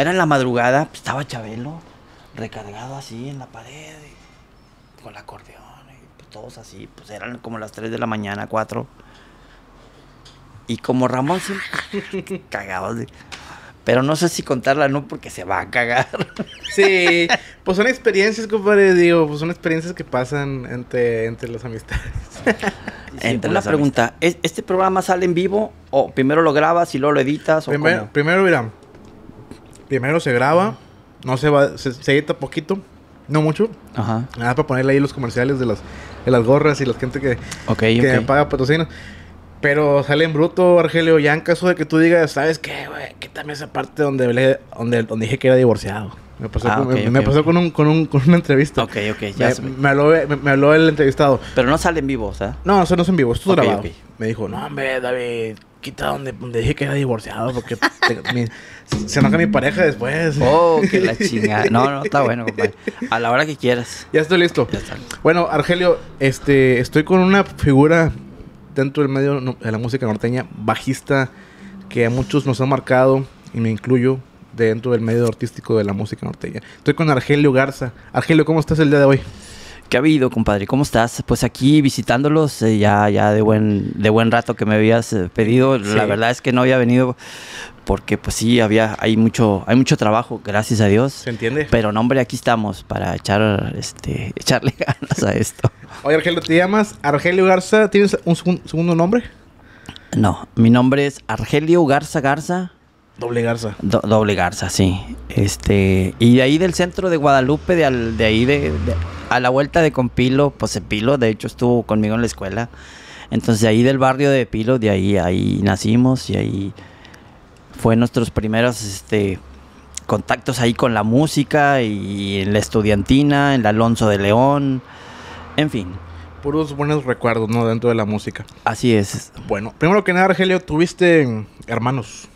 era en la madrugada, pues, estaba Chabelo recargado así en la pared, con el acordeón, y, pues, todos así, pues eran como las 3 de la mañana, 4. Y como Ramón siempre cagaba Pero no sé si contarla no porque se va a cagar. Sí, pues son experiencias, compadre, digo, pues son experiencias que pasan entre, entre las amistades. entre la pregunta, ¿este programa sale en vivo o primero lo grabas y luego lo editas? primero, primero primero se graba, no se va, se, edita poquito, no mucho. Ajá. Nada para ponerle ahí los comerciales de las, de las gorras y la gente que, que paga pero sale en bruto, Argelio, ya en caso de que tú digas, ¿sabes qué, güey? Quítame esa parte donde, donde, donde dije que era divorciado. Me pasó, ah, con, con, un, con, un, con una entrevista. Ok, ok, ya. Me, me habló, me, habló el entrevistado. Pero no sale en vivo, o No, eso no es en vivo, esto es grabado. Me dijo, no, hombre, David, quita donde, dije que era divorciado porque se enoja mi pareja después. Oh, que la chingada. No, no, está bueno, compadre. A la hora que quieras. Ya estoy listo. Ya está. Bueno, Argelio, este, estoy con una figura dentro del medio de la música norteña, bajista que a muchos nos ha marcado, y me incluyo, dentro del medio artístico de la música norteña. Estoy con Argelio Garza. Argelio, ¿cómo estás el día de hoy? ¿Qué ha habido, compadre? ¿Cómo estás? Pues aquí visitándolos eh, ya, ya de buen, de buen rato que me habías eh, pedido. La verdad es que no había venido porque pues sí, había, hay mucho, hay mucho trabajo, gracias a Dios. ¿Se entiende? Pero hombre, aquí estamos para echar, este, echarle ganas a esto. Oye, Argelio, ¿te llamas Argelio Garza? ¿Tienes un segundo nombre? No, mi nombre es Argelio Garza Garza. Doble Garza. doble Garza, sí. Este, y de ahí del centro de Guadalupe, de, al, de ahí de, a la vuelta de Compilo, pues Pilo, de hecho estuvo conmigo en la escuela. Entonces de ahí del barrio de Pilo, de ahí, ahí nacimos y ahí fue nuestros primeros este, contactos ahí con la música y en la estudiantina, en Alonso de León, en fin. Puros buenos recuerdos, ¿no? Dentro de la música. Así es. Bueno, primero que nada, Argelio, tuviste hermanos.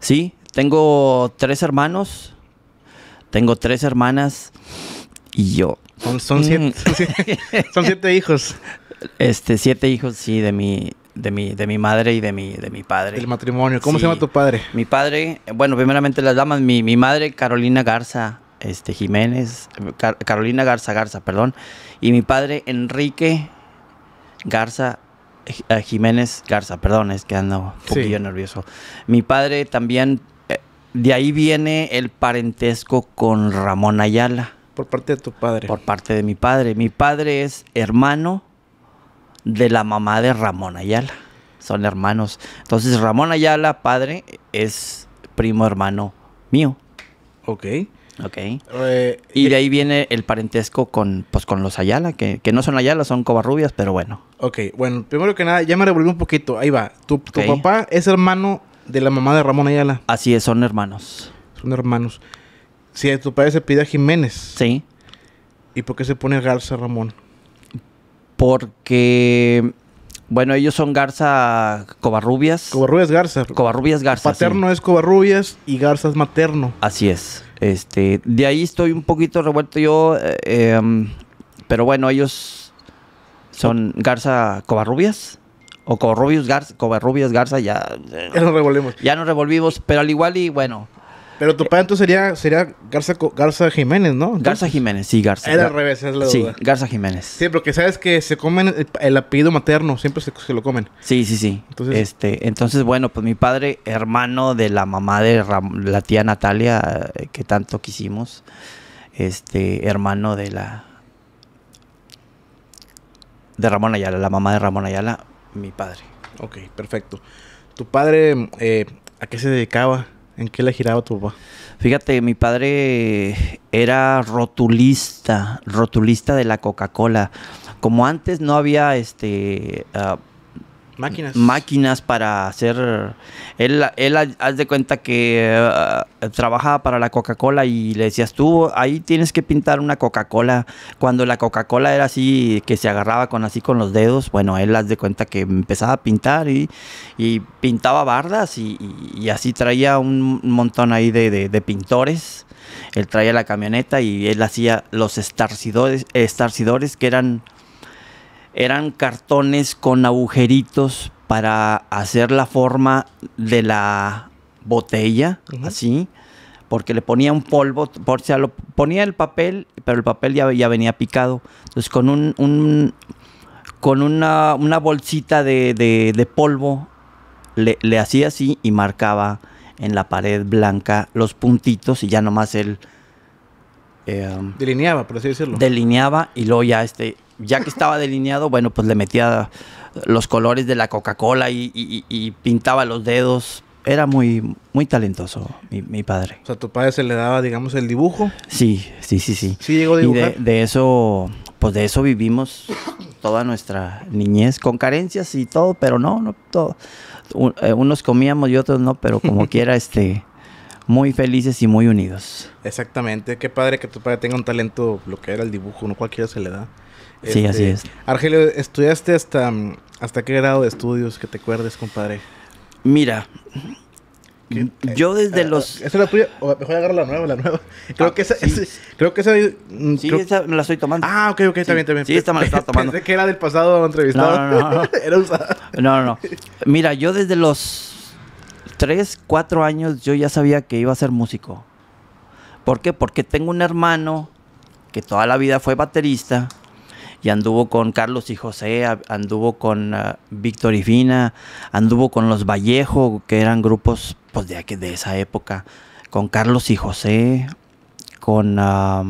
Sí, tengo tres hermanos, tengo tres hermanas y yo. Mm. Son, siete, hijos. Este, siete hijos, sí, de mi, de mi, de mi madre y de mi, de mi padre. El matrimonio. ¿Cómo se llama tu padre? Mi padre, bueno, primeramente las damas, mi, madre Carolina Garza, este, Jiménez, Carolina Garza Garza, perdón, y mi padre Enrique Garza Jiménez Garza, perdón, es que ando un poquillo nervioso. Mi padre también, eh, de ahí viene el parentesco con Ramón Ayala. Por parte de tu padre. Por parte de mi padre. Mi padre es hermano de la mamá de Ramón Ayala. Son hermanos. Entonces Ramón Ayala, padre, es primo hermano mío. Ok. Ok. Eh, y de eh, ahí viene el parentesco con, pues, con los Ayala, que, no son Ayala, son cobarrubias, pero bueno. Ok, bueno, primero que nada, ya me revolví un poquito. Ahí va. Tu, tu papá es hermano de la mamá de Ramón Ayala. Así es, son hermanos. Son hermanos. Si tu padre se pide a Jiménez. Sí. ¿Y por qué se pone Garza Ramón? Porque bueno, ellos son Garza cobarrubias. Cobarrubias Garza. Covarrubias Garza. Paterno es cobarrubias y Garza es materno. Así es. Este, de ahí estoy un poquito revuelto yo, eh, em, pero bueno, ellos son Garza Covarrubias o Covarrubias Garza, Covarrubias Garza ya. Eh, ya nos revolvimos, pero al igual y bueno, pero tu padre entonces sería, sería Garza, Garza Jiménez, ¿no? Garza Jiménez, sí, Garza. Era al revés, es la Sí, Garza Jiménez. Sí, que sabes que se comen el, apellido materno, siempre se, lo comen. Sí, sí, sí. Entonces, este, entonces, bueno, pues mi padre, hermano de la mamá de la tía Natalia, eh, que tanto quisimos, este, hermano de la... De Ramón Ayala, la mamá de Ramón Ayala, mi padre. Ok, perfecto. ¿Tu padre eh, a qué se dedicaba? ¿En qué le giraba tu papá? Fíjate, mi padre era rotulista, rotulista de la Coca-Cola. Como antes no había este ah, Máquinas. Máquinas para hacer... Él, él haz de cuenta que eh, trabajaba para la Coca-Cola y le decías, tú ahí tienes que pintar una Coca-Cola. Cuando la Coca-Cola era así, que se agarraba con así con los dedos, bueno, él haz de cuenta que empezaba a pintar y, y pintaba bardas y, así traía un montón ahí de, pintores él traía la camioneta y él hacía los estarcidores, estarcidores que eran eran cartones con agujeritos para hacer la forma de la botella, así, porque le ponía un polvo, por, lo, ponía el papel, pero el papel ya, venía picado. Entonces con un, con una, una, bolsita de, de, polvo le, hacía así y marcaba en la pared blanca los puntitos y ya nomás él... Eh, delineaba, por así decirlo. Delineaba y luego ya este ya que estaba delineado, bueno, pues le metía los colores de la Coca-Cola y, pintaba los dedos. Era muy, muy talentoso mi, padre. O sea, tu padre se le daba, digamos, el dibujo. Sí, sí, sí, sí. Sí llegó dibujar. Y de, eso, pues de eso vivimos toda nuestra niñez, con carencias y todo, pero no, no todo. Eh, unos comíamos y otros no, pero como quiera, este, muy felices y muy unidos. Exactamente. Qué padre que tu padre tenga un talento, lo que era el dibujo, no cualquiera se le da sí, este, así es. Argelio, ¿estudiaste hasta, mm, hasta qué grado de estudios que te acuerdes, compadre? Mira, eh, yo desde eh, los... ¿Esa eh, es la tuya? O mejor agarrar la nueva, la nueva. Ah, creo que esa... Sí. creo que esa... Mm, sí, esa me la estoy tomando. Ah, ok, ok, sí. también. Sí, esta me la estaba tomando. Pensé que era del pasado entrevistado. No, no, no. No, no, no. Mira, yo desde los 3, 4 años yo ya sabía que iba a ser músico. ¿Por qué? Porque tengo un hermano que toda la vida fue baterista y anduvo con Carlos y José, anduvo con ah, Víctor y Fina, anduvo con los Vallejo, que eran grupos pues, de, de esa época, con Carlos y José, con ah,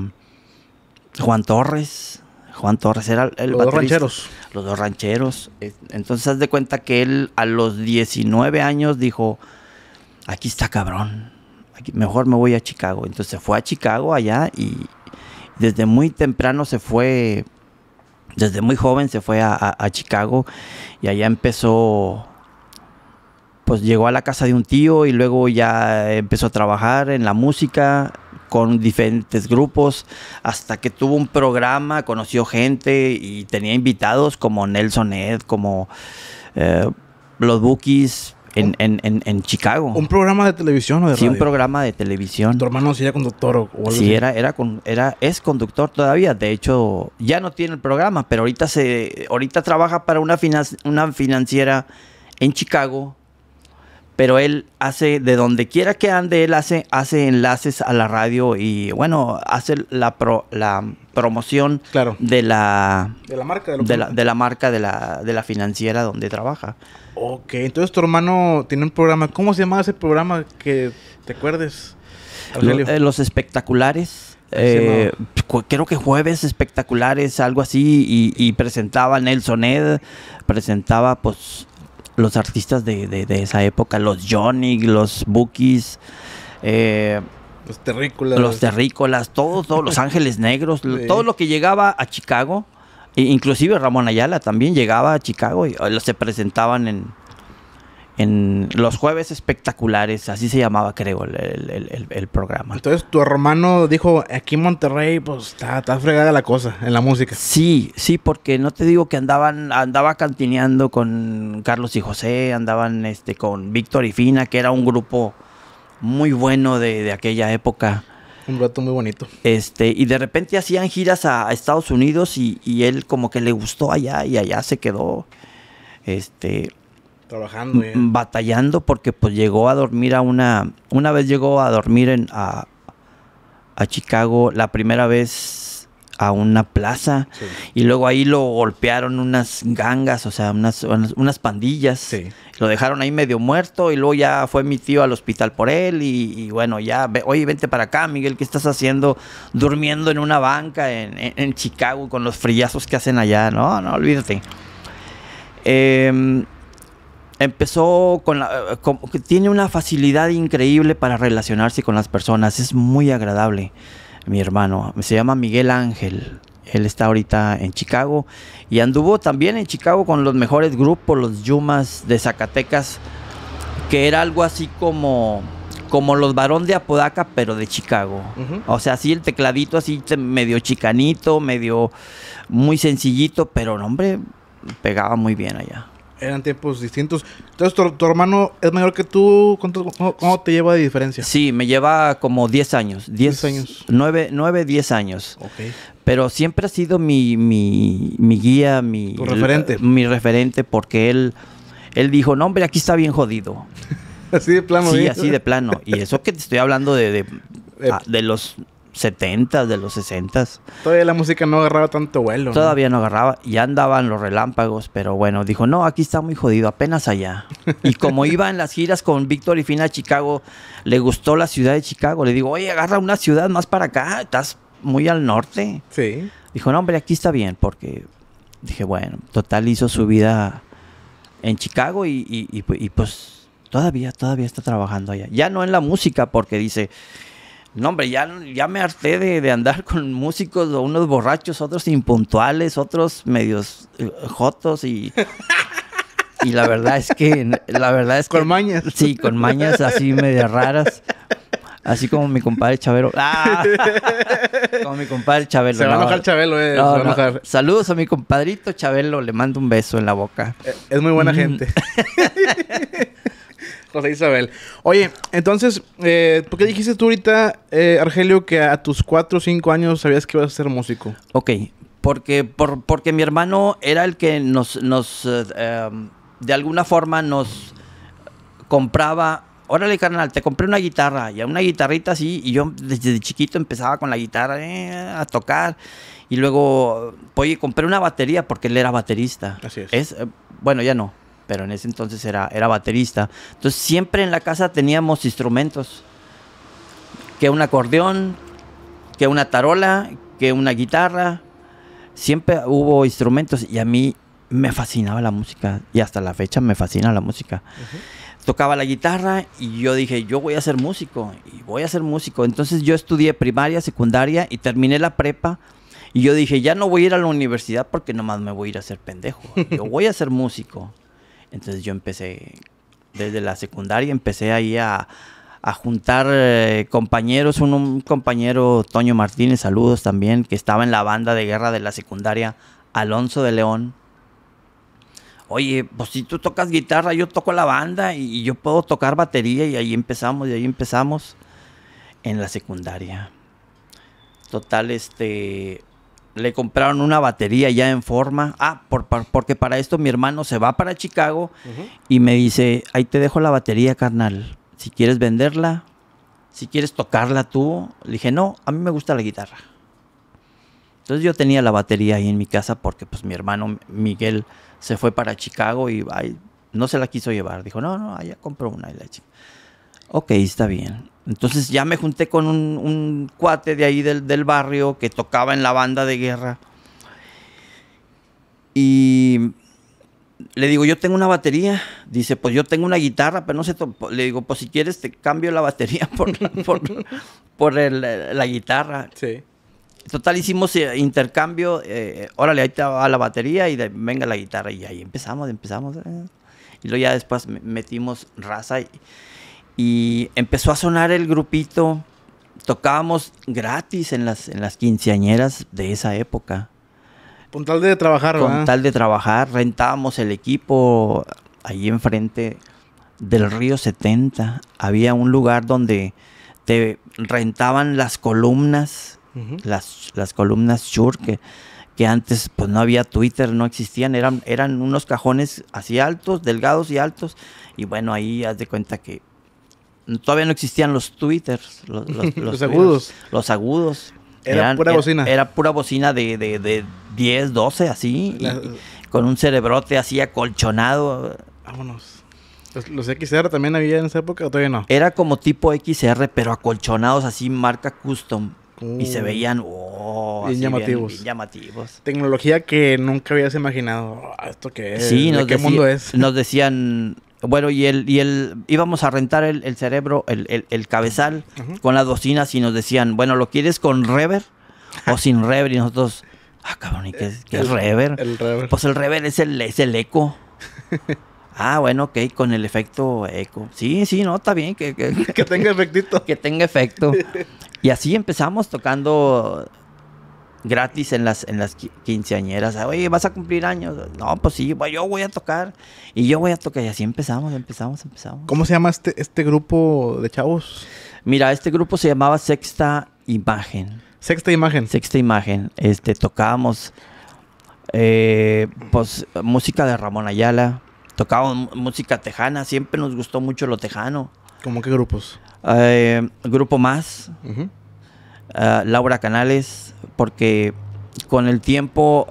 Juan Torres. Juan Torres era el Los dos rancheros. Los dos rancheros. Entonces, haz de cuenta que él a los 19 años dijo, aquí está cabrón, mejor me voy a Chicago. Entonces se fue a Chicago allá y desde muy temprano se fue desde muy joven se fue a, Chicago y allá empezó, pues llegó a la casa de un tío y luego ya empezó a trabajar en la música con diferentes grupos hasta que tuvo un programa, conoció gente y tenía invitados como Nelson Ed, como eh, los Bookies, en, en, en, en, Chicago. ¿Un programa de televisión o de sí, radio? Sí, un programa de televisión. ¿Tu hermano sí era conductor o algo Sí, así? Era, era, con, era, es conductor todavía. De hecho, ya no tiene el programa, pero ahorita, se, ahorita trabaja para una, una financiera en Chicago pero él hace, de donde quiera que ande, él hace, hace enlaces a la radio y bueno, hace la, la promoción de, la, de la marca, de, la, marca de la, financiera donde trabaja. Ok, entonces tu hermano tiene un programa, ¿cómo se llamaba ese programa que te acuerdes? Eh, los espectaculares. Eh, creo que jueves espectaculares, algo así, y, y presentaba Nelson Ed, presentaba pues los artistas de, de, esa época, los Johnny, los Bookies, eh, los terrícolas. Los terrícolas, todos, los ángeles negros, todo lo que llegaba a Chicago, e inclusive Ramón Ayala también llegaba a Chicago y eh, se presentaban en, en los jueves espectaculares, así se llamaba, creo, el, programa. Entonces, tu hermano dijo, aquí en Monterrey, pues, está, fregada la cosa en la música. Sí, sí, porque no te digo que andaban, andaba cantineando con Carlos y José, andaban este, con Víctor y Fina, que era un grupo muy bueno de, aquella época. Un rato muy bonito. Este, y de repente hacían giras a, a Estados Unidos y, y, él como que le gustó allá y allá se quedó. Este, Trabajando, batallando porque pues llegó a dormir a una, una vez llegó a dormir en, a, Chicago, la primera vez a una plaza y luego ahí lo golpearon unas gangas, o sea, unas, pandillas. Sí. Lo dejaron ahí medio muerto y luego ya fue mi tío al hospital por él y, bueno, ya, ve, oye, vente para acá, Miguel, ¿qué estás haciendo durmiendo en una banca en, Chicago con los frillazos que hacen allá? No, no, olvídate. Eh, empezó con la... Eh, que tiene una facilidad increíble para relacionarse con las personas. Es muy agradable, mi hermano. Se llama Miguel Ángel. Él está ahorita en Chicago y anduvo también en Chicago con los mejores grupos, los Yumas de Zacatecas, que era algo así como como los varón de Apodaca, pero de Chicago. O sea, así el tecladito, así medio chicanito, medio muy sencillito, pero no, hombre, pegaba muy bien allá. Eran tiempos distintos. Entonces, tu, hermano es mayor que tú. cómo, te lleva de diferencia? Sí, me lleva como 10 años. 10, años. 9, 10 años. Pero siempre ha sido mi, mi, guía, mi... referente. mi referente porque él, él dijo, no, hombre, aquí está bien jodido. así de plano. Sí, ¿eh? así de plano. Y eso que te estoy hablando de, de ah, los 70, de los 60. Todavía la música no agarraba tanto vuelo. Todavía ¿no? agarraba, ya andaban los relámpagos, pero bueno, dijo, no, aquí está muy jodido, apenas allá. y como iba en las giras con Víctor y Fina a Chicago, le gustó la ciudad de Chicago. Le digo, oye, agarra una ciudad más para acá, estás muy al norte. Sí. Dijo, no, hombre, aquí está bien, porque dije, bueno, total hizo su vida en Chicago y pues todavía, todavía está trabajando allá. Ya no en la música, porque dice, no, hombre, ya, ya me harté de, andar con músicos, unos borrachos, otros impuntuales, otros medios eh, jotos y. Y la verdad es que. La verdad es con mañas. Sí, con mañas así medio raras. Así como mi compadre Chabelo. ¡Ah! Como mi compadre Chabelo. Se va a enojar Chabelo, eh. Saludos a mi compadrito Chabelo. Le mando un beso en la boca. Eh, es muy buena mm. gente. José Isabel. Oye, entonces, eh, ¿por qué dijiste tú ahorita, eh, Argelio, que a tus cuatro o cinco años sabías que ibas a ser músico? Ok, porque, por, porque mi hermano era el que nos, nos eh, em, de alguna forma nos compraba órale carnal, te compré una guitarra, ya una guitarrita así, y yo desde chiquito empezaba con la guitarra eh, a tocar, y luego, oye, compré una batería porque él era baterista. Así es bueno, ya no, pero en ese entonces era, era baterista. Entonces siempre en la casa teníamos instrumentos, que un acordeón, que una tarola, que una guitarra, siempre hubo instrumentos y a mí me fascinaba la música y hasta la fecha me fascina la música. Tocaba la guitarra y yo dije, yo voy a ser músico y voy a ser músico. Entonces yo estudié primaria, secundaria y terminé la prepa y yo dije, ya no voy a ir a la universidad porque nomás me voy a ir a ser pendejo. Yo voy a ser músico. Entonces yo empecé, desde la secundaria, empecé ahí a, juntar eh, compañeros, un, compañero, Toño Martínez, saludos también, que estaba en la banda de guerra de la secundaria, Alonso de León. Oye, pues si tú tocas guitarra, yo toco la banda y, y yo puedo tocar batería y ahí empezamos, y ahí empezamos en la secundaria. Total, este, le compraron una batería ya en forma. Ah, por, porque para esto mi hermano se va para Chicago y me dice, ahí te dejo la batería, carnal. Si quieres venderla, si quieres tocarla tú. Le dije, no, a mí me gusta la guitarra. Entonces yo tenía la batería ahí en mi casa porque pues mi hermano Miguel se fue para Chicago y no se la quiso llevar. Dijo, no, no, allá compro una y la chica. Ok, está bien. Entonces ya me junté con un, cuate de ahí del, barrio que tocaba en la banda de guerra. Y le digo, yo tengo una batería. Dice, pues yo tengo una guitarra, pero no sé. Le digo, pues si quieres te cambio la batería por la, por, la guitarra. Sí. Total, hicimos eh, intercambio. Eh, órale, ahí te va la batería y venga la guitarra. Y ahí empezamos, empezamos. Eh. Y luego ya después metimos raza. Y, y empezó a sonar el grupito. Tocábamos gratis en las, en las quinceañeras de esa época. Con tal de trabajar, Con tal de trabajar, rentábamos el equipo ahí enfrente del río 70. Había un lugar donde te rentaban las columnas, las, las, columnas shur que, que, antes pues no había Twitter, no existían, eran, eran unos cajones así altos, delgados y altos, y bueno, ahí haz de cuenta que todavía no existían los twitters, los, agudos. Los agudos. Era pura bocina. Era, pura bocina de, de, de 10, 12, así. con un cerebrote así acolchonado. Vámonos. Los, XR también había en esa época o todavía no? Era como tipo XR, pero acolchonados así, marca custom. y se uh. veían oh, bien, llamativos. Bien, llamativos. Tecnología que nunca habías imaginado. Ah, ¿Esto qué es? Sí, qué mundo es? Nos decían bueno, y el, y el íbamos a rentar el, cerebro, el, cabezal con las docinas y nos decían, bueno, ¿lo quieres con rever o sin rever? Y nosotros, ah, cabrón, ¿y qué, es, rever? Pues el rever es el, es el eco. Ah, bueno, ok, con el efecto eco. Sí, sí, no, está bien. Que, que tenga efectito. que tenga efecto. Y así empezamos tocando gratis en las, en las quinceañeras. Ah, Oye, vas a cumplir años. No, pues sí, yo voy a tocar. Y yo voy a tocar. Y así empezamos, empezamos, empezamos. ¿Cómo se llama este, este grupo de chavos? Mira, este grupo se llamaba Sexta Imagen. Sexta Imagen. Sexta Imagen. Este, tocábamos eh, pues, música de Ramón Ayala. Tocábamos música tejana. Siempre nos gustó mucho lo tejano. ¿Cómo qué grupos? Eh, grupo Más. Ah, Laura Canales porque con el tiempo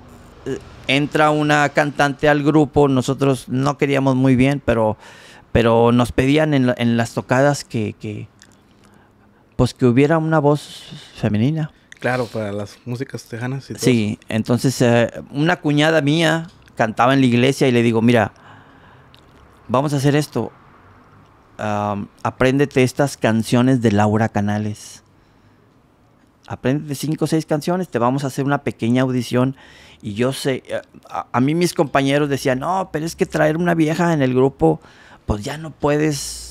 eh, entra una cantante al grupo, nosotros no queríamos muy bien, pero, pero nos pedían en, las tocadas que, pues que hubiera una voz femenina. Claro, para las músicas tejanas y Sí, entonces eh, una cuñada mía cantaba en la iglesia y le digo, mira, vamos a hacer esto. Ah, apréndete estas canciones de Laura Canales aprende cinco o seis canciones, te vamos a hacer una pequeña audición. Y yo sé, eh, a, mí mis compañeros decían, no, pero es que traer una vieja en el grupo, pues ya no puedes...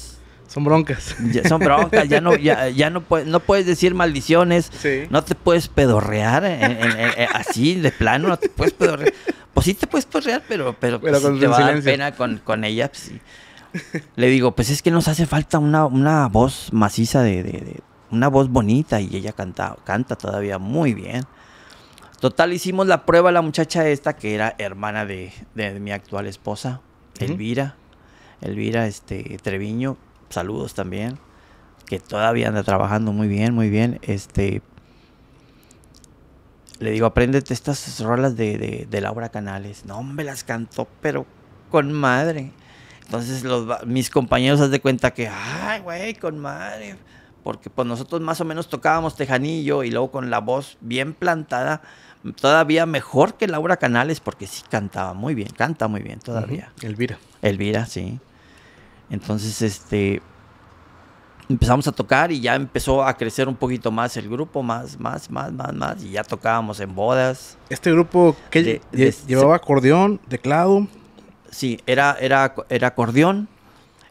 Son broncas. son broncas, ya no, ya, no, puedes, no puedes decir maldiciones, no te puedes pedorrear así de plano, no te puedes pedorrear. Pues sí te puedes pedorrear, pero, pero, pues, te va pena con, ella. Pues Le digo, pues es que nos hace falta una, voz maciza de una voz bonita y ella canta, canta todavía muy bien. Total, hicimos la prueba la muchacha esta, que era hermana de, de, mi actual esposa, Elvira. Elvira este, Treviño, saludos también, que todavía anda trabajando muy bien, muy bien. Este, le digo, apréndete estas rolas de, de, Laura Canales. No, me las cantó, pero con madre. Entonces los, mis compañeros haz de cuenta que, ay, güey, con madre porque pues nosotros más o menos tocábamos tejanillo y luego con la voz bien plantada, todavía mejor que Laura Canales, porque sí cantaba muy bien, canta muy bien todavía. Elvira. Elvira, sí. Entonces, este, empezamos a tocar y ya empezó a crecer un poquito más el grupo, más, más, más, más, más, y ya tocábamos en bodas. ¿Este grupo que llevaba acordeón, teclado? Sí, era, era, era acordeón,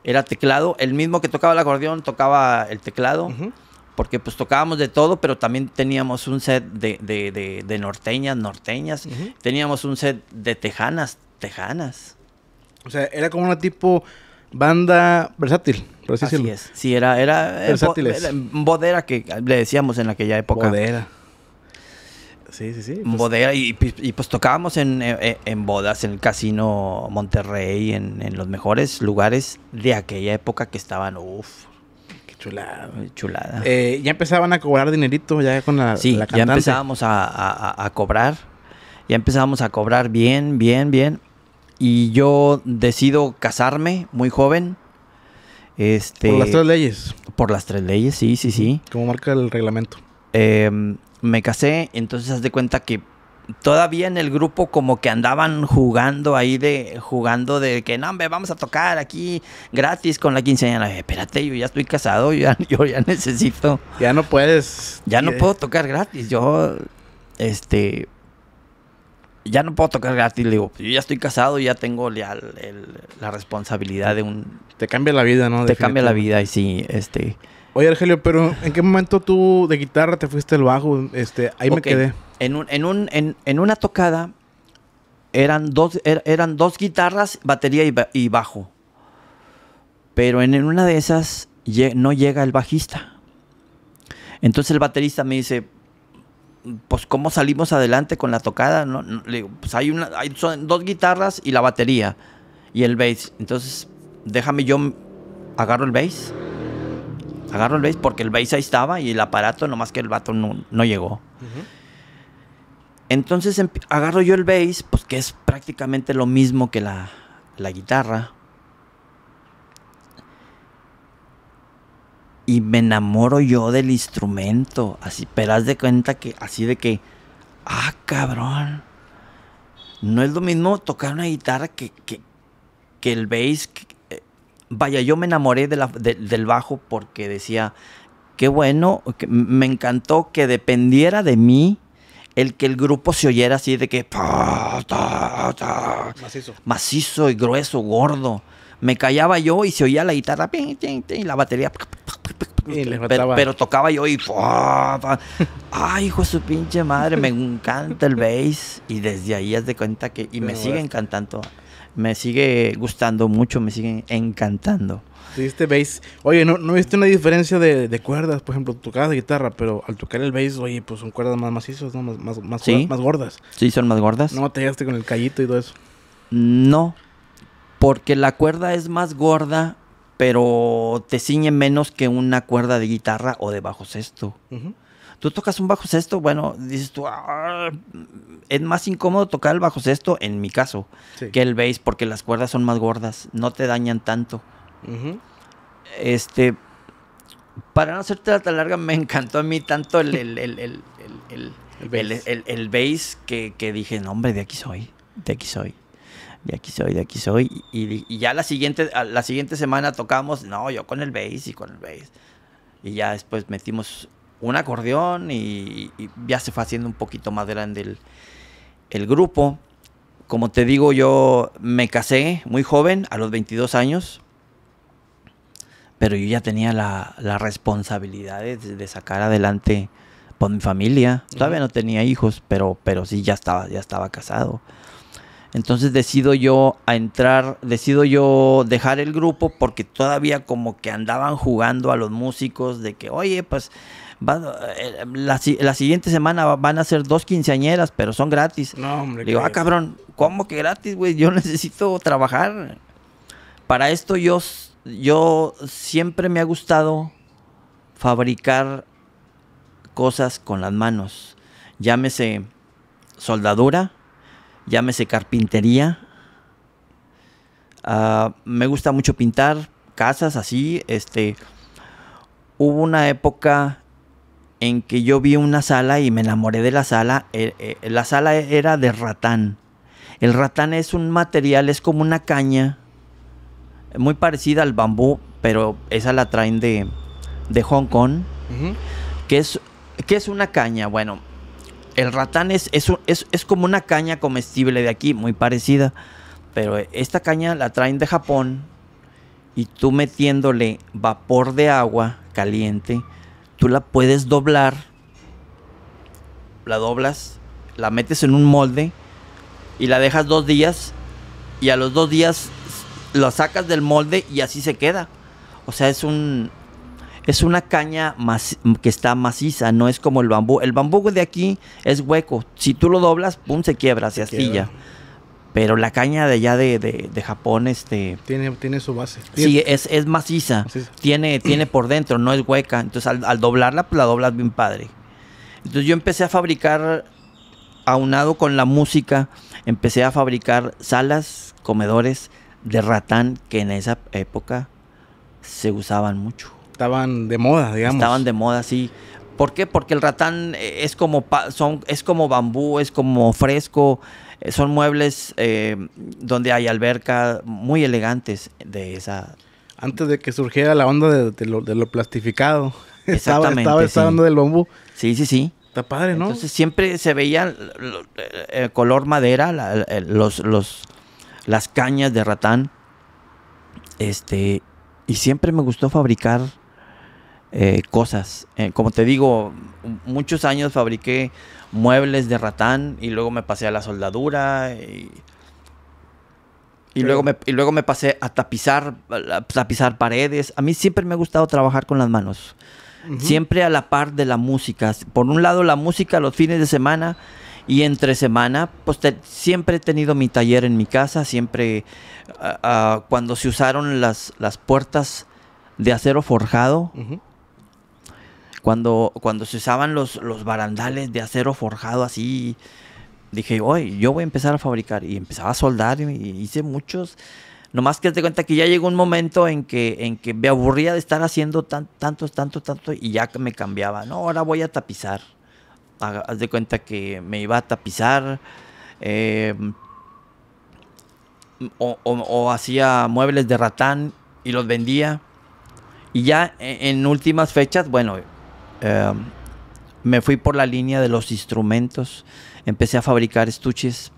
era teclado. El mismo que tocaba el acordeón tocaba el teclado. Porque pues tocábamos de todo, pero también teníamos un set de, de, de, norteñas, norteñas. Teníamos un set de tejanas, tejanas. O sea, era como una tipo banda versátil, por así, es. Sí, era, eh, era, bodera que le decíamos en aquella época. Bodera. Sí, sí, sí. Pues pues, y, pues tocábamos e, e, en, bodas, en el casino Monterrey, en, los mejores lugares de aquella época que estaban, uff. Qué chulada. Chulada. Eh, ya empezaban a cobrar dinerito ya con la, sí, ya empezábamos a, cobrar. Ya empezábamos a cobrar bien, bien, bien. Y yo decido casarme muy joven. Este, por las tres leyes. Por las tres leyes, sí, sí, sí. Como marca el reglamento. Eh, me casé, entonces haz de cuenta que todavía en el grupo como que andaban jugando ahí de jugando de que no hombre vamos a tocar aquí gratis con la quinceañera espérate yo ya estoy casado yo ya, necesito ya no puedes ya no puedo tocar gratis yo este ya no puedo tocar gratis digo yo ya estoy casado ya tengo la responsabilidad de un te cambia la vida no te cambia la vida y sí este Oye, Argelio, pero ¿en qué momento tú de guitarra te fuiste al bajo? Este, ahí me quedé. En, un, en, una tocada eran dos, er, eran dos guitarras, batería y, bajo. Pero en, una de esas no llega el bajista. Entonces el baterista me dice, pues ¿cómo salimos adelante con la tocada? No, pues hay, una, hay son dos guitarras y la batería y el bass. Entonces déjame yo agarro el bass Agarro el bass, porque el bass ahí estaba y el aparato, nomás que el vato no, llegó. Entonces agarro yo el bass, pues que es prácticamente lo mismo que la, guitarra. Y me enamoro yo del instrumento. Así, pero haz de cuenta que, así de que, ah, cabrón. No es lo mismo tocar una guitarra que, que, que el bass, vaya, yo me enamoré de la, del bajo porque decía, qué bueno, me encantó que dependiera de mí el que el grupo se oyera así de que... macizo. Macizo y grueso, gordo. Me callaba yo y se oía la guitarra y la batería... pero, tocaba yo y... Ay, hijo de su pinche madre, me encanta el bass. Y desde ahí haz de cuenta que... Y me siguen cantando me sigue gustando mucho, me sigue encantando. ¿Viste bass. Oye, ¿no, ¿no viste una diferencia de, cuerdas? Por ejemplo, tocabas guitarra, pero al tocar el bass, oye, pues son cuerdas más macizas, ¿no? Más, más, gordas. Sí, son más gordas. ¿No te llegaste con el callito y todo eso? No, porque la cuerda es más gorda, pero te ciñe menos que una cuerda de guitarra o de bajo sexto. Tú tocas un bajo sexto, bueno, dices tú, ah, es más incómodo tocar el bajo sexto, en mi caso, que el bass, porque las cuerdas son más gordas, no te dañan tanto. Este, para no hacerte tan larga, me encantó a mí tanto el, el, el, bass que, dije, no, hombre, de aquí soy, de aquí soy. De aquí soy, de aquí soy. Y, ya la siguiente, la siguiente semana tocamos, no, yo con el bass y con el bass. Y ya después metimos un acordeón y, ya se fue haciendo un poquito más grande el, grupo. Como te digo, yo me casé muy joven, a los 22 años, pero yo ya tenía la, la responsabilidad de, sacar adelante por mi familia. Todavía no tenía hijos, pero, pero sí, ya estaba, ya estaba casado. Entonces decido yo a entrar, decido yo dejar el grupo porque todavía como que andaban jugando a los músicos de que, oye, pues eh, la, siguiente semana van a ser dos quinceañeras, pero son gratis. No, hombre. digo, ah, cabrón, ¿cómo que gratis, güey? Yo necesito trabajar. Para esto yo, yo siempre me ha gustado fabricar cosas con las manos. Llámese soldadura, llámese carpintería. Ah, me gusta mucho pintar casas así. Este, hubo una época en que yo vi una sala y me enamoré de la sala. Eh, eh, la sala era de ratán. El ratán es un material, es como una caña, muy parecida al bambú, pero esa la traen de, de Hong Kong. que, es, que es una caña? Bueno, el ratán es, es, como una caña comestible de aquí, muy parecida. Pero esta caña la traen de Japón y tú metiéndole vapor de agua caliente, la puedes doblar, la doblas, la metes en un molde y la dejas dos días y a los dos días la sacas del molde y así se queda. O sea, es un, es una caña que está maciza, no es como el bambú. El bambú de aquí es hueco. Si tú lo doblas, pum, se quiebra, se, se astilla. Pero la caña de allá de, Japón, este... Tiene, tiene su base. Sí, es, maciza. Tiene, tiene por dentro, no es hueca. Entonces al, al doblarla, pues la doblas bien padre. Entonces yo empecé a fabricar, aunado con la música, empecé a fabricar salas, comedores de ratán que en esa época se usaban mucho. Estaban de moda, digamos. Estaban de moda, sí. ¿Por qué? Porque el ratán eh, es como, son, es como bambú, es como fresco, eh, son muebles eh, donde hay alberca muy elegantes de esa. Antes de que surgiera la onda de, lo, plastificado. Exactamente. Estaba, esa onda del bambú. Sí, sí, sí. Está padre, ¿no? Entonces siempre se veía el eh, color madera, los, las cañas de ratán. Este, y siempre me gustó fabricar cosas. como te digo, muchos años fabriqué muebles de ratán y luego me pasé a la soldadura y, luego, me, y luego me pasé a tapizar, tapizar paredes. A mí siempre me ha gustado trabajar con las manos. Siempre a la par de la música. Por un lado la música los fines de semana y entre semana, pues siempre he tenido mi taller en mi casa. Siempre ah, ah, cuando se usaron las, puertas de acero forjado, cuando, cuando se usaban los, los barandales de acero forjado así, dije, hoy yo voy a empezar a fabricar. Y empezaba a soldar y hice muchos. Nomás que te cuenta que ya llegó un momento en que, en que me aburría de estar haciendo tan, tantos, tanto tanto y ya me cambiaba. No, ahora voy a tapizar. Haz de cuenta que me iba a tapizar. Em, o, hacía muebles de ratán y los vendía. Y ya e, en últimas fechas, bueno, Em, me fui por la línea de los instrumentos. Empecé a fabricar estuches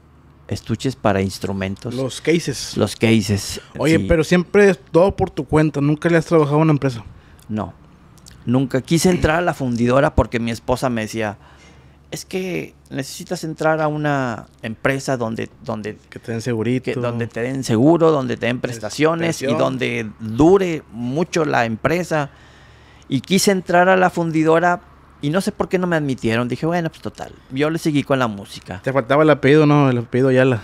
estuches para instrumentos. Los cases. Los cases. Oye, pero siempre todo por tu cuenta. Nunca le has trabajado a una empresa. No. Nunca quise entrar a la fundidora porque mi esposa me decía, es que necesitas entrar a una empresa donde... donde te den segurito. donde te den seguro, donde te den este, prestaciones y donde dure mucho la empresa. Y quise entrar a la fundidora y no sé por qué no me admitieron. Dije, bueno, pues total. Yo le seguí con la música. Te faltaba el apellido, ¿no? El apellido ya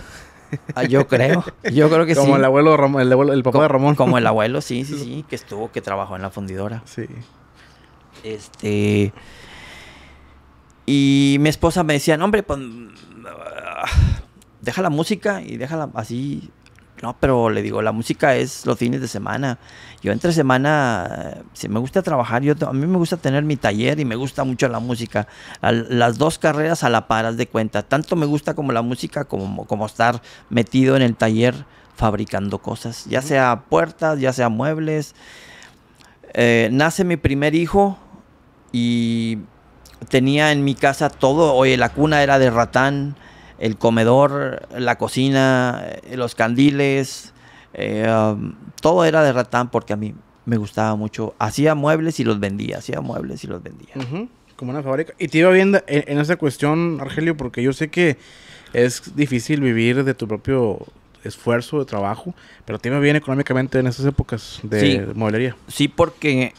Ah, yo creo. Yo creo que sí. Como el abuelo, el, el papá de Ramón. Como el abuelo, sí, sí, sí. Que estuvo, que trabajó en la fundidora. Sí. Este... Y mi esposa me decía, no, hombre, pues... Ah, deja la música y déjala así no, pero le digo, la música es los fines de semana. Yo entre semana, si me gusta trabajar, yo a mí me gusta tener mi taller y me gusta mucho la música. las dos carreras a la paras de cuenta. Tanto me gusta como la música como, como estar metido en el taller fabricando cosas, ya sea puertas, ya sea muebles. Eh, nace mi primer hijo y tenía en mi casa todo, oye, la cuna era de ratán, el comedor, la cocina, eh, los candiles, eh, um, todo era de ratán porque a mí me gustaba mucho. Hacía muebles y los vendía, hacía muebles y los vendía. Como una fábrica. Y te iba viendo en, esa cuestión, Argelio, porque yo sé que es difícil vivir de tu propio esfuerzo de trabajo, pero te iba bien económicamente en esas épocas de sí, Sí, porque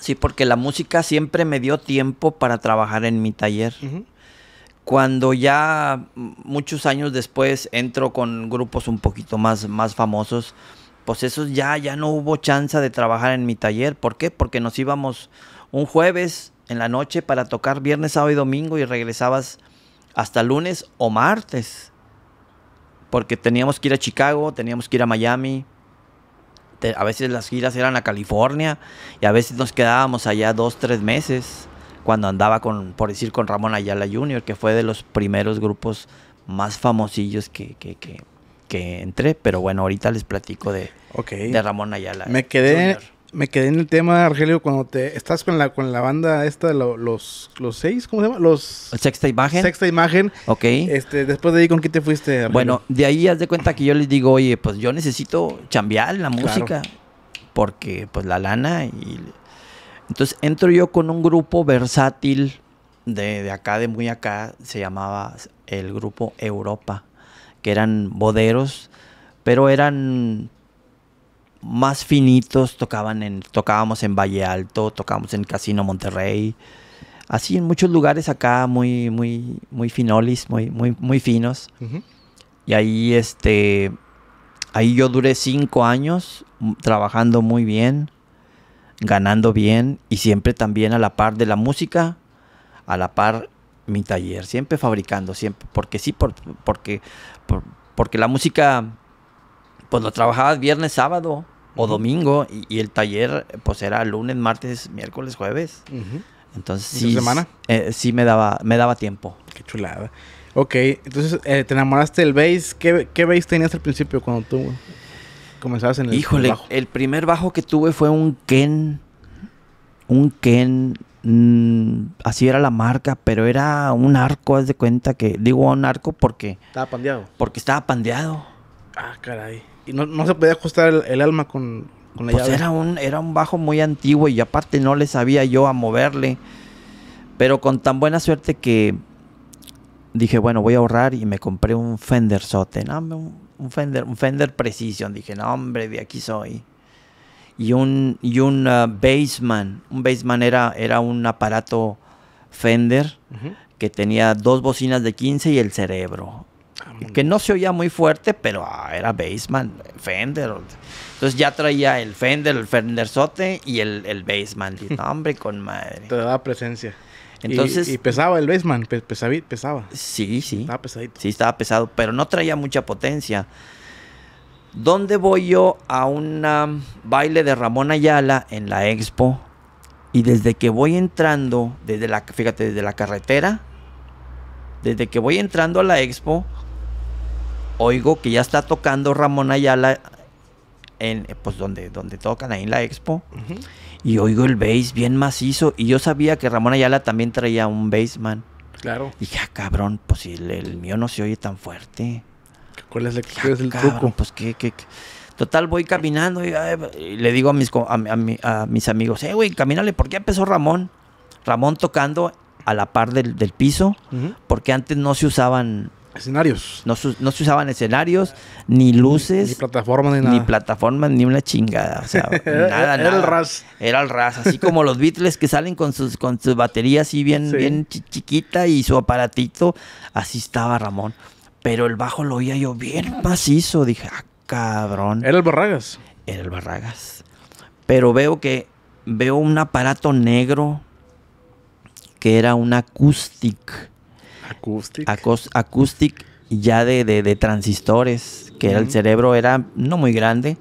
sí, porque la música siempre me dio tiempo para trabajar en mi taller cuando ya muchos años después entro con grupos un poquito más, más famosos, pues eso ya, ya no hubo chance de trabajar en mi taller. ¿Por qué? Porque nos íbamos un jueves en la noche para tocar viernes, sábado y domingo y regresabas hasta lunes o martes. Porque teníamos que ir a Chicago, teníamos que ir a Miami. a veces las giras eran a California y a veces nos quedábamos allá dos, tres meses cuando andaba con, por decir, con Ramón Ayala Jr., que fue de los primeros grupos más famosillos que, que, que, entré. Pero bueno, ahorita les platico de, de Ramón Ayala. Me quedé, me quedé en el tema, Argelio, cuando te estás con la, con la banda esta, los, los seis, ¿cómo se llama? Los, Sexta Imagen. Sexta Imagen. Ok. Este, después de ahí, ¿con qué te fuiste? Bueno, de ahí haz de cuenta que yo les digo, oye, pues yo necesito chambear la música. Porque pues la lana y entonces entro yo con un grupo versátil de, de, acá, de muy acá, se llamaba el grupo Europa, que eran boderos, pero eran más finitos, tocaban en, tocábamos en Valle Alto, tocábamos en Casino Monterrey, así en muchos lugares acá muy, muy, muy finolis, muy, muy, muy finos. Y ahí este, ahí yo duré cinco años trabajando muy bien ganando bien y siempre también a la par de la música, a la par mi taller, siempre fabricando, siempre, porque sí, por, porque, porque la música, pues lo trabajabas viernes, sábado o domingo y, el taller, pues era lunes, martes, miércoles, jueves. Entonces sí, semana? Eh, sí me daba, me daba tiempo. Qué chulada. Ok, entonces eh, te enamoraste del bass. ¿Qué, ¿Qué bass tenías al principio cuando tú Comenzabas en el Híjole, el primer bajo que tuve fue un Ken. Un Ken. Mm, así era la marca, pero era un arco, haz de cuenta que. Digo un arco porque. Estaba pandeado. Porque estaba pandeado. Ah, caray. Y no, se podía ajustar el, alma con, con la pues llave. Era un, era un bajo muy antiguo y aparte no le sabía yo a moverle. Pero con tan buena suerte que dije, bueno, voy a ahorrar y me compré un Fender Sote un Fender, un Fender Precision. Dije, no, hombre, de aquí soy. Y un, y un uh, ah, Bassman. Un Bassman era, era un aparato Fender que tenía dos bocinas de 15 y el cerebro. Que no se oía muy fuerte, pero ah, era Bassman, Fender. Entonces ya traía el Fender, el sote y el, el Bassman. no, hombre, con madre. Te daba presencia y, pesaba el baseman, pesaba, pesaba. Sí, sí. Estaba pesadito. Sí, estaba pesado, pero no traía mucha potencia. ¿Dónde voy yo a un um, baile de Ramón Ayala en la expo? Y desde que voy entrando, desde la, fíjate, desde la carretera, desde que voy entrando a la expo, oigo que ya está tocando Ramón Ayala en, eh, pues donde, donde tocan ahí en la expo y oigo el bass bien macizo. Y yo sabía que Ramón Ayala también traía un bassman. Claro. Y dije, ah, cabrón, pues si el, mío no se oye tan fuerte. ¿Cuál es, la, el ah, truco? Pues qué, Total, voy caminando y, le digo a mis, a, mis amigos, eh, güey, camínale, ¿por qué empezó Ramón? Ramón tocando a la par del, piso, porque antes no se usaban Escenarios. No, se usaban escenarios, ni luces. Ni plataformas, ni nada. Ni plataformas, ni una chingada. O sea, nada, nada. Era el ras. Era el ras. Así como los Beatles que salen con sus, con sus baterías así bien, bien chiquita y su aparatito. Así estaba Ramón. Pero el bajo lo oía yo bien macizo. Dije, ah, cabrón. Era el Barragas. Era el Barragas. Pero veo que veo un aparato negro que era un acoustic Acoustic. acoustic ya de, transistores, que era el cerebro era no muy grande,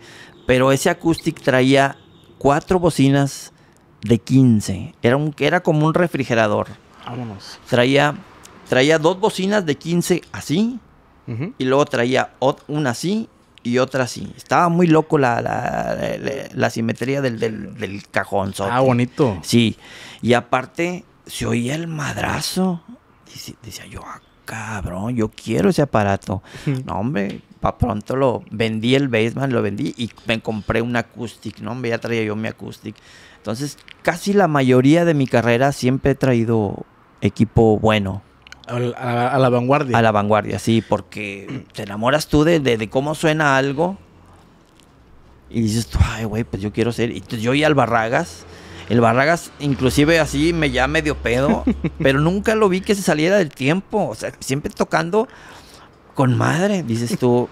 pero ese acoustic traía cuatro bocinas de 15. Era, un, era como un refrigerador. Vámonos. Traía, traía dos bocinas de 15 así, y luego traía una así y otra así. Estaba muy loco la, la, simetría del, del, del cajón. Ah, bonito. Sí. Y aparte, se oía el madrazo decía yo, ah, cabrón, yo quiero ese aparato. No, hombre, para pronto lo vendí el baseman, lo vendí y me compré un acústic ¿no? Hombre, ya traía yo mi acústic Entonces, casi la mayoría de mi carrera siempre he traído equipo bueno. A la, vanguardia. A la vanguardia, sí, porque te enamoras tú de, de, cómo suena algo y dices tú, ay, güey, pues yo quiero ser. Y yo y Albarragas el Barragas, inclusive así, me ya medio pedo, pero nunca lo vi que se saliera del tiempo. O sea, siempre tocando con madre, dices tú.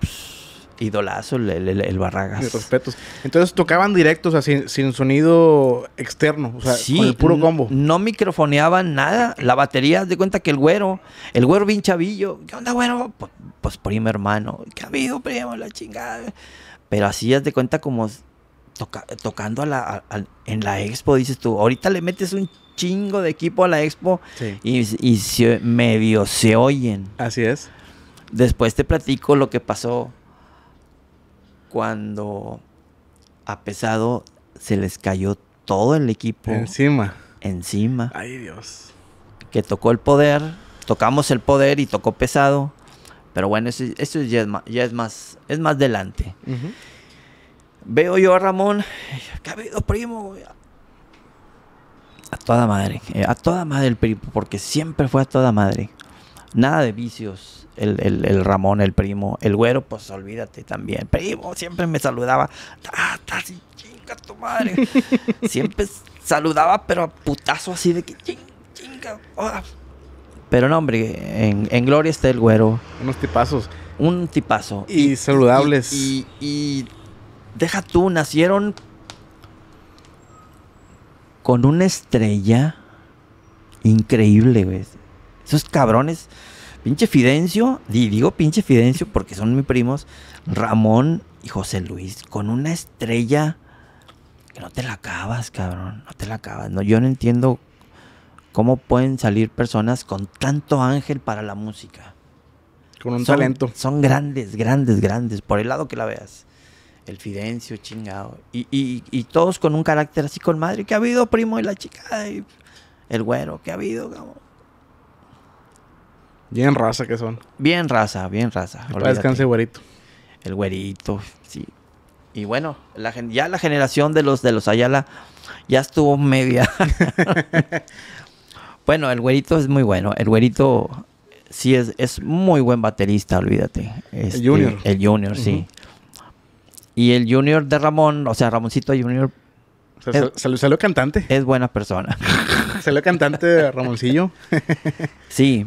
Pues, idolazo el, Barragas. De respetos. Entonces tocaban directos, o sea, sin, sonido externo, o sea, con el puro combo. No, microfoneaban nada. La batería, de cuenta que el güero, el güero bien chavillo, ¿qué onda, güero? Pues, pues, primo hermano, ¿qué ha habido, primo? La chingada. Pero así, haz de cuenta como tocando a la, en la expo, dices tú, ahorita le metes un chingo de equipo a la expo y, medio se oyen. Así es. Después te platico lo que pasó cuando a pesado se les cayó todo el equipo. Encima. Encima. Ay Dios. Que tocó el poder, tocamos el poder y tocó pesado. Pero bueno, eso, ya, es más, es más, delante. Ajá Veo yo a Ramón, ¿qué ha habido, primo? A toda madre, eh, a toda madre el primo, porque siempre fue a toda madre. Nada de vicios, el, el, Ramón, el primo. El güero, pues olvídate también. Primo, siempre me saludaba. Ah, chinga tu madre. siempre saludaba, pero a putazo así de que ching, chinga. Pero no, hombre, en, en, Gloria está el güero. Unos tipazos. Un tipazo. Y, saludables. y, y deja tú, nacieron con una estrella increíble, güey. Esos cabrones, pinche Fidencio, y digo pinche Fidencio porque son mis primos, Ramón y José Luis, con una estrella que no te la acabas, cabrón, no te la acabas. No, yo no entiendo cómo pueden salir personas con tanto ángel para la música. Con un talento. Son grandes, grandes, grandes, por el lado que la veas el Fidencio, chingado. Y, todos con un carácter así con madre. ¿Qué ha habido, primo? Y la chica, y el güero, ¿qué ha habido, cabrón? Bien raza que son. Bien raza, bien raza. Descanse, güerito. El güerito, sí. Y bueno, la, ya la generación de los de los Ayala ya estuvo media. bueno, el güerito es muy bueno. El güerito sí es, es muy buen baterista, olvídate. el este, Junior. El Junior, sí. Y el Junior de Ramón, o sea, Ramoncito Junior. Saludos cantante. Es buena persona. salió cantante Ramoncillo. sí.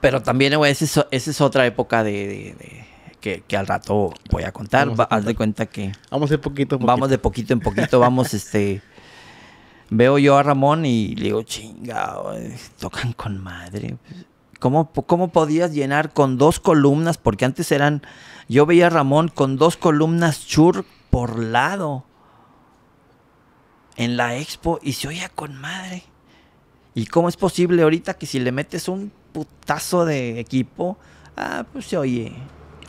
Pero también, güey, esa es, otra época de, que, al rato voy a contar. Haz de cuenta que. Vamos de poquito, en poquito. Vamos de poquito en poquito. vamos, este. Veo yo a Ramón y le digo, chinga, tocan con madre. ¿Cómo, ¿Cómo podías llenar con dos columnas? Porque antes eran yo veía a Ramón con dos columnas chur por lado en la expo y se oía con madre. ¿Y cómo es posible ahorita que si le metes un putazo de equipo, ah, pues se oye?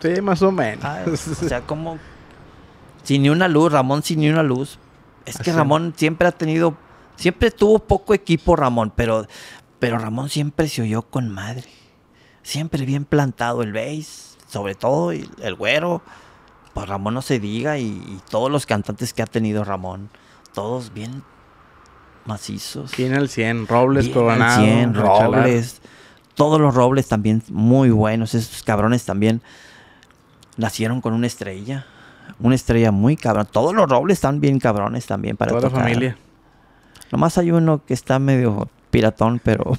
Sí, más o menos. Ah, o sea, como sin ni una luz, Ramón sin ni una luz. Es que ah, Ramón siempre ha tenido, siempre tuvo poco equipo Ramón, pero, pero Ramón siempre se oyó con madre. Siempre bien plantado el bass sobre todo el güero, pues Ramón no se diga, y, todos los cantantes que ha tenido Ramón, todos bien macizos. tiene el 100, Robles 100, Robles. Todos los Robles también muy buenos, esos cabrones también nacieron con una estrella. Una estrella muy cabrón. Todos los robles están bien cabrones también para Toda la familia. Nomás hay uno que está medio piratón, pero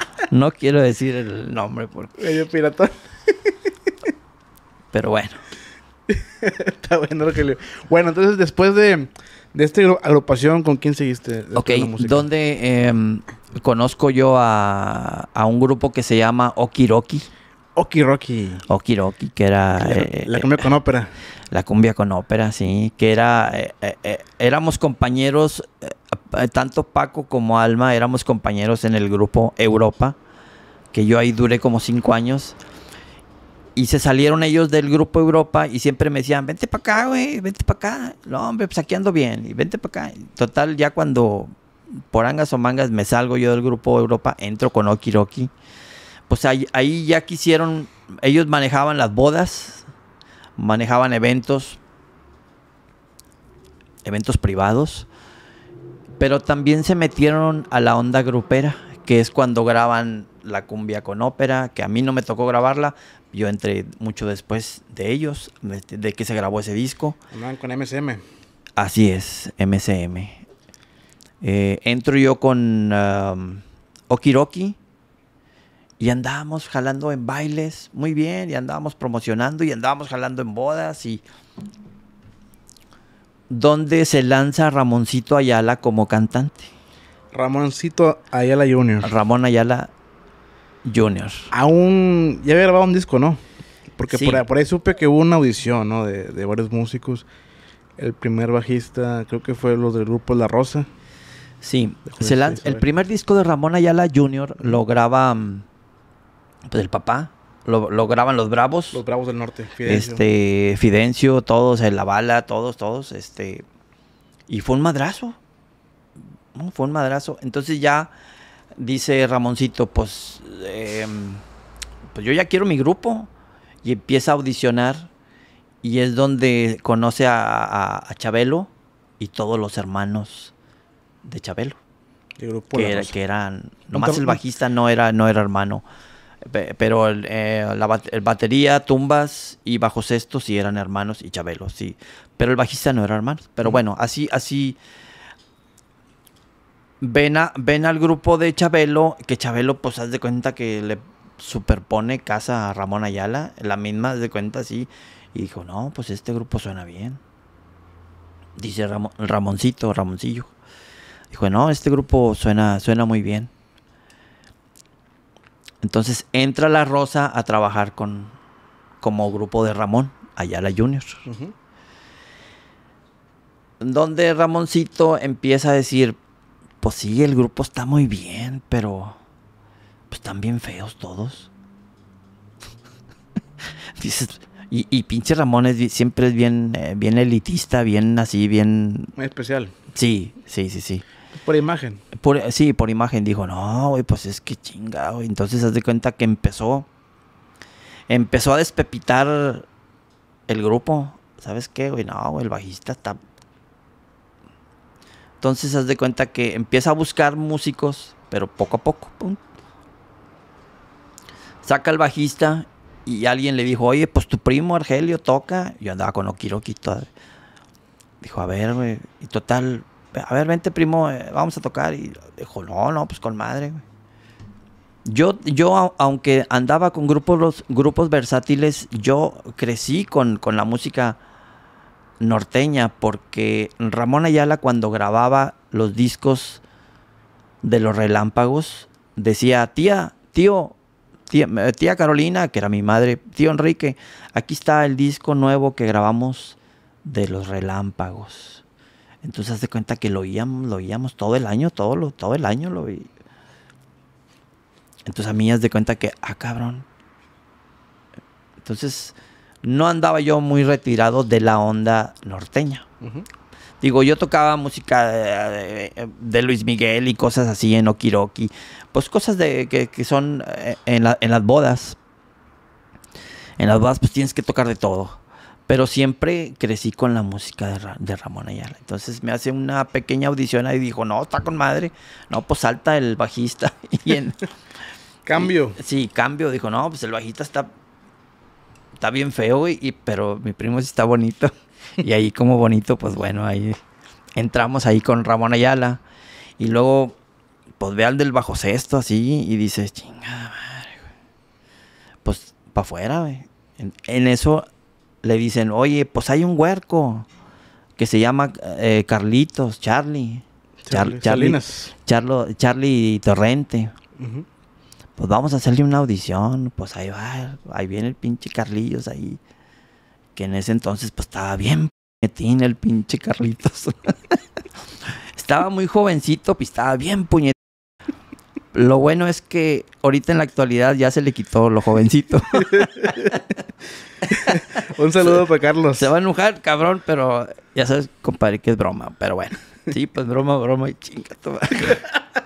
no quiero decir el nombre porque. Medio piratón. Pero bueno. Está bueno Bueno, entonces después de, esta agrupación, ¿con quién seguiste? Ok, donde em, conozco yo a, a, un grupo que se llama Okiroki. Okiroki. Okiroki, que era... La, eh, cumbia con ópera. Eh, la cumbia con ópera, sí. Que era... Eh, éramos compañeros, tanto Paco como Alma, éramos compañeros en el grupo Europa, que yo ahí duré como cinco años y se salieron ellos del grupo Europa y siempre me decían, vente para acá, güey, vente para acá. No, hombre, pues aquí ando bien, y vente para acá. Total, ya cuando por angas o mangas me salgo yo del grupo Europa, entro con Okiroki. Pues ahí, ahí ya quisieron, ellos manejaban las bodas, manejaban eventos, eventos privados, pero también se metieron a la onda grupera, que es cuando graban la cumbia con ópera, que a mí no me tocó grabarla, yo entré mucho después de ellos, de que se grabó ese disco. Andaban con MCM. Así es, MCM. Eh, entro yo con um, Okiroki y andábamos jalando en bailes, muy bien, y andábamos promocionando y andábamos jalando en bodas y donde se lanza Ramoncito Ayala como cantante. Ramoncito Ayala Jr. Ramón Ayala Junior. Aún. Ya había grabado un disco, ¿no? Porque por, ahí, supe que hubo una audición, ¿no? De, varios músicos. El primer bajista, creo que fue los del grupo La Rosa. Sí. el primer disco de Ramón Ayala Junior lo graba. Mm, pues el papá. Lo, graban los Bravos. Los Bravos del Norte, Fidencio. Este, Fidencio, todos, eh, La Bala, todos, todos. Este. Y fue un madrazo. Fue un madrazo. Entonces ya dice Ramoncito, pues Em, pues yo ya quiero mi grupo. Y empieza a audicionar y es donde conoce a, Chabelo y todos los hermanos de Chabelo. El grupo que, era, que, eran, nomás el bajista no era, no era hermano. Pero eh, la, el batería, tumbas y bajo sexto sí eran hermanos y Chabelo, sí. Pero el bajista no era hermano. Pero bueno, así, así ven, ven al grupo de Chabelo, que Chabelo, pues, haz de cuenta que le superpone casa a Ramón Ayala, la misma, haz de cuenta, sí y dijo, no, pues este grupo suena bien. Dice Ramoncito, Ramoncillo. Dijo, no, este grupo suena, suena muy bien. Entonces entra la Rosa a trabajar con, como grupo de Ramón, Ayala Junior. Donde Ramoncito empieza a decir, pues sí, el grupo está muy bien, pero pues están bien feos todos. Dices, y, pinche Ramón siempre es bien, eh, bien elitista, bien así, bien... Muy especial. Sí, sí, sí, sí. Por imagen. Por, sí, por imagen. Dijo, no, güey, pues es que chingado. Entonces, haz de cuenta que empezó... Empezó a despepitar el grupo. ¿Sabes qué, güey? No, el bajista está entonces, haz de cuenta que empieza a buscar músicos, pero poco a poco. Saca al bajista y alguien le dijo, oye, pues tu primo Argelio toca. Yo andaba con Okiroki todavía. Dijo, a ver, güey. Y total, a ver, vente, primo, eh, vamos a tocar. Y dijo, no, no, pues con madre, Yo, yo, aunque andaba con grupos, grupos versátiles, yo crecí con, con la música norteña, porque Ramón Ayala cuando grababa los discos de los relámpagos, decía, tía, tío, tía, Carolina, que era mi madre, tío Enrique, aquí está el disco nuevo que grabamos de los relámpagos. Entonces de cuenta que lo oíamos, lo oíamos todo el año, todo, lo, todo el año lo oí. Entonces a mí haz de cuenta que, ah, cabrón. Entonces no andaba yo muy retirado de la onda norteña. Digo, yo tocaba música eh, eh, de, Luis Miguel y cosas así en Okiroki. Pues cosas de, que, son eh, en, las bodas. En las bodas pues tienes que tocar de todo. Pero siempre crecí con la música de, Ramón Ayala. Entonces me hace una pequeña audición ahí y dijo, no, está con madre. No, pues salta el bajista. y cambio. sí, cambio. Dijo, no, pues el bajista está está bien feo, y, pero mi primo sí está bonito. Y ahí como bonito, pues bueno, ahí entramos ahí con Ramón Ayala. Y luego, pues ve al del bajo sexto así y dices, chingada madre, Pues para afuera, güey. En, eso le dicen, oye, pues hay un huerco que se llama eh, Carlitos, Charlie. Charlie, Charlie, Torrente pues vamos a hacerle una audición, pues ahí va, ahí viene el pinche Carlillos ahí, que en ese entonces pues estaba bien puñetín el pinche Carlitos. estaba muy jovencito, pues estaba bien puñetín. Lo bueno es que ahorita en la actualidad ya se le quitó lo jovencito. Un saludo para Carlos. Se va a enojar, cabrón, pero ya sabes, compadre, que es broma, pero bueno. Sí, pues broma, broma y chinga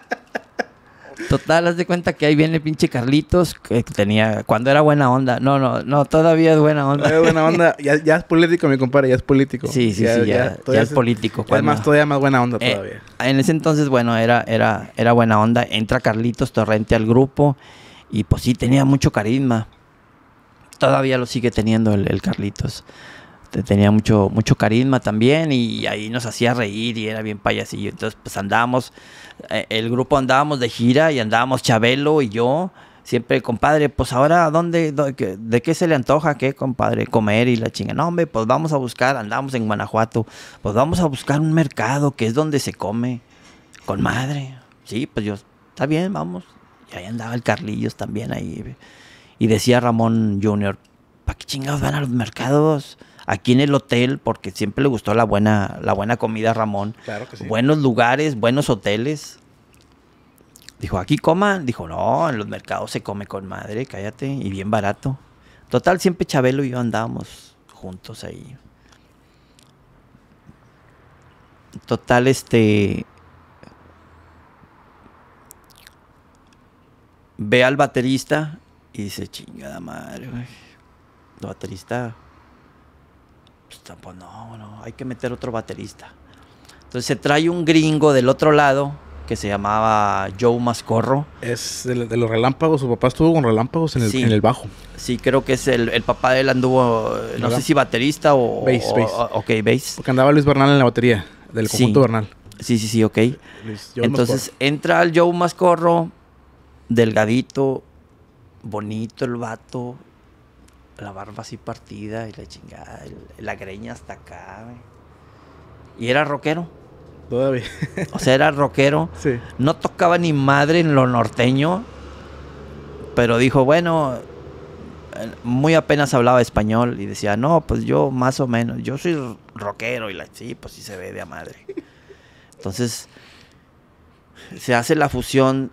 Total, haz de cuenta que ahí viene el pinche Carlitos, que tenía, cuando era buena onda. No, no, no, todavía es buena onda. es buena onda. Ya, es político, mi compadre, ya es político. Sí, sí, sí, ya, es, político. Además, todavía más buena onda eh, todavía. en ese entonces, bueno, era, era, era buena onda. Entra Carlitos Torrente al grupo y pues sí, tenía mucho carisma. Todavía lo sigue teniendo el, Carlitos tenía mucho, mucho carisma también y ahí nos hacía reír y era bien payasillo. Entonces, pues andábamos eh, el grupo andábamos de gira y andábamos Chabelo y yo. Siempre, compadre, pues ahora, ¿dónde, dónde de qué se le antoja? ¿Qué, compadre? Comer y la chinga. No, hombre, pues vamos a buscar, andamos en Guanajuato, pues vamos a buscar un mercado que es donde se come con madre. Sí, pues yo, está bien, vamos. Y ahí andaba el Carlillos también ahí. Y decía Ramón Junior, ¿para qué chingados van a los mercados? aquí en el hotel, porque siempre le gustó la buena, la buena comida Ramón. Buenos lugares, buenos hoteles. Dijo, aquí coman. Dijo, no, en los mercados se come con madre, cállate, y bien barato. Total, siempre Chabelo y yo andábamos juntos ahí. Total, este. Ve al baterista y dice, chingada madre, güey. El baterista pues no, no, hay que meter otro baterista. Entonces se trae un gringo del otro lado que se llamaba Joe Mascorro. Es de, los relámpagos, su papá estuvo con relámpagos en el, bajo. Sí, creo que es el, papá de él anduvo, no sé si baterista o... Bass, o, bass. ok, bass. Porque andaba Luis Bernal en la batería, del conjunto Bernal. Sí, sí, sí, ok. Entonces entra el Joe Mascorro, delgadito, bonito el vato, la barba así partida y la chingada, la greña hasta acá, Y era rockero. Todavía. o sea, era rockero. No tocaba ni madre en lo norteño. Pero dijo, bueno, eh, muy apenas hablaba español y decía, no, pues yo más o menos, yo soy rockero y la sí, pues sí se ve de a madre. Entonces, se hace la fusión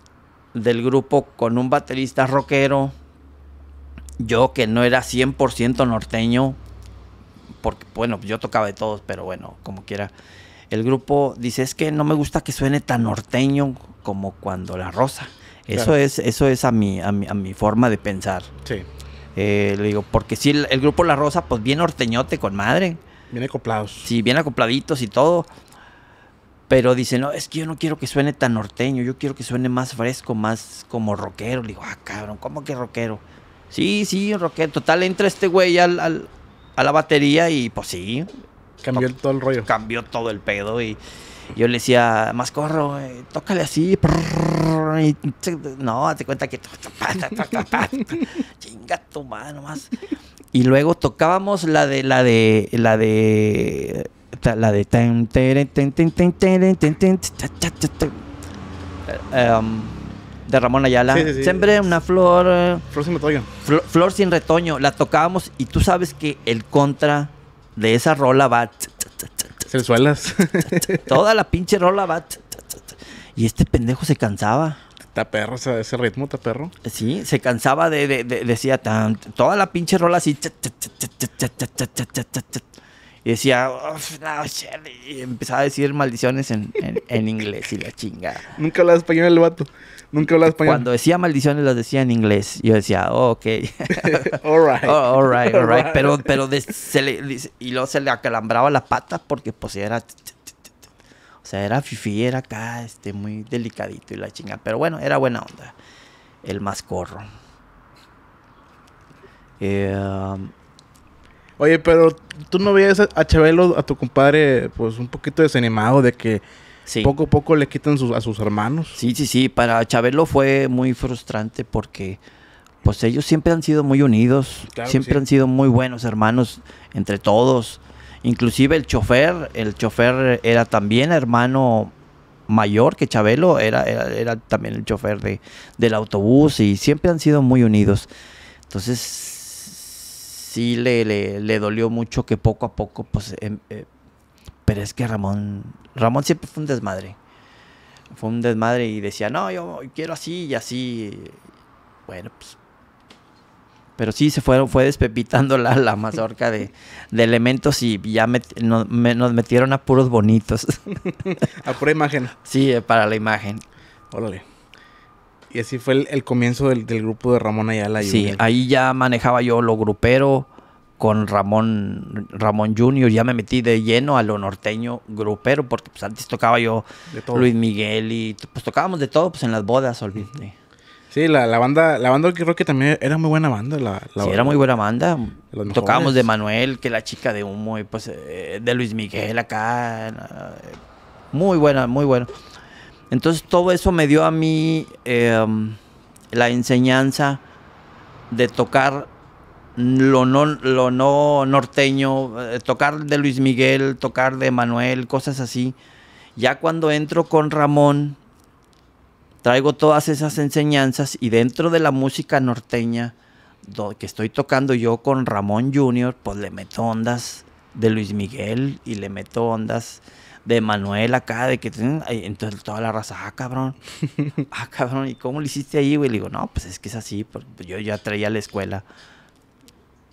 del grupo con un baterista rockero yo que no era 100% norteño, porque bueno, yo tocaba de todos, pero bueno, como quiera. El grupo dice, es que no me gusta que suene tan norteño como cuando La Rosa. Eso es, eso es a mi, a mi, forma de pensar. Sí. Eh, le digo, porque si el, grupo La Rosa, pues bien norteñote con madre. Bien acoplados. Sí, bien acopladitos y todo. Pero dice, no, es que yo no quiero que suene tan norteño, yo quiero que suene más fresco, más como rockero. Le digo, ah, cabrón, ¿cómo que rockero? Sí, sí, Rocket. Total, entra este güey al, a la batería y pues sí. Cambió todo el rollo. Cambió todo el pedo y yo le decía, más corro, tócale así. no, te cuenta que... Chinga tu mano Y luego tocábamos la de... La de... La de... La de de Ramón Ayala. Siempre una flor. Flor sin retoño. Flor, sin retoño. La tocábamos y tú sabes que el contra de esa rola va. se suelas Toda la pinche rola va. Y este pendejo se cansaba. Está perro ese, ritmo, está perro. Sí, se cansaba de, decía, tan, toda la pinche rola así. Y decía, y empezaba a decir maldiciones en, inglés y la chinga. Nunca hablaba español el vato. Nunca hablaba español. Cuando decía maldiciones las decía en inglés. Yo decía, oh, ok. Oh, all right. all right, all right. Pero, pero se le, y luego se le acalambraba las patas porque pues era... O sea, era fifi, era acá, este, muy delicadito y la chinga. Pero bueno, era buena onda. El mascorro. Eh, um, Oye, pero tú no veías a Chabelo, a tu compadre, pues un poquito desanimado de que poco a poco le quitan a sus hermanos. Sí, sí, sí. Para Chabelo fue muy frustrante porque pues ellos siempre han sido muy unidos, siempre han sido muy buenos hermanos entre todos. Inclusive el chofer, el chofer era también hermano mayor que Chabelo, era, era, también el chofer de, del autobús y siempre han sido muy unidos. Entonces sí le, le, dolió mucho que poco a poco pues, em, eh, pero es que Ramón, Ramón siempre fue un desmadre. Fue un desmadre y decía, no, yo quiero así y así. Bueno, pues. Pero sí se fueron, fue despepitando la, la mazorca de, de, elementos y ya nos metieron a puros bonitos. a pura imagen. Sí, eh, para la imagen. Órale. Y así fue el, comienzo del, grupo de Ramón Ayala. Y sí, ahí ya manejaba yo lo grupero, con Ramón, Ramón Junior, ya me metí de lleno a lo norteño grupero, porque pues antes tocaba yo Luis Miguel y pues tocábamos de todo, pues en las bodas, Sí, la, banda, la banda creo que también era muy buena banda. La, sí, era muy buena banda. Tocábamos de Manuel, que la chica de humo, y pues eh, de Luis Miguel acá. Eh, muy buena, muy buena. Entonces todo eso me dio a mí eh, la enseñanza de tocar lo no, lo no norteño, eh, tocar de Luis Miguel, tocar de Manuel, cosas así. Ya cuando entro con Ramón, traigo todas esas enseñanzas y dentro de la música norteña que estoy tocando yo con Ramón Jr., pues le meto ondas de Luis Miguel y le meto ondas de Manuel acá, de que mm, entonces toda la raza, ah, cabrón, ah, cabrón, ¿y cómo lo hiciste ahí, güey? Le digo, no, pues es que es así, pues, yo ya traía la escuela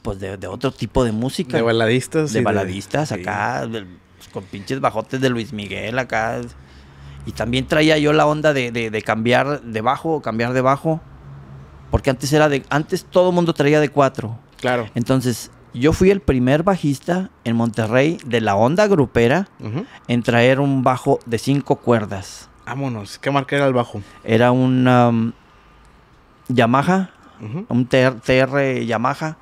pues de, de otro tipo de música. De baladistas. De baladistas acá, pues, con pinches bajotes de Luis Miguel acá. Y también traía yo la onda de, cambiar de bajo, cambiar de bajo. Porque antes era de. Antes todo el mundo traía de cuatro. Claro. Entonces, yo fui el primer bajista en Monterrey de la onda grupera en traer un bajo de cinco cuerdas. Vámonos. ¿Qué marca era el bajo? Era un um, Yamaha, un TR, Yamaha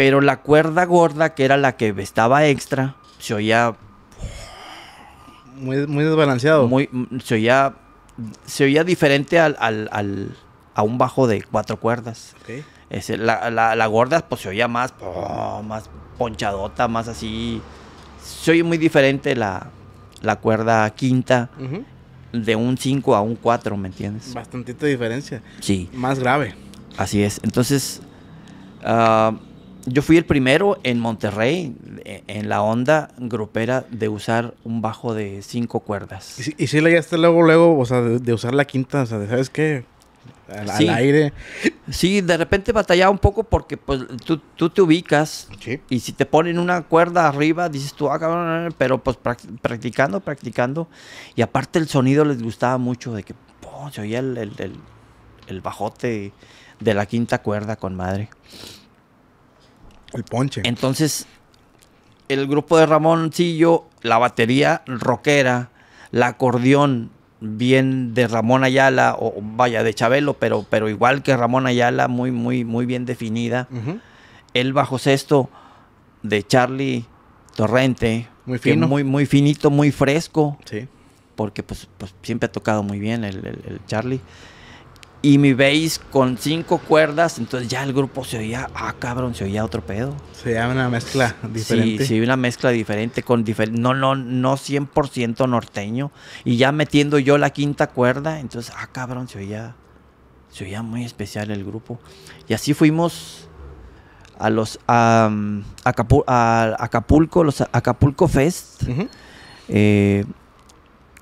pero la cuerda gorda, que era la que estaba extra, se oía. Muy, desbalanceado. Muy, se oía. Se oía diferente al, al, a un bajo de cuatro cuerdas. la, gorda pues se oía más, más ponchadota, más así. Se oye muy diferente la, cuerda quinta de un 5 a un 4, ¿me entiendes? bastante diferencia. Sí. Más grave. Así es. Entonces, ah, yo fui el primero en Monterrey e, en la onda grupera de usar un bajo de cinco cuerdas. Y si, leíaste luego, luego, o sea, de, usar la quinta, o sea, ¿sabes qué? Al, aire. Sí, de repente batallaba un poco porque pues tú, tú te ubicas y si te ponen una cuerda arriba, dices tú, ah, cabrón, pero pues practicando, practicando. Y aparte el sonido les gustaba mucho de que se oía el bajote de la quinta cuerda con madre. El ponche. Entonces, el grupo de ramón Ramoncillo, la batería rockera, la acordeón bien de Ramón Ayala, o vaya, de Chabelo, pero, pero igual que Ramón Ayala, muy, muy, muy bien definida. El bajo sexto de Charlie Torrente. Muy fino. Muy, muy finito, muy fresco. Sí. Porque pues, pues siempre ha tocado muy bien el, el Charlie y mi bass con cinco cuerdas, entonces ya el grupo se oía, ah cabrón, se oía otro pedo. Se llama una mezcla diferente. Sí, sí, una mezcla diferente, con no, no, no 100% norteño. Y ya metiendo yo la quinta cuerda, entonces, ah cabrón, se oía, se oía muy especial el grupo. Y así fuimos a los a, mm, a Acapulco, los Acapulco Fest.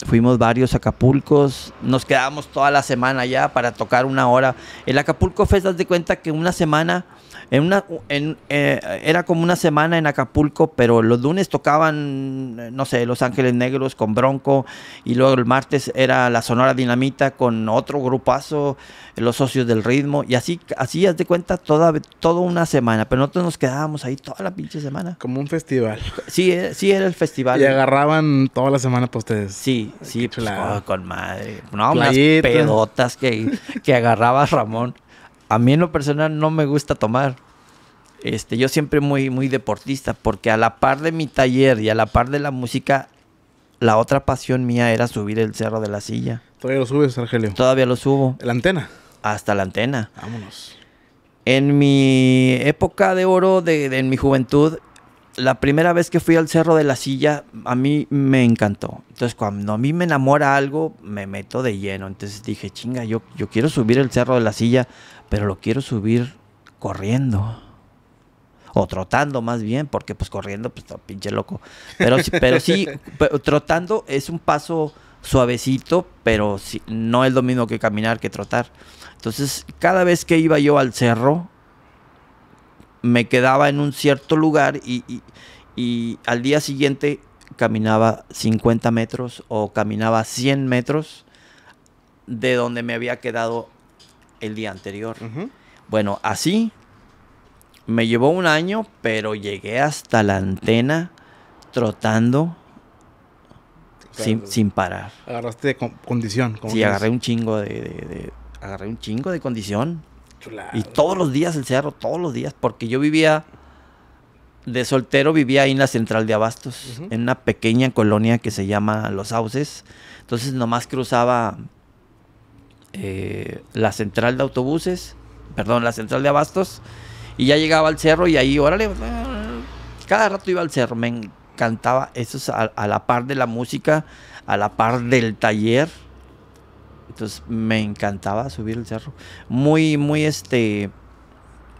Fuimos varios Acapulcos, nos quedábamos toda la semana ya para tocar una hora. El Acapulco Fest, das de cuenta que una semana, en una, eh, era como una semana en Acapulco, pero los lunes tocaban, no sé, Los Ángeles Negros con Bronco, y luego el martes era la Sonora Dinamita con otro grupazo, los socios del ritmo, y así, así, haz de cuenta, toda, toda una semana. Pero nosotros nos quedábamos ahí toda la pinche semana. Como un festival. Sí, eh, sí era el festival. Y agarraban toda la semana para ustedes. Sí, Sí, con madre. No, unas pedotas que, que agarraba Ramón. A mí en lo personal no me gusta tomar. Este, yo siempre muy, muy deportista, porque a la par de mi taller y a la par de la música, la otra pasión mía era subir el cerro de la silla. ¿Todavía lo subes, Argelio? Todavía lo subo. ¿La antena? Hasta la antena. Vámonos. En mi época de oro, en mi juventud, la primera vez que fui al Cerro de la Silla, a mí me encantó. Entonces, cuando a mí me enamora algo, me meto de lleno. Entonces dije, chinga, yo, yo quiero subir el Cerro de la Silla, pero lo quiero subir corriendo. O trotando más bien, porque pues corriendo, pues está pinche loco. Pero, pero sí, trotando es un paso suavecito, pero sí, no es lo mismo que caminar, que trotar. Entonces, cada vez que iba yo al cerro, me quedaba en un cierto lugar y, al día siguiente caminaba 50 metros o caminaba 100 metros de donde me había quedado el día anterior. Bueno, así me llevó un año, pero llegué hasta la antena trotando sin, parar. Agarraste de condición. Sí, agarré un chingo de, agarré un chingo de condición. Y todos los días el cerro, todos los días, porque yo vivía de soltero vivía ahí en la central de Abastos, en una pequeña colonia que se llama Los Sauces. Entonces nomás cruzaba eh, la central de autobuses, perdón, la central de Abastos, y ya llegaba al cerro y ahí, órale, cada rato iba al cerro, me encantaba, eso a la par de la música, a la par del taller entonces me encantaba subir el cerro. Muy, muy este.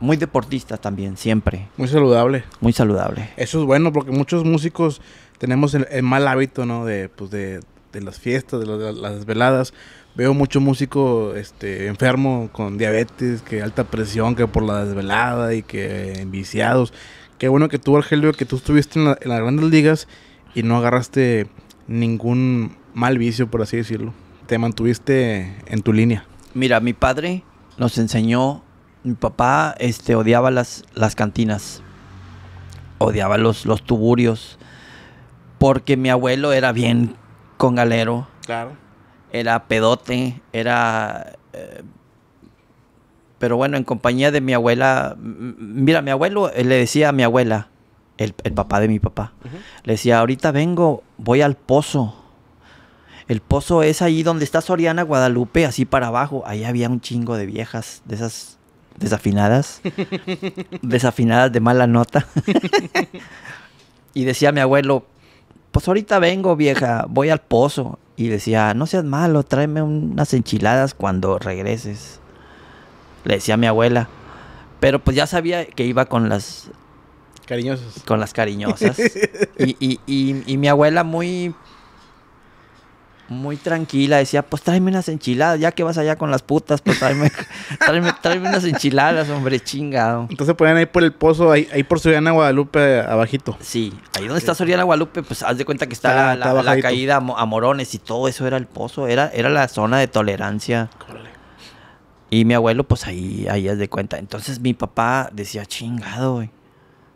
Muy deportista también, siempre. Muy saludable. Muy saludable. Eso es bueno porque muchos músicos tenemos el, mal hábito, ¿no? Pues, de, las fiestas, de, las, desveladas. Veo mucho músico este, enfermo con diabetes, que alta presión, que por la desvelada y que viciados. Qué bueno que tú, Argelio, que tú estuviste en, la, en las grandes ligas y no agarraste ningún mal vicio, por así decirlo te mantuviste en tu línea? Mira, mi padre nos enseñó, mi papá este, odiaba las, las cantinas, odiaba los, los tuburios, porque mi abuelo era bien con galero. Claro. Era pedote, era... Eh, pero bueno, en compañía de mi abuela, mira, mi abuelo eh, le decía a mi abuela, el, papá de mi papá, le decía, ahorita vengo, voy al pozo el pozo es ahí donde está Soriana, Guadalupe, así para abajo. Ahí había un chingo de viejas, de esas desafinadas, desafinadas de mala nota. y decía mi abuelo, pues ahorita vengo vieja, voy al pozo. Y decía, no seas malo, tráeme unas enchiladas cuando regreses. Le decía a mi abuela. Pero pues ya sabía que iba con las... Cariñosas. Con las cariñosas. y, y mi abuela muy muy tranquila, decía, pues tráeme unas enchiladas, ya que vas allá con las putas, pues tráeme, tráeme, unas enchiladas, hombre, chingado. Entonces ponían ahí por el pozo, ahí, por Soriana Guadalupe, abajito. Sí, ahí donde está Soriana Guadalupe, pues haz de cuenta que está, la, caída a Morones y todo eso era el pozo, era, era la zona de tolerancia. Y mi abuelo, pues ahí, ahí haz de cuenta. Entonces mi papá decía, chingado,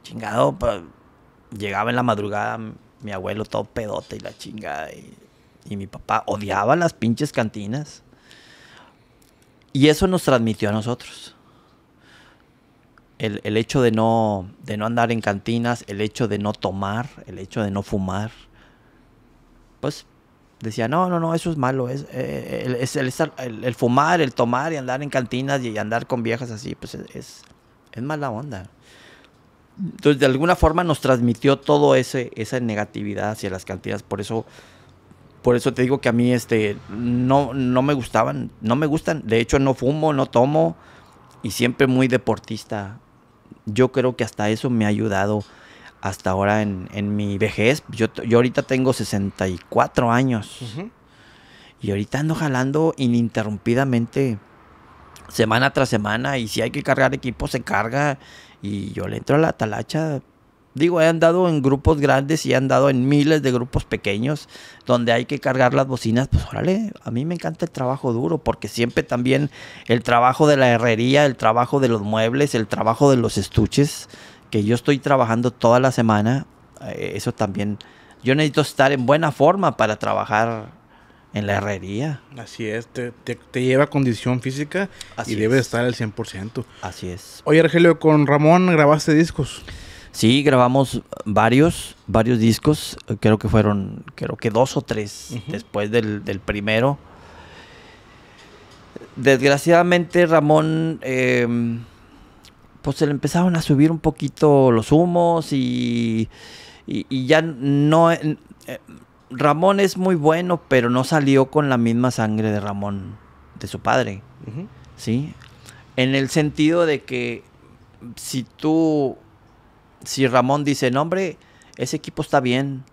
chingado, pues, llegaba en la madrugada mi abuelo todo pedote y la chingada. Y y mi papá odiaba las pinches cantinas. Y eso nos transmitió a nosotros. El, hecho de no, de no andar en cantinas, el hecho de no tomar, el hecho de no fumar, pues decía, no, no, no, eso es malo, es, eh, el, es el, el, fumar, el tomar y andar en cantinas y, andar con viejas así, pues es, es mala onda. Entonces, de alguna forma nos transmitió todo ese esa negatividad hacia las cantinas, por eso por eso te digo que a mí este, no, no me gustaban, no me gustan. De hecho, no fumo, no tomo y siempre muy deportista. Yo creo que hasta eso me ha ayudado hasta ahora en, mi vejez. Yo, ahorita tengo 64 años. Y ahorita ando jalando ininterrumpidamente semana tras semana. Y si hay que cargar equipo, se carga. Y yo le entro a la talacha Digo, he andado en grupos grandes y he andado en miles de grupos pequeños donde hay que cargar las bocinas. Pues órale, a mí me encanta el trabajo duro porque siempre también el trabajo de la herrería, el trabajo de los muebles, el trabajo de los estuches, que yo estoy trabajando toda la semana, eh, eso también, yo necesito estar en buena forma para trabajar en la herrería. Así es, te, lleva condición física y debe estar al 100%. Así es. Oye, Argelio, con Ramón grabaste discos. Sí, grabamos varios, varios discos. Creo que fueron, creo que dos o tres después del, primero. Desgraciadamente, Ramón, em, pues se le empezaron a subir un poquito los humos y, y, ya no. Eh, eh, Ramón es muy bueno, pero no salió con la misma sangre de Ramón, de su padre. ¿Sí? En el sentido de que si tú si Ramón dice, nombre, ese equipo está bien,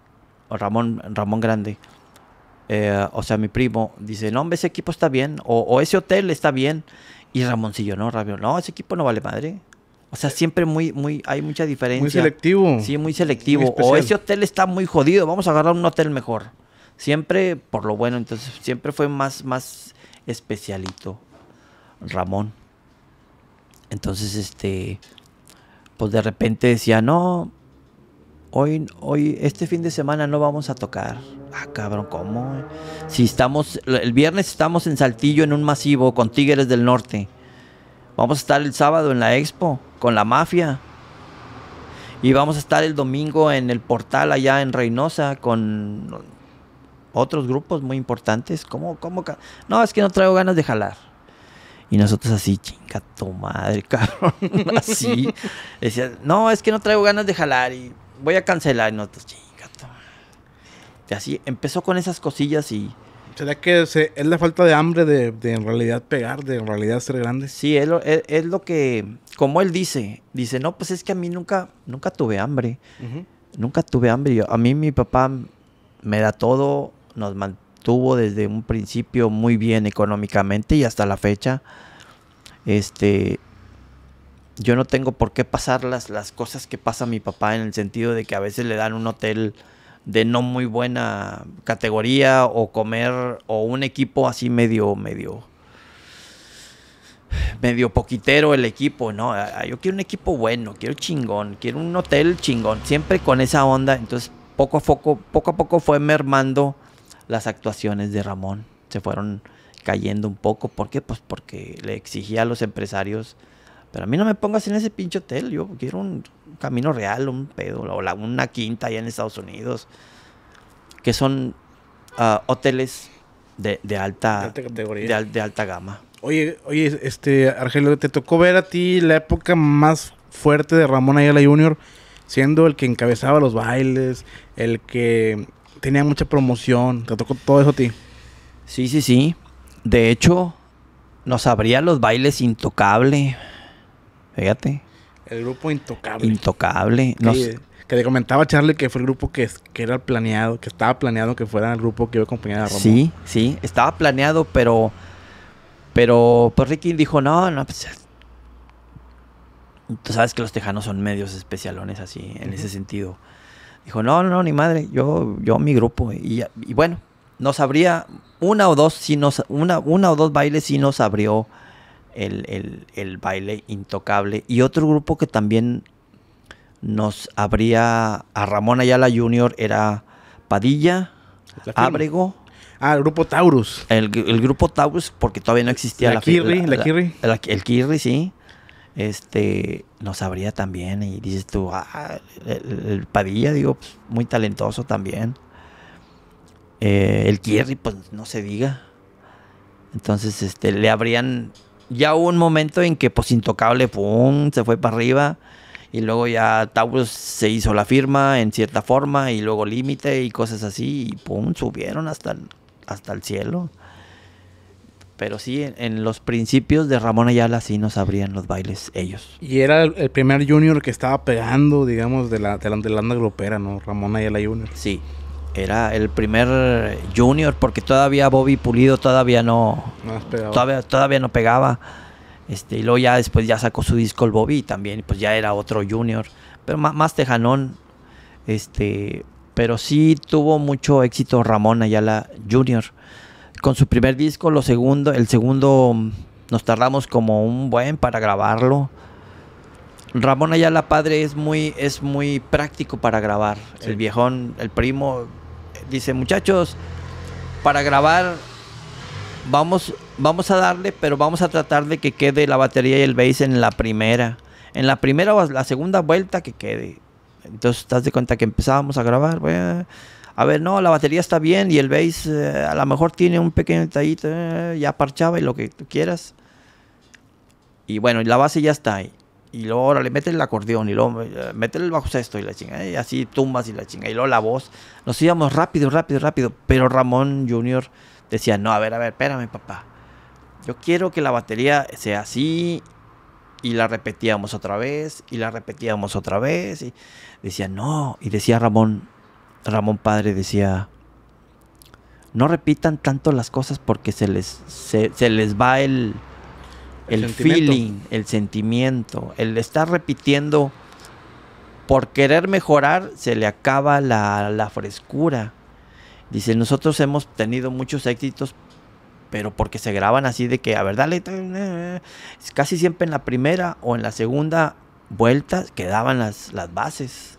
o Ramón, Ramón Grande, eh, o sea, mi primo, dice, nombre, ese equipo está bien, o, ese hotel está bien, y Ramoncillo, no, Ramón. no, ese equipo no vale madre. O sea, siempre muy, muy, hay mucha diferencia. Muy selectivo. Sí, muy selectivo. o ese hotel está muy jodido, vamos a agarrar un hotel mejor. Siempre por lo bueno, entonces siempre fue más, más especialito. Ramón. Entonces, este, pues de repente decía, no, hoy, hoy, este fin de semana no vamos a tocar. Ah, cabrón, ¿cómo? Si estamos, el viernes estamos en Saltillo en un masivo con Tigres del Norte. Vamos a estar el sábado en la expo con la mafia. Y vamos a estar el domingo en el portal allá en Reynosa con otros grupos muy importantes. ¿Cómo, cómo? No, es que no traigo ganas de jalar. Y nosotros así, chinga tu madre, cabrón. así. Decía, no, es que no traigo ganas de jalar y voy a cancelar. Y nosotros, chinga tu madre. Y así empezó con esas cosillas y. ¿Será que es la falta de hambre de, en realidad pegar, de en realidad ser grande? Sí, es lo, es, lo, que, como él dice, dice, no, pues es que a mí nunca, nunca tuve hambre. Nunca tuve hambre. Yo, a mí mi papá me da todo, nos mantiene tuvo desde un principio muy bien económicamente y hasta la fecha. Este, yo no tengo por qué pasar las, las cosas que pasa mi papá en el sentido de que a veces le dan un hotel de no muy buena categoría o comer o un equipo así medio, medio, medio poquitero el equipo, ¿no? Ah, ah, yo quiero un equipo bueno, quiero chingón, quiero un hotel chingón, siempre con esa onda. Entonces, poco a poco, poco a poco fue mermando las actuaciones de Ramón se fueron cayendo un poco. ¿Por qué? Pues porque le exigía a los empresarios, pero a mí no me pongas en ese pinche hotel, yo quiero un camino real, un pedo, o la, una quinta allá en Estados Unidos, que son ah, hoteles de, alta, categoría. De, alta gama. Oye, oye, este, Argelio, ¿te tocó ver a ti la época más fuerte de Ramón Ayala Jr., siendo el que encabezaba los bailes, el que tenía mucha promoción. ¿Te tocó todo eso a ti? Sí, sí, sí. De hecho, nos abría los bailes Intocable. Fíjate. El grupo Intocable. Intocable. Que, te comentaba Charlie que fue el grupo que, que era planeado, que estaba planeado que fuera el grupo que iba a acompañar a Roma. Sí, sí, estaba planeado, pero. Pero pues Ricky dijo, no, no, pues. Tú sabes que los tejanos son medios especialones así, en ese sentido. Dijo, no, no, ni madre, yo, yo, mi grupo. Y, bueno, nos abría una o dos, si nos, una, una o dos bailes si nos abrió el, el, el, baile intocable. Y otro grupo que también nos abría a Ramón Ayala Junior era Padilla, Ábrego. Ah, el grupo Taurus. El, el, grupo Taurus, porque todavía no existía la, Kirri. La, el Kirri, sí este, nos sabría también. Y dices tú, ah, el, Padilla, digo, pues, muy talentoso también. Eh, el Kierry, pues no se diga. Entonces, este, le habrían. Ya hubo un momento en que, pues, intocable, pum, se fue para arriba. Y luego ya Taurus se hizo la firma en cierta forma. Y luego límite y cosas así. Y pum, subieron hasta hasta el cielo. Pero sí, en, los principios de Ramón Ayala sí nos abrían los bailes ellos. Y era el, primer junior que estaba pegando, digamos, de la, de anda ¿no? Ramón Ayala Junior. Sí, era el primer junior porque todavía Bobby Pulido todavía no... todavía, todavía no pegaba. Este, y luego ya después ya sacó su disco el Bobby también pues ya era otro junior. Pero más, tejanón. Este, pero sí tuvo mucho éxito Ramón Ayala Junior con su primer disco, lo segundo, el segundo nos tardamos como un buen para grabarlo. Ramón allá la padre es muy es muy práctico para grabar. El viejón, el primo dice, "Muchachos, para grabar vamos vamos a darle, pero vamos a tratar de que quede la batería y el bass en la primera, en la primera o la segunda vuelta que quede." Entonces, estás de cuenta que empezábamos a grabar, bueno, a ver, no, la batería está bien y el bass eh, a lo mejor tiene un pequeño detallito, eh, ya parchaba y lo que tú quieras. Y bueno, la base ya está ahí. Y luego, ahora le meten el acordeón y luego eh, el bajo sexto y la chinga, y así tumbas y la chinga, y luego la voz. Nos íbamos rápido, rápido, rápido. Pero Ramón Jr. decía, no, a ver, a ver, espérame, papá. Yo quiero que la batería sea así y la repetíamos otra vez y la repetíamos otra vez y decía no y decía Ramón Ramón Padre decía, no repitan tanto las cosas porque se les, se, les va el, el, feeling, el sentimiento, el estar repitiendo por querer mejorar se le acaba la, frescura. Dice, nosotros hemos tenido muchos éxitos, pero porque se graban así de que, a ver, dale, casi siempre en la primera o en la segunda vuelta quedaban las, las bases.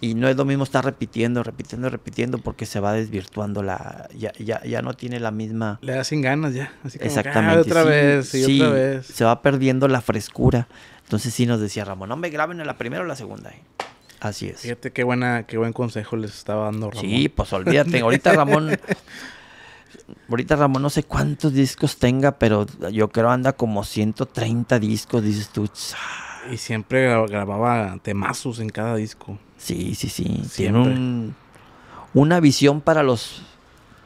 Y no es lo mismo estar repitiendo, repitiendo, repitiendo, porque se va desvirtuando la. Ya, ya, ya no tiene la misma. Le da sin ganas ya. Así como, ah, Exactamente. otra vez, y otra vez. Se va perdiendo la frescura. Entonces sí nos decía Ramón, no me graben en la primera o la segunda. Así es. Fíjate qué buena, qué buen consejo les estaba dando Ramón. Sí, pues olvídate. Ahorita Ramón. Ahorita Ramón no sé cuántos discos tenga, pero yo creo anda como 130 discos, dices tú. Y siempre grababa temazos en cada disco. Sí, sí, sí. Tiene una visión para los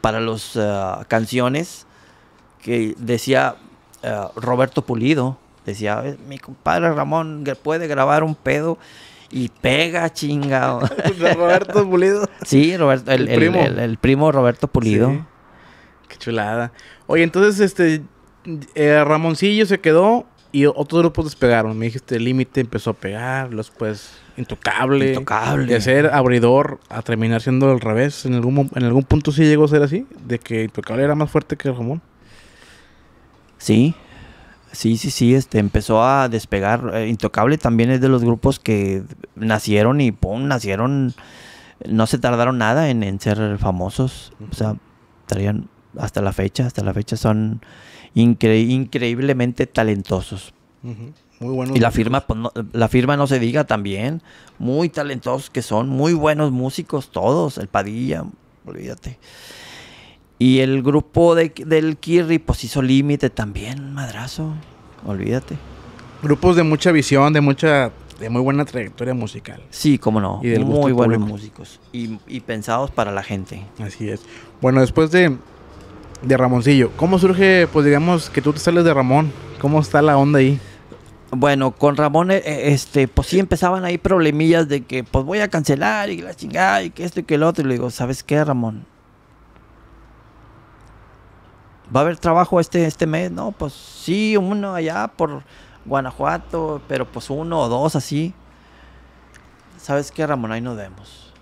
para los ah, canciones que decía ah, Roberto Pulido. Decía, mi compadre Ramón puede grabar un pedo y pega chingado. Roberto Pulido. Sí, Roberto, el, primo. Roberto Pulido. Qué chulada. Oye, entonces este eh, Ramoncillo se quedó y otros grupos despegaron. Me dijiste, Límite empezó a pegar, los pues intocable, De ser abridor a terminar siendo al revés. En algún, en algún punto sí llegó a ser así, de que intocable era más fuerte que Ramón. Sí, sí, sí, sí, este, empezó a despegar. Eh, intocable también es de los grupos que nacieron y pum, nacieron, no se tardaron nada en, ser famosos. O sea, hasta la fecha, hasta la fecha son increíblemente talentosos. Y la firma, pues, no, la firma no se diga también. Muy talentosos que son, muy buenos músicos todos. El Padilla, olvídate. Y el grupo de, del Kirri, pues hizo límite también, madrazo. Olvídate. Grupos de mucha visión, de mucha. de muy buena trayectoria musical. Sí, cómo no. Y muy buenos músicos. Y, y, pensados para la gente. Así es. Bueno, después de. de Ramoncillo, ¿cómo surge, pues digamos, que tú te sales de Ramón? ¿Cómo está la onda ahí? Bueno, con Ramón, eh, eh, este, pues sí empezaban ahí problemillas de que, pues voy a cancelar y la chingada y que esto y que el otro. Y le digo, ¿sabes qué, Ramón? ¿Va a haber trabajo este, este mes? No, pues sí, uno allá por Guanajuato, pero pues uno o dos así. ¿Sabes qué, Ramón? Ahí nos vemos.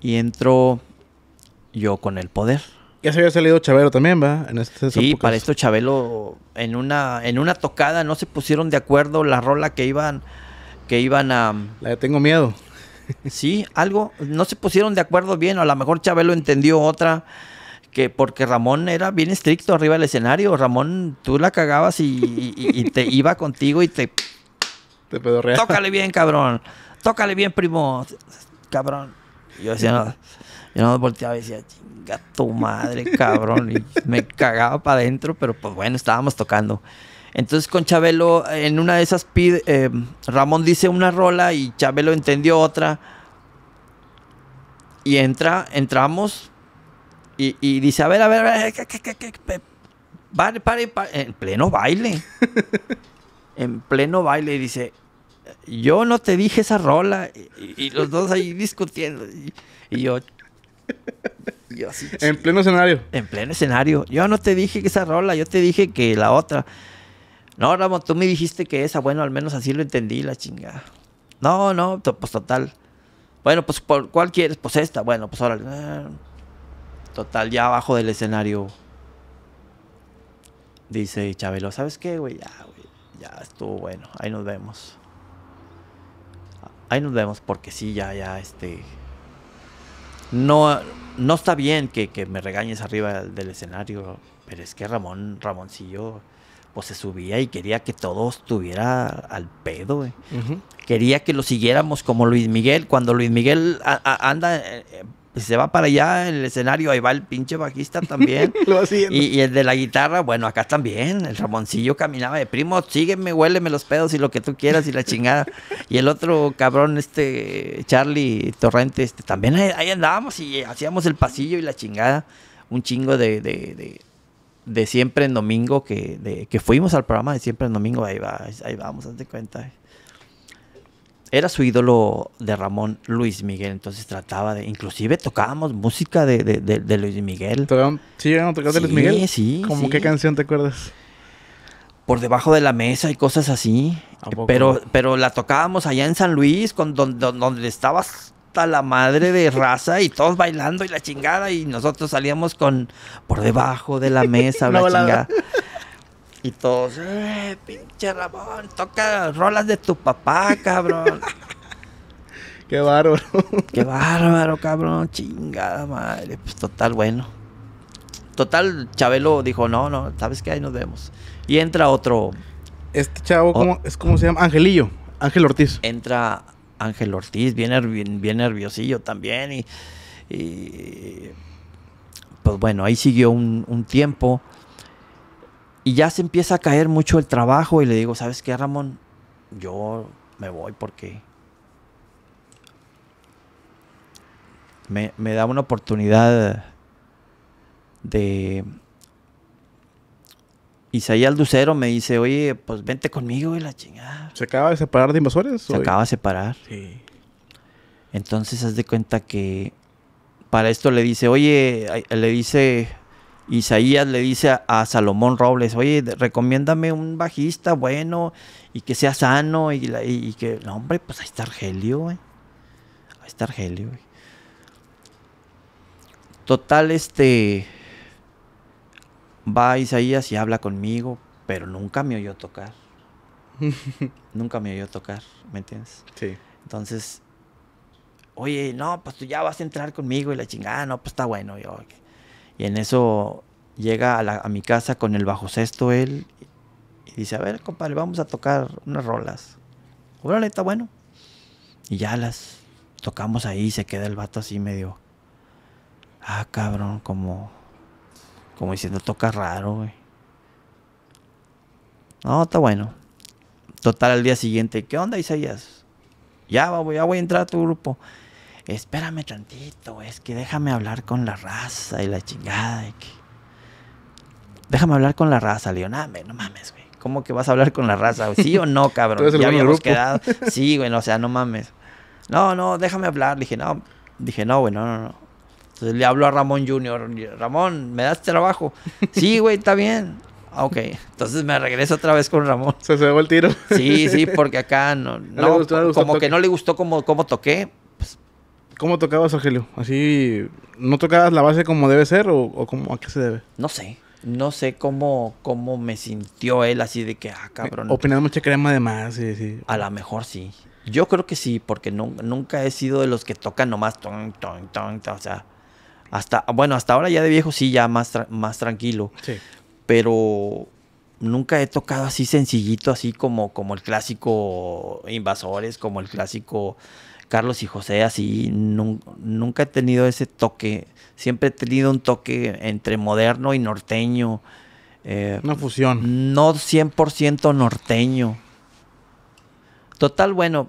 Y entro yo con el poder. Ya se había salido Chabelo también, ¿va? Este sí, para esto Chabelo en una en una tocada no se pusieron de acuerdo la rola que iban que iban a La de Tengo miedo. Sí, algo no se pusieron de acuerdo bien, o a lo mejor Chabelo entendió otra que porque Ramón era bien estricto arriba del escenario, Ramón tú la cagabas y, te iba contigo y te te Tócale bien, cabrón. Tócale bien, primo. Cabrón. yo decía, no, yo no volteaba y decía, chinga tu madre, cabrón. Y me cagaba para adentro, pero pues bueno, estábamos tocando. Entonces con Chabelo, en una de esas, eh, Ramón dice una rola y Chabelo entendió otra. Y entra, entramos y, y dice, a ver, a ver, a ver, pare, en pleno baile. en pleno baile y dice, yo no te dije esa rola. Y, los dos ahí discutiendo. Y, y yo, en pleno escenario. En pleno escenario. Yo no te dije que esa rola, yo te dije que la otra. No, Ramón, tú me dijiste que esa, bueno, al menos así lo entendí, la chingada. No, no, pues total. Bueno, pues ¿por ¿cuál quieres? Pues esta. Bueno, pues ahora. Total, ya abajo del escenario. Dice Chabelo, ¿sabes qué, güey? Ya, güey. Ya estuvo bueno. Ahí nos vemos. Ahí nos vemos porque sí, ya, ya, este. No no está bien que, que, me regañes arriba del escenario, pero es que Ramón, Ramoncillo, pues se subía y quería que todo estuviera al pedo, Quería que lo siguiéramos como Luis Miguel. Cuando Luis Miguel anda eh, y se va para allá en el escenario, ahí va el pinche bajista también. Lo y, y, el de la guitarra, bueno, acá también, el Ramoncillo caminaba de primo, sígueme, huéleme los pedos y lo que tú quieras y la chingada. y el otro cabrón, este Charlie Torrente, este, también ahí, andábamos y hacíamos el pasillo y la chingada. Un chingo de, de, de, siempre en domingo que, que fuimos al programa de siempre en domingo, ahí va, ahí vamos, hazte cuenta era su ídolo de Ramón Luis Miguel, entonces trataba de, inclusive tocábamos música de, de, de, Luis Miguel. Sí, Sí, ¿Cómo qué canción te acuerdas? Por debajo de la mesa y cosas así. Pero, pero la tocábamos allá en San Luis, con, donde, donde estaba hasta la madre de raza y todos bailando y la chingada y nosotros salíamos con por debajo de la mesa, la chingada. Y todos, eh, pinche Ramón, toca rolas de tu papá, cabrón. Qué bárbaro. Qué bárbaro, cabrón. Chingada madre. Pues total, bueno. Total, Chabelo dijo, no, no, sabes que ahí nos vemos. Y entra otro. Este chavo, ¿cómo, es como se llama? Angelillo. Ángel Ortiz. Entra Ángel Ortiz, bien, bien, nerviosillo también. Y, Pues bueno, ahí siguió un tiempo. Y ya se empieza a caer mucho el trabajo y le digo, ¿sabes qué, Ramón? Yo me voy porque me, me da una oportunidad de... al lucero... me dice, oye, pues vente conmigo y la chingada. ¿Se acaba de separar de invasores? Se acaba de separar. Sí. Entonces haz de cuenta que para esto le dice, oye, le dice Isaías le dice a, Salomón Robles, oye, recomiéndame un bajista bueno y que sea sano y, que, no, hombre, pues ahí está Argelio, güey. Ahí está Argelio, Total, este, va Isaías y habla conmigo, pero nunca me oyó tocar. nunca me oyó tocar, ¿me entiendes? Sí. Entonces, oye, no, pues tú ya vas a entrar conmigo y la chingada, no, pues está bueno, yo. Y en eso llega a, mi casa con el bajo cesto él y dice, a ver, compadre, vamos a tocar unas rolas. Órale, está bueno. Y ya las tocamos ahí y se queda el vato así medio, ah, cabrón, como, como diciendo, toca raro, güey. No, está bueno. Total, al día siguiente, ¿qué onda, Isaías? Ya, ya voy a entrar a tu grupo espérame tantito, es que déjame hablar con la raza y la chingada. Déjame hablar con la raza, le no mames, güey. ¿Cómo que vas a hablar con la raza? ¿Sí o no, cabrón? ya habíamos quedado. Sí, güey, o sea, no mames. No, no, déjame hablar. Le dije, no, dije, no, güey, no, no, Entonces le hablo a Ramón Junior. Ramón, ¿me das trabajo? sí, güey, está bien. Ah, ok, entonces me regreso otra vez con Ramón. Se cebó el tiro. Sí, sí, porque acá no, no como que no le gustó cómo, como toqué ¿Cómo tocabas, Argelio? ¿Así no tocabas la base como debe ser o, a qué se debe? No sé. No sé cómo, cómo me sintió él así de que, ah, cabrón. Eh, Opinado mucha crema de más, A lo mejor sí. Yo creo que sí, porque nunca he sido de los que tocan nomás ton, ton, ton, ton, o sea, hasta, bueno, hasta ahora ya de viejo sí, ya más, más tranquilo. Sí. Pero nunca he tocado así sencillito, así como, como el clásico Invasores, como el clásico Carlos y José, así nunca he tenido ese toque. Siempre he tenido un toque entre moderno y norteño. Eh, Una fusión. No 100% norteño. Total, bueno,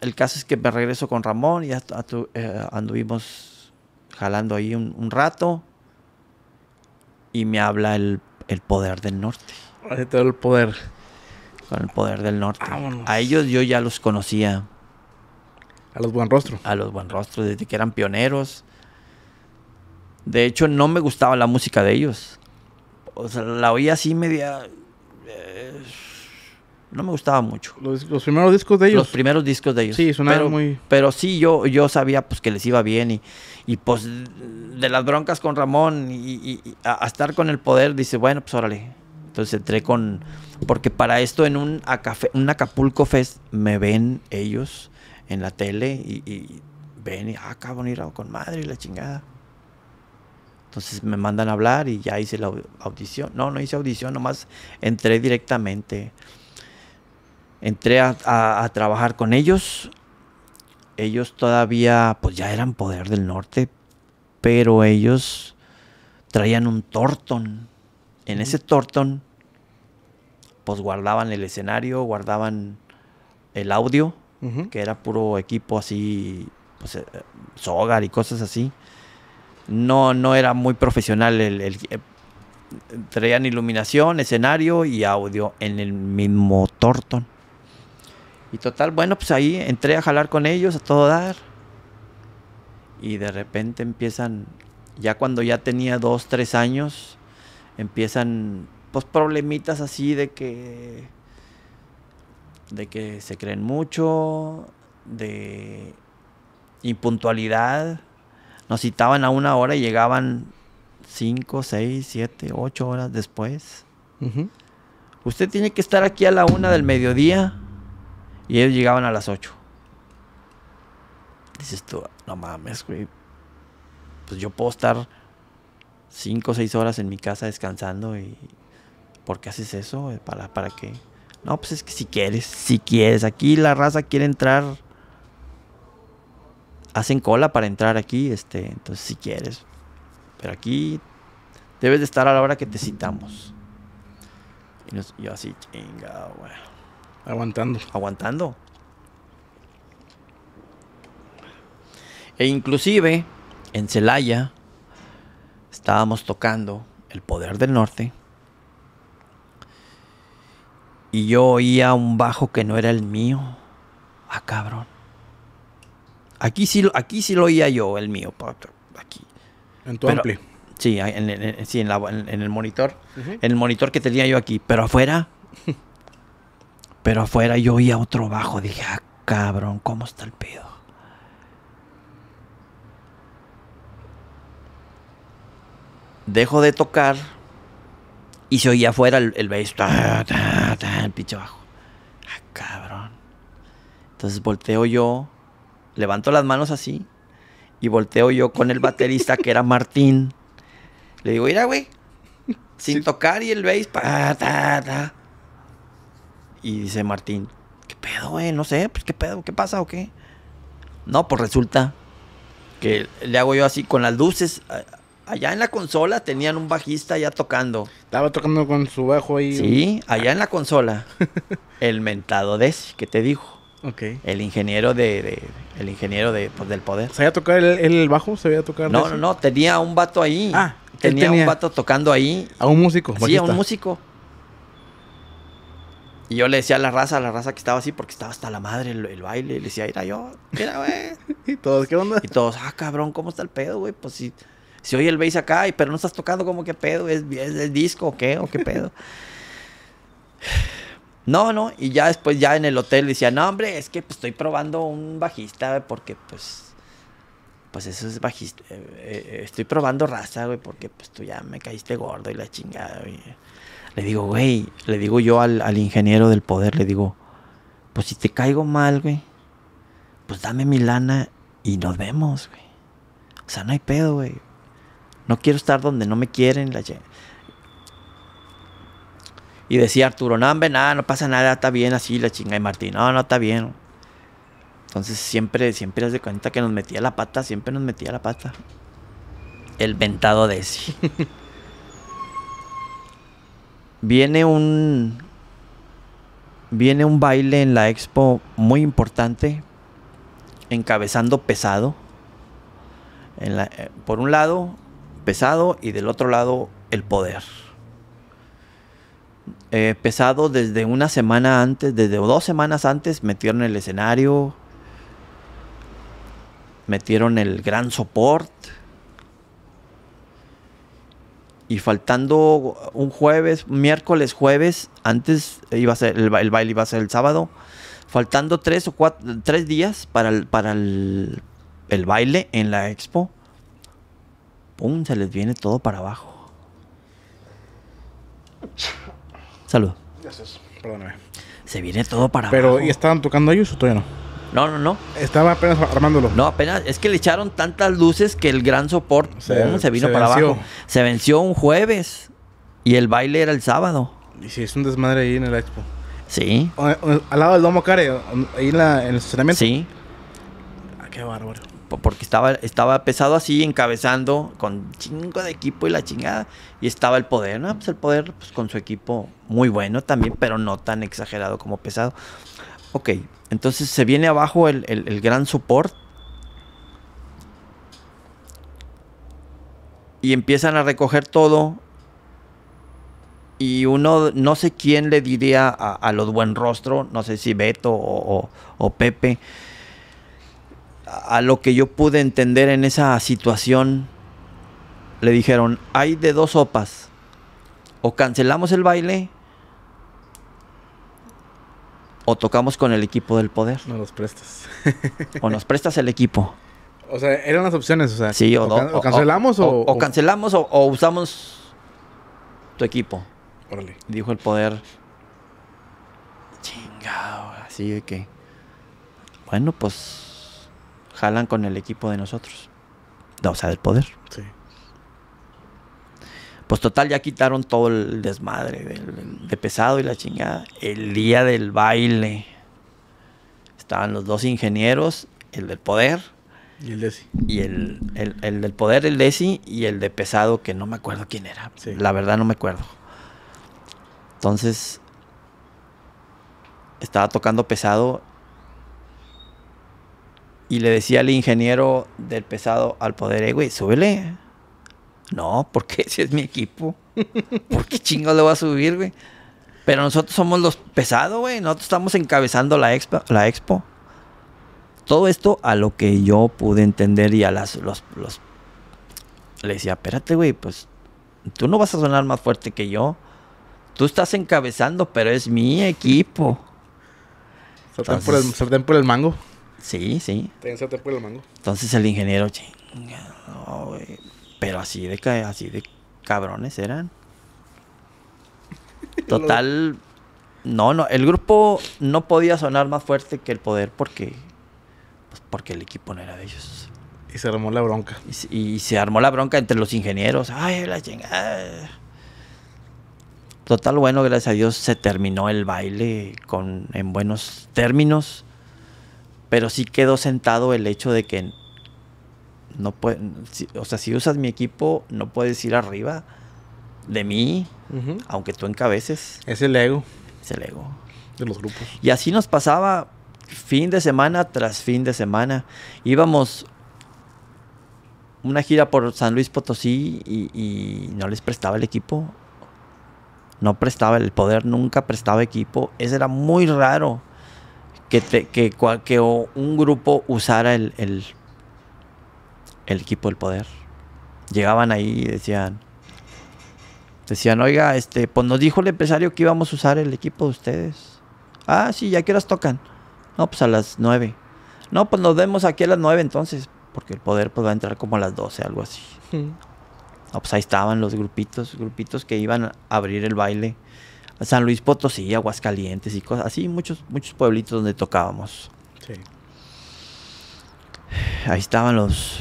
el caso es que me regreso con Ramón, Y eh, anduvimos jalando ahí un, rato y me habla el, el poder del norte. todo el poder. Con el poder del norte. A ellos yo ya los conocía. A los buen rostros, A los buen rostros desde que eran pioneros. De hecho, no me gustaba la música de ellos. O sea, la oía así media. Eh, no me gustaba mucho. Los, primeros discos de ellos. Los primeros discos de ellos. Sí, sonaron muy. Pero sí, yo, yo sabía pues que les iba bien y, pues de las broncas con Ramón y, a, estar con el poder, dice, bueno, pues órale. Entonces entré con. Porque para esto en un, un Acapulco Fest me ven ellos en la tele y, ven y, acabo de ir con madre y la chingada. Entonces me mandan a hablar y ya hice la audición. No, no hice audición, nomás entré directamente. Entré a, a trabajar con ellos. Ellos todavía, pues ya eran poder del norte, pero ellos traían un tortón. En ese tortón, pues guardaban el escenario, guardaban el audio que era puro equipo así, pues, sogar eh, y cosas así. No, no era muy profesional. El, eh, traían iluminación, escenario y audio en el mismo Torton. Y total, bueno, pues ahí entré a jalar con ellos a todo dar. Y de repente empiezan, ya cuando ya tenía dos, tres años, empiezan pues problemitas así de que de que se creen mucho, de impuntualidad. Nos citaban a una hora y llegaban cinco, seis, siete, ocho horas después. Usted tiene que estar aquí a la una del mediodía y ellos llegaban a las ocho. Dices tú, no mames, Pues yo puedo estar cinco, o seis horas en mi casa descansando y... ¿Por qué haces eso? ¿Para, para qué? No, pues es que si quieres, si quieres. Aquí la raza quiere entrar. Hacen cola para entrar aquí, este, entonces si quieres. Pero aquí debes de estar a la hora que te citamos. Y nos, yo así, chingado, güey. Aguantando. Aguantando. E inclusive, en Celaya, estábamos tocando El Poder del Norte y yo oía un bajo que no era el mío. Ah, cabrón. Aquí sí, aquí sí lo oía yo, el mío. Aquí. En tu Sí, en, sí en, el monitor. En el monitor que tenía yo aquí. Pero afuera. pero afuera yo oía otro bajo. Dije, ah, cabrón, ¿cómo está el pedo? Dejo de tocar y se oía afuera el, bass, ta, ta, ta, el pinche bajo. Ah, cabrón. Entonces volteo yo, levanto las manos así, y volteo yo con el baterista que era Martín. Le digo, mira, güey, sin tocar y el bass, ta ta, ta. Y dice Martín, ¿qué pedo, güey? No sé, pues qué pedo, qué pasa o qué. No, pues resulta que le hago yo así con las luces allá en la consola tenían un bajista ya tocando. Estaba tocando con su bajo ahí. Sí, allá en la consola. el mentado Desi, que te dijo. Ok. El ingeniero de, el ingeniero pues, del poder. ¿Sabía tocar el, el bajo? ¿Sabía tocar? No, bajo? no, no, tenía un vato ahí. Ah, tenía, un vato tocando ahí. A un músico. Sí, a un músico. Y yo le decía a la raza, a la raza que estaba así, porque estaba hasta la madre el, baile. le decía, era yo, mira, güey. y todos, ¿qué onda? Y todos, ah, cabrón, ¿cómo está el pedo, güey? Pues sí, si oye el bass acá, y, pero no estás tocando como qué pedo, es, es, el disco o qué, o qué pedo. No, no, y ya después ya en el hotel decía, no hombre, es que pues, estoy probando un bajista, porque pues, pues eso es bajista, eh, eh, estoy probando raza, güey, porque pues tú ya me caíste gordo y la chingada, güey. Le digo, güey, le digo yo al, al ingeniero del poder, le digo, pues si te caigo mal, güey, pues dame mi lana y nos vemos, güey. O sea, no hay pedo, güey. No quiero estar donde no me quieren. y decía Arturo, no, hombre, nada, no pasa nada, está bien así, la chinga. Y Martín, no, no, está bien. Entonces siempre, siempre de cuenta que nos metía la pata, siempre nos metía la pata. El ventado de sí viene un. Viene un baile en la expo muy importante. Encabezando pesado. Eh, por un lado, pesado y del otro lado el poder. Eh, pesado desde una semana antes, desde dos semanas antes metieron el escenario, metieron el gran soporte. Y faltando un jueves, miércoles, jueves, antes iba a ser el, baile iba a ser el sábado. Faltando tres o tres días para para el baile en la expo se les viene todo para abajo. Salud. Gracias, perdóname. Se viene todo para abajo. ¿Pero y estaban tocando ellos o todavía no? No, no, no. Estaba apenas armándolo. No, apenas. Es que le echaron tantas luces que el gran soporte se, vino para abajo. Se venció un jueves y el baile era el sábado. Y si es un desmadre ahí en el expo. Sí. al lado del Domo Care, ahí en, el estacionamiento. Sí. Ah, qué bárbaro porque estaba, estaba pesado así, encabezando con chingo de equipo y la chingada. Y estaba el poder, ¿no? Pues el poder pues, con su equipo muy bueno también, pero no tan exagerado como pesado. Ok, entonces se viene abajo el, gran support. Y empiezan a recoger todo. Y uno, no sé quién le diría a, los buen rostro, no sé si Beto o, o Pepe a lo que yo pude entender en esa situación, le dijeron, hay de dos sopas, o cancelamos el baile o tocamos con el equipo del poder. No los prestas. o nos prestas el equipo. O sea, eran las opciones, o sea. Sí, o, cancelamos o, cancelamos o, usamos tu equipo. Órale. Dijo el poder. Chingado, así de que. Bueno, pues jalan con el equipo de nosotros. O sea, del poder. Sí. Pues total, ya quitaron todo el desmadre de pesado y la chingada. El día del baile. Estaban los dos ingenieros, el del poder. Y el del poder, el Desi, y el de pesado, que no me acuerdo quién era. La verdad no me acuerdo. Entonces, estaba tocando pesado y le decía al ingeniero del pesado al poder, eh, güey, súbele. No, porque si es mi equipo. ¿Por qué chingo le voy a subir, güey? Pero nosotros somos los pesados, güey. Nosotros estamos encabezando la expo, la expo. Todo esto a lo que yo pude entender y a las, los, Le decía, espérate, güey, pues tú no vas a sonar más fuerte que yo. Tú estás encabezando, pero es mi equipo. Entonces, por el, por el mango. Sí, sí. Pues, Entonces el ingeniero, pero así de, así de cabrones eran. Total, no, no, el grupo no podía sonar más fuerte que el poder porque, pues, porque el equipo no era de ellos. Y se armó la bronca. Y, se armó la bronca entre los ingenieros. Ay, la chingada. Total, bueno, gracias a Dios se terminó el baile con, en buenos términos pero sí quedó sentado el hecho de que no puede, o sea, si usas mi equipo, no puedes ir arriba de mí, aunque tú encabeces. Es el ego. Es el ego. De los grupos. Y así nos pasaba fin de semana tras fin de semana. Íbamos una gira por San Luis Potosí y no les prestaba el equipo. No prestaba el poder, nunca prestaba equipo. Eso era muy raro que, te, que, un grupo usara el, el, equipo del poder. Llegaban ahí y decían, decían, oiga, este, pues nos dijo el empresario que íbamos a usar el equipo de ustedes. Ah, sí, ¿ya que las tocan? No, pues a las nueve. No, pues nos vemos aquí a las nueve entonces, porque el poder pues va a entrar como a las doce, algo así. No, pues ahí estaban los grupitos, grupitos que iban a abrir el baile San Luis Potosí, Aguascalientes y cosas así, muchos, muchos pueblitos donde tocábamos. Sí. Ahí estaban los,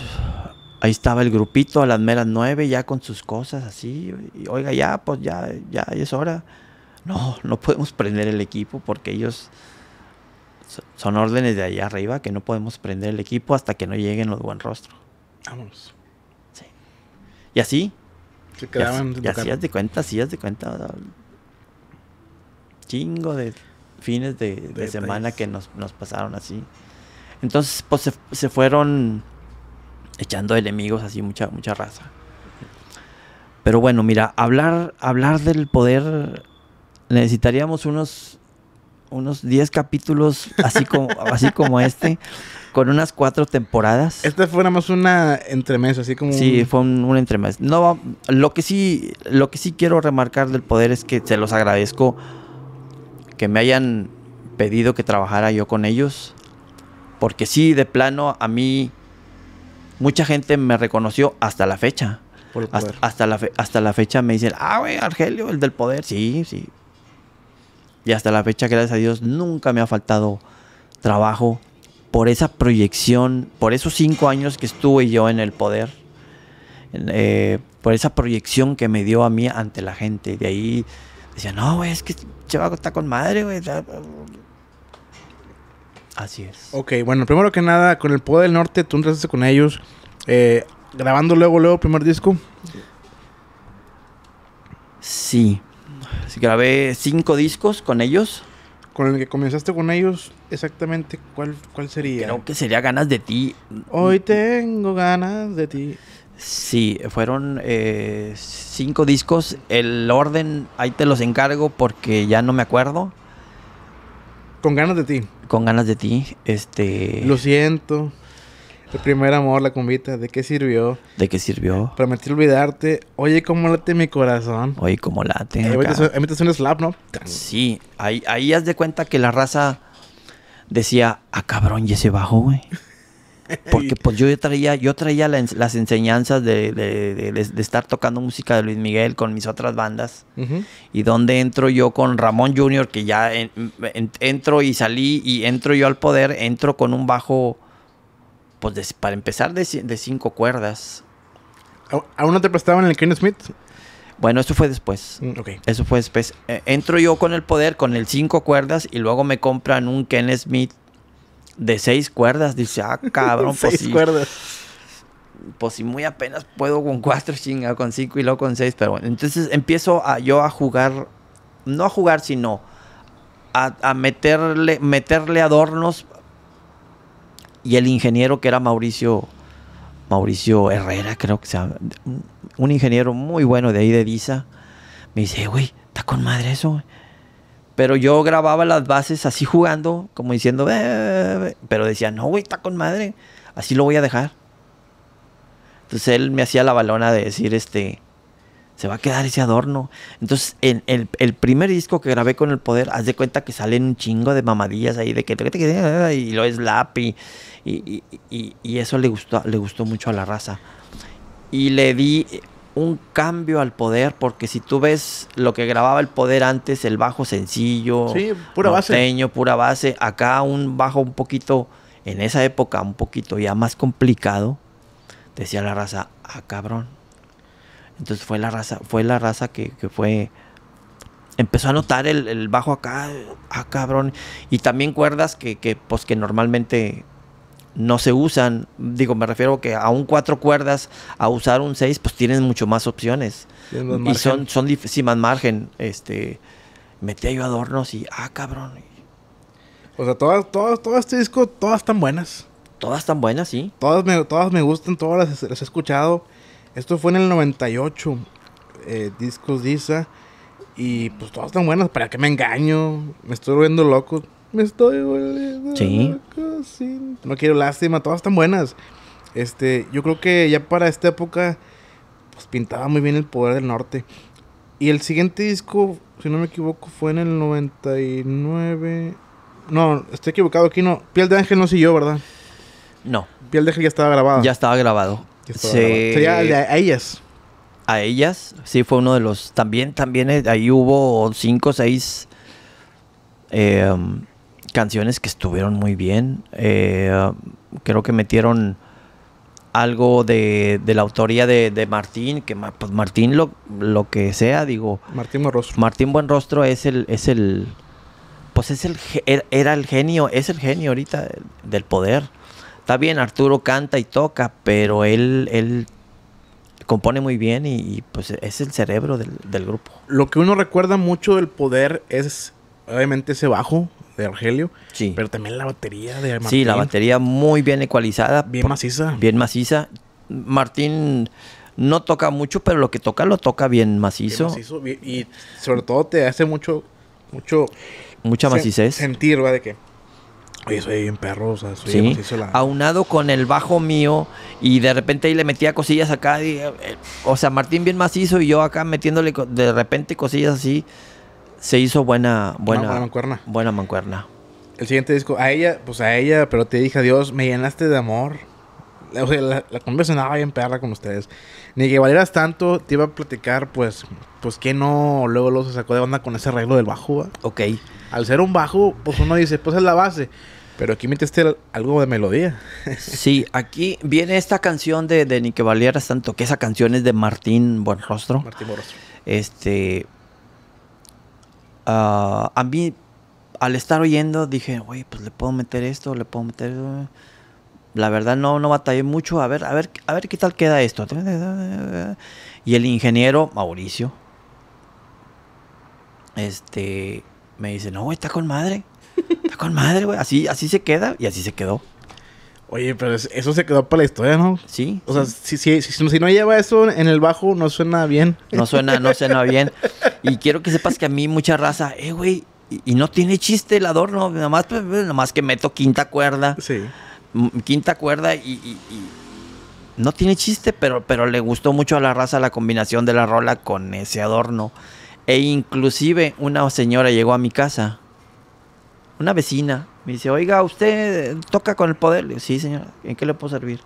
ahí estaba el grupito a las meras nueve ya con sus cosas así. oiga, ya, pues ya, ya es hora. No, no podemos prender el equipo porque ellos son órdenes de allá arriba que no podemos prender el equipo hasta que no lleguen los buen rostro. Vámonos. Sí. Y así. Se quedaban y así, de y así, de cuenta, así de cuenta chingo de fines de, semana que nos, pasaron así. Entonces, pues se, fueron echando enemigos así, mucha, mucha raza. Pero bueno, mira, hablar, hablar del poder necesitaríamos unos unos 10 capítulos así como así como este con unas cuatro temporadas. Este fuéramos una entremesa, así como Sí, fue un, un, No lo que sí lo que sí quiero remarcar del poder es que se los agradezco que me hayan pedido que trabajara yo con ellos. Porque sí, de plano, a mí mucha gente me reconoció hasta la fecha. hasta, la hasta la fecha me dicen, ah, güey, Argelio, el del poder. Sí, sí. Y hasta la fecha, gracias a Dios, nunca me ha faltado trabajo por esa proyección, por esos cinco años que estuve yo en el poder, eh, por esa proyección que me dio a mí ante la gente. De ahí Decía, no, güey, es que Chavaco está con madre, güey. Así es. Ok, bueno, primero que nada, con el Poder del Norte, tú entraste con ellos, eh, grabando luego, luego, primer disco. Sí. sí. Grabé cinco discos con ellos. Con el que comenzaste con ellos, exactamente, ¿cuál, cuál sería? Creo que sería Ganas de ti. Hoy tengo ganas de ti. Sí, fueron eh, cinco discos. El orden, ahí te los encargo porque ya no me acuerdo. Con ganas de ti. Con ganas de ti. Este. Lo siento. El primer amor, la convita, ¿de qué sirvió? ¿De qué sirvió? Prometí olvidarte. Oye, cómo late mi corazón. Oye, cómo late. Ahí metes un slap, ¿no? Sí, ahí, ahí haz de cuenta que la raza decía, a ah, cabrón, y se bajó, güey. Porque pues yo traía, yo traía las enseñanzas de, estar tocando música de Luis Miguel con mis otras bandas. Y donde entro yo con Ramón Junior, que ya entro y salí y entro yo al poder, entro con un bajo, pues para empezar de, cinco cuerdas. ¿Aún no te prestaban el Ken Smith? Bueno, eso fue después. Mm, okay. Eso fue después. E-, entro yo con el poder, con el cinco cuerdas, y luego me compran un Ken Smith de seis cuerdas. Dice, ah, cabrón, pues seis cuerdas. si pues muy apenas puedo con cuatro chinga, con cinco y luego con seis, pero bueno. Entonces empiezo a, yo a jugar, no a jugar, sino a, meterle, meterle adornos. Y el ingeniero que era Mauricio, Mauricio Herrera, creo que sea, un ingeniero muy bueno de ahí de Disa, me dice, güey, está con madre eso, güey pero yo grababa las bases así jugando, como diciendo, pero decía, no, güey, está con madre, así lo voy a dejar. Entonces él me hacía la balona de decir, este, se va a quedar ese adorno. Entonces, en el, primer disco que grabé con El Poder, haz de cuenta que salen un chingo de mamadillas ahí, de que y lo es lap y, eso le gustó, le gustó mucho a la raza. Y le di, un cambio al poder, porque si tú ves lo que grababa el poder antes, el bajo sencillo, sí, pura base. pura base, acá un bajo un poquito, en esa época un poquito ya más complicado, decía la raza, ah cabrón. Entonces fue la raza, fue la raza que, fue, empezó a notar el, bajo acá, ah cabrón. Y también cuerdas que, que, pues que normalmente no se usan. Digo, me refiero que a un cuatro cuerdas, a usar un seis, pues tienen mucho más opciones. y son, son sin más margen. Este, metí yo adornos y, ah, cabrón. O sea, todas, todas, todo este disco, todas están buenas. Todas están buenas, sí. Todas me, todas me gustan, todas las, he escuchado. Esto fue en el 98, eh, Discos Disa. Y pues todas están buenas, ¿para qué me engaño? Me estoy volviendo loco. Me estoy volviendo. Sí. No quiero lástima, todas están buenas. Este, yo creo que ya para esta época, pues pintaba muy bien el poder del norte. Y el siguiente disco, si no me equivoco, fue en el 99. No, estoy equivocado aquí, no. Piel de Ángel no siguió, ¿verdad? No. Piel de Ángel ya estaba grabado. Ya estaba grabado. Sí. Sería a ellas. A ellas, sí, fue uno de los. También, también eh, ahí hubo cinco, seis. Eh, canciones que estuvieron muy bien. Eh, creo que metieron algo de, de la autoría de, Martín, que pues, Martín lo, lo que sea, digo. Martín Buenrostro. Martín Buenrostro es el, es el, pues es el, er, era el genio, es el genio ahorita del poder. Está bien, Arturo canta y toca, pero él, él compone muy bien y, pues es el cerebro del, del grupo. Lo que uno recuerda mucho del poder es obviamente ese bajo, de Argelio. Pero también la batería de Martín. Sí, la batería muy bien ecualizada. Bien maciza. Bien maciza. Martín no toca mucho, pero lo que toca lo toca bien macizo. y sobre todo te hace mucho, mucho... Mucha macizez. sentir, ¿va? De que... Oye, soy bien perro, o sea, soy macizo Aunado con el bajo mío y de repente ahí le metía cosillas acá. Eh, o sea, Martín bien macizo y yo acá metiéndole de repente cosillas así se hizo buena, buena, buena mancuerna. Buena mancuerna. El siguiente disco, a ella, pues a ella, pero te dije Dios me llenaste de amor. O sea, la, la conversación bien pegarla con ustedes. Ni que valieras tanto, te iba a platicar, pues, pues que no, luego lo sacó de banda con ese arreglo del bajo. Ok. Al ser un bajo, pues uno dice, pues es la base. Pero aquí metiste algo de melodía. sí, aquí viene esta canción de, de Ni que valieras tanto, que esa canción es de Martín Buenrostro. Martín Buenrostro. Este, Ah, a mí, al estar oyendo, dije, güey, pues le puedo meter esto, le puedo meter... La verdad no, no batallé mucho. A ver, a ver, a ver qué tal queda esto. Y el ingeniero, Mauricio, este, me dice, no, güey, está con madre. Está con madre, güey. Así, así se queda y así se quedó. Oye, pero eso se quedó para la historia, ¿no? Sí. O sea, si, no lleva eso en el bajo, no suena bien. No suena, no suena bien. Y quiero que sepas que a mí mucha raza, eh, güey, y, no tiene chiste el adorno, nada más, pues, pues, más que meto quinta cuerda. Sí. Mm, quinta cuerda y, no tiene chiste, pero, pero le gustó mucho a la raza la combinación de la rola con ese adorno. E inclusive una señora llegó a mi casa una vecina me dice, oiga, usted toca con el poder. Le digo, sí, señora, ¿en qué le puedo servir?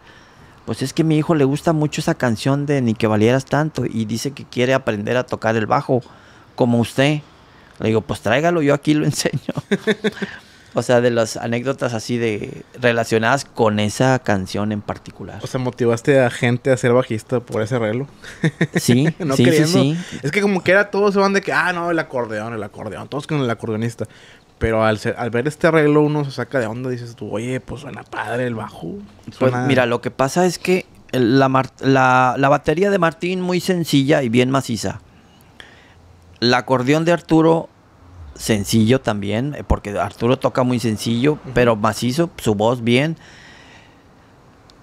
Pues es que mi hijo le gusta mucho esa canción de Ni que valieras tanto y dice que quiere aprender a tocar el bajo como usted. Le digo, pues tráigalo, yo aquí lo enseño. o sea, de las anécdotas así de relacionadas con esa canción en particular. O sea, motivaste a gente a ser bajista por ese arreglo. sí, sí, sí, Es que como que era todo se van de que, ah, no, el acordeón, el acordeón, todos con el acordeonista. Pero al, ver este arreglo uno se saca de onda y dices tú, oye, pues suena padre el bajo. Pues, mira, lo que pasa es que la, batería de Martín muy sencilla y bien maciza. El acordeón de Arturo sencillo también, eh, porque Arturo toca muy sencillo, pero macizo, su voz bien.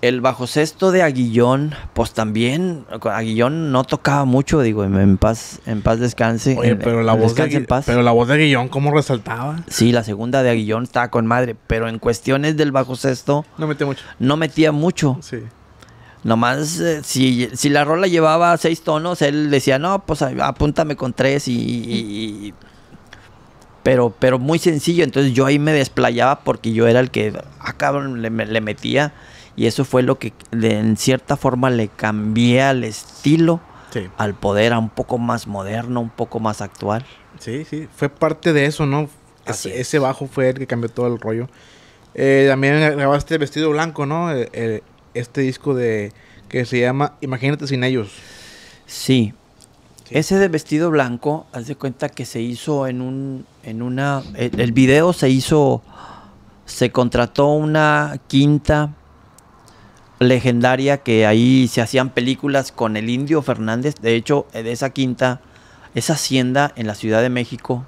El bajo sexto de Aguillón, pues también Aguillón no tocaba mucho, digo, en, paz, en paz descanse. Oye, pero la voz de Aguillón, pero la voz de Aguillón cómo resaltaba. Sí, la segunda de Aguillón estaba con madre, pero en cuestiones del bajo sexto no metía mucho. No metía mucho. Sí. Nomás eh, si, si, la rola llevaba seis tonos, él decía, "No, pues apúntame con tres y, pero, pero muy sencillo, entonces yo ahí me desplayaba porque yo era el que acá ah, le, le metía y eso fue lo que en cierta forma le cambié al estilo al poder a un poco más moderno, un poco más actual. Sí, sí, fue parte de eso, ¿no? ese bajo fue el que cambió todo el rollo. Eh, también grabaste el vestido blanco, ¿no? Eh, eh, este disco de que se llama Imagínate sin ellos. Sí, ese de vestido blanco, haz de cuenta que se hizo en un. En una. el, video se hizo. Se contrató una quinta legendaria que ahí se hacían películas con el indio Fernández. De hecho, de esa quinta, esa hacienda en la Ciudad de México,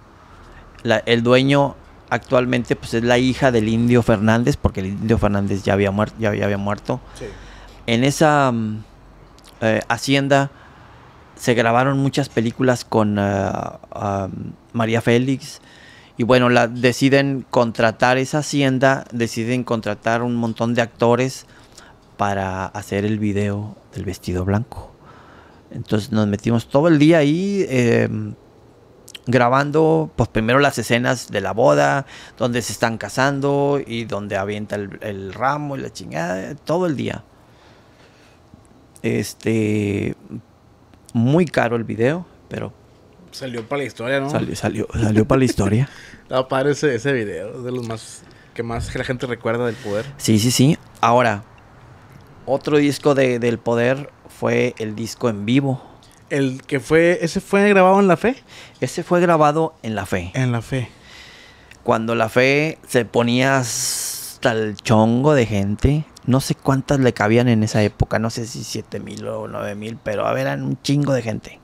el dueño actualmente pues es la hija del indio Fernández, porque el indio Fernández ya había, muerto ya, había muerto. En esa mm, eh, hacienda se grabaron muchas películas con eh, María Félix. Y bueno, la, deciden contratar esa hacienda, deciden contratar un montón de actores para hacer el video del vestido blanco. Entonces nos metimos todo el día ahí em, grabando, pues primero las escenas de la boda, donde se están casando y donde avienta el, ramo y la chingada, todo el día. Este, muy caro el video, pero Salió para la historia, ¿no? Salió, salió, para la historia. no, ese, video de los más que más que la gente recuerda del poder. Sí, sí, sí. Ahora, otro disco de, del poder fue el disco en vivo. El que fue, ese fue grabado en la fe. Ese fue grabado en la fe. En la fe. Cuando la fe se ponía hasta el chongo de gente, no sé cuántas le cabían en esa época, no sé si 7000 mil o 9000, mil, pero a ver, eran un chingo de gente.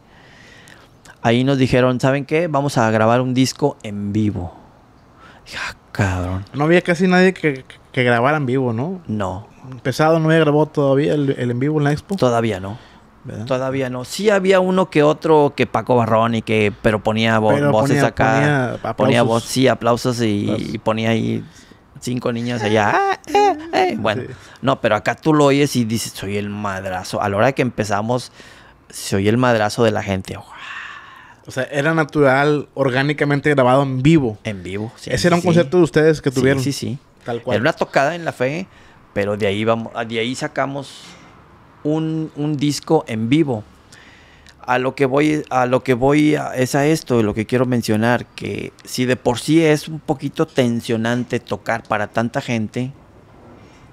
Ahí nos dijeron, ¿saben qué? Vamos a grabar un disco en vivo. Ya, ah, cabrón. No había casi nadie que, que grabara en vivo, ¿no? No empezado, no había grabado todavía el, en vivo en la expo. Todavía no. ¿verdad? Todavía no. Sí había uno que otro que Paco Barrón y que, pero ponía voces acá. Ponía, voz, sí, aplausos y, ponía ahí cinco niños allá. Ah, ah, ah, eh, eh, bueno, no, pero acá tú lo oyes y dices, soy el madrazo. A la hora que empezamos, soy el madrazo de la gente. O sea, era natural, orgánicamente grabado en vivo. En vivo, sí. Ese era un concepto concierto de ustedes que tuvieron. Sí, sí, sí. Tal cual. Era una tocada en la fe pero de ahí, vamos, de ahí sacamos un, un disco en vivo. A lo que voy, a lo que voy es a esto, lo que quiero mencionar, que si de por sí es un poquito tensionante tocar para tanta gente